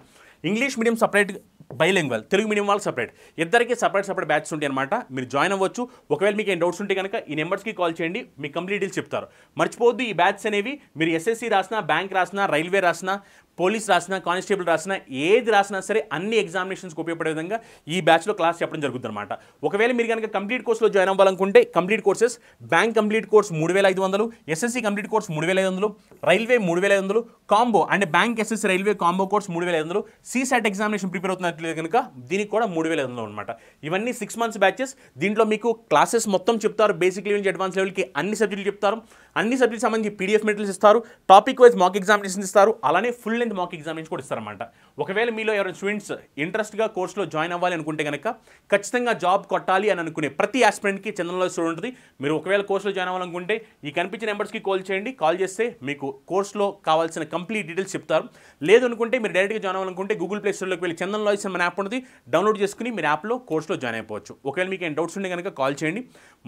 English medium separate bilingual Telugu medium వాళ్ళు సపరేట్ ఇద్దరికి సపరేట్ సపరేట్ బ్యాచ్స్ ఉంటాయి అనమాట మీరు జాయిన్ అవ్వచ్చు ఒకవేళ మీకు ఏం డౌట్స్ ఉంటే కనుక ఈ నెంబర్స్కి కాల్ చేయండి మీకు కంప్లీట్ డీల్స్ చెప్తారు మర్చిపోద్దు ఈ బ్యాచ్స్ అనేవి మీరు ఎస్ఎస్సి రాసినా బ్యాంక్ రాసినా రైల్వే రాసినా పోలీస్ రాసిన కానిస్టేబుల్ రాసిన ఏది రాసినా సరే అన్ని ఎగ్జామినేషన్స్కి ఉపయోగపడే విధంగా ఈ బ్యాచ్లో క్లాస్ చెప్పడం జరుగుతుంది అనమాట ఒకవేళ మీరు కనుక కంప్లీట్ కోర్సులో జాయిన్ అవ్వాలనుకుంటే complete courses bank complete course మూడు వేల ఐదు వందలు ఎస్ఎస్సీ కంప్లీట్ కోర్స్ మూడు వేల ఐదు వందలు రైల్వే మూడు వేల ఐదు వందలు కాంబో అంటే bank SSC railway combo course మూడు వేల ఐదు వందలు సీసాట్ ఎగ్జామినేషన్ ప్రిపేర్ అవుతున్న లేదు కనుక దీనికి కూడా మూడు వేల ఐదు వందలు అనమాట ఇవన్నీ సిక్స్ మంత్స్ బ్యాచెస్ దీంట్లో మీకు క్లాసెస్ మొత్తం చెప్తారు బేసిక్ లెవెల్ నుంచి అడ్వాన్స్ లెవెల్కి అన్ని సబ్జెక్టులు చెప్తారు అన్ని సబ్జెక్ట్ సంబంధించి పీడిఎఫ్ మెటీరియల్స్ ఇస్తారు టాపిక్ వైజ్ మాక్ ఎగ్జామినేషన్ ఇస్తారు అలానే ఫుల్ లెంత్ మాక్ ఎగ్జామినేషన్ కూడా ఇస్తారన్నమాట ఒకవేళ మీలో ఎవరైనా స్టూడెంట్స్ ఇంట్రెస్ట్గా కోర్సులో జాయిన్ అవ్వాలి అనుకుంటే కనుక ఖచ్చితంగా జాబ్ కొట్టాలి అని అనుకునే ప్రతి ఆస్పిరెంట్కి చంద్రంలో స్టూడెంట్ ఉంటుంది మీరు ఒకవేళ కోర్సులో జాయిన్ అవ్వాలనుకుంటే ఈ కనిపించే నెంబర్స్కి కాల్ చేయండి కాల్ చేస్తే మీకు కోర్సులో కావాల్సిన కంప్లీట్ డీటెయిల్స్ చెప్తారు లేదు అనుకుంటే మీరు డైరెక్ట్గా జాయిన్ అవ్వాలనుకుంటే గూగుల్ ప్లే స్టోర్లోకి వెళ్ళి చందన్ లాయిస్ మన యాప్ ఉంటుంది డౌన్లోడ్ చేసుకుని మీరు యాప్లో కోర్సులో జాయిన్ అయిపోవచ్చు ఒకవేళ మీకు ఏం డౌట్స్ ఉంటే కనుక కాల్ చేయండి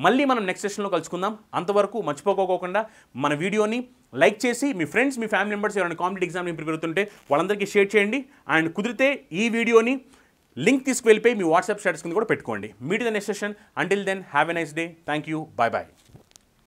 మళ్ళీ మనం నెక్స్ట్ సెషన్లో కలుసుకుందాం అంతవరకు మర్చిపోకోకుండా మర్చిపోకుండా మన వీడియోని లైక్ చేసి మీ ఫ్రెండ్స్ మీ ఫ్యామిలీ మెంబర్స్ ఎవరైనా కాంపిటేటివ్ ఎగ్జామ్ ప్రిపేర్ అవుతుంటే వాళ్ళందరికీ షేర్ చేయండి అండ్ కుదిరితే ఈ వీడియోని లింక్ తీసుకువెళ్ళిపోయి మీ వాట్సాప్ స్టేటస్ కింద కూడా పెట్టుకోండి meet the next session until then have a nice day thank you bye bye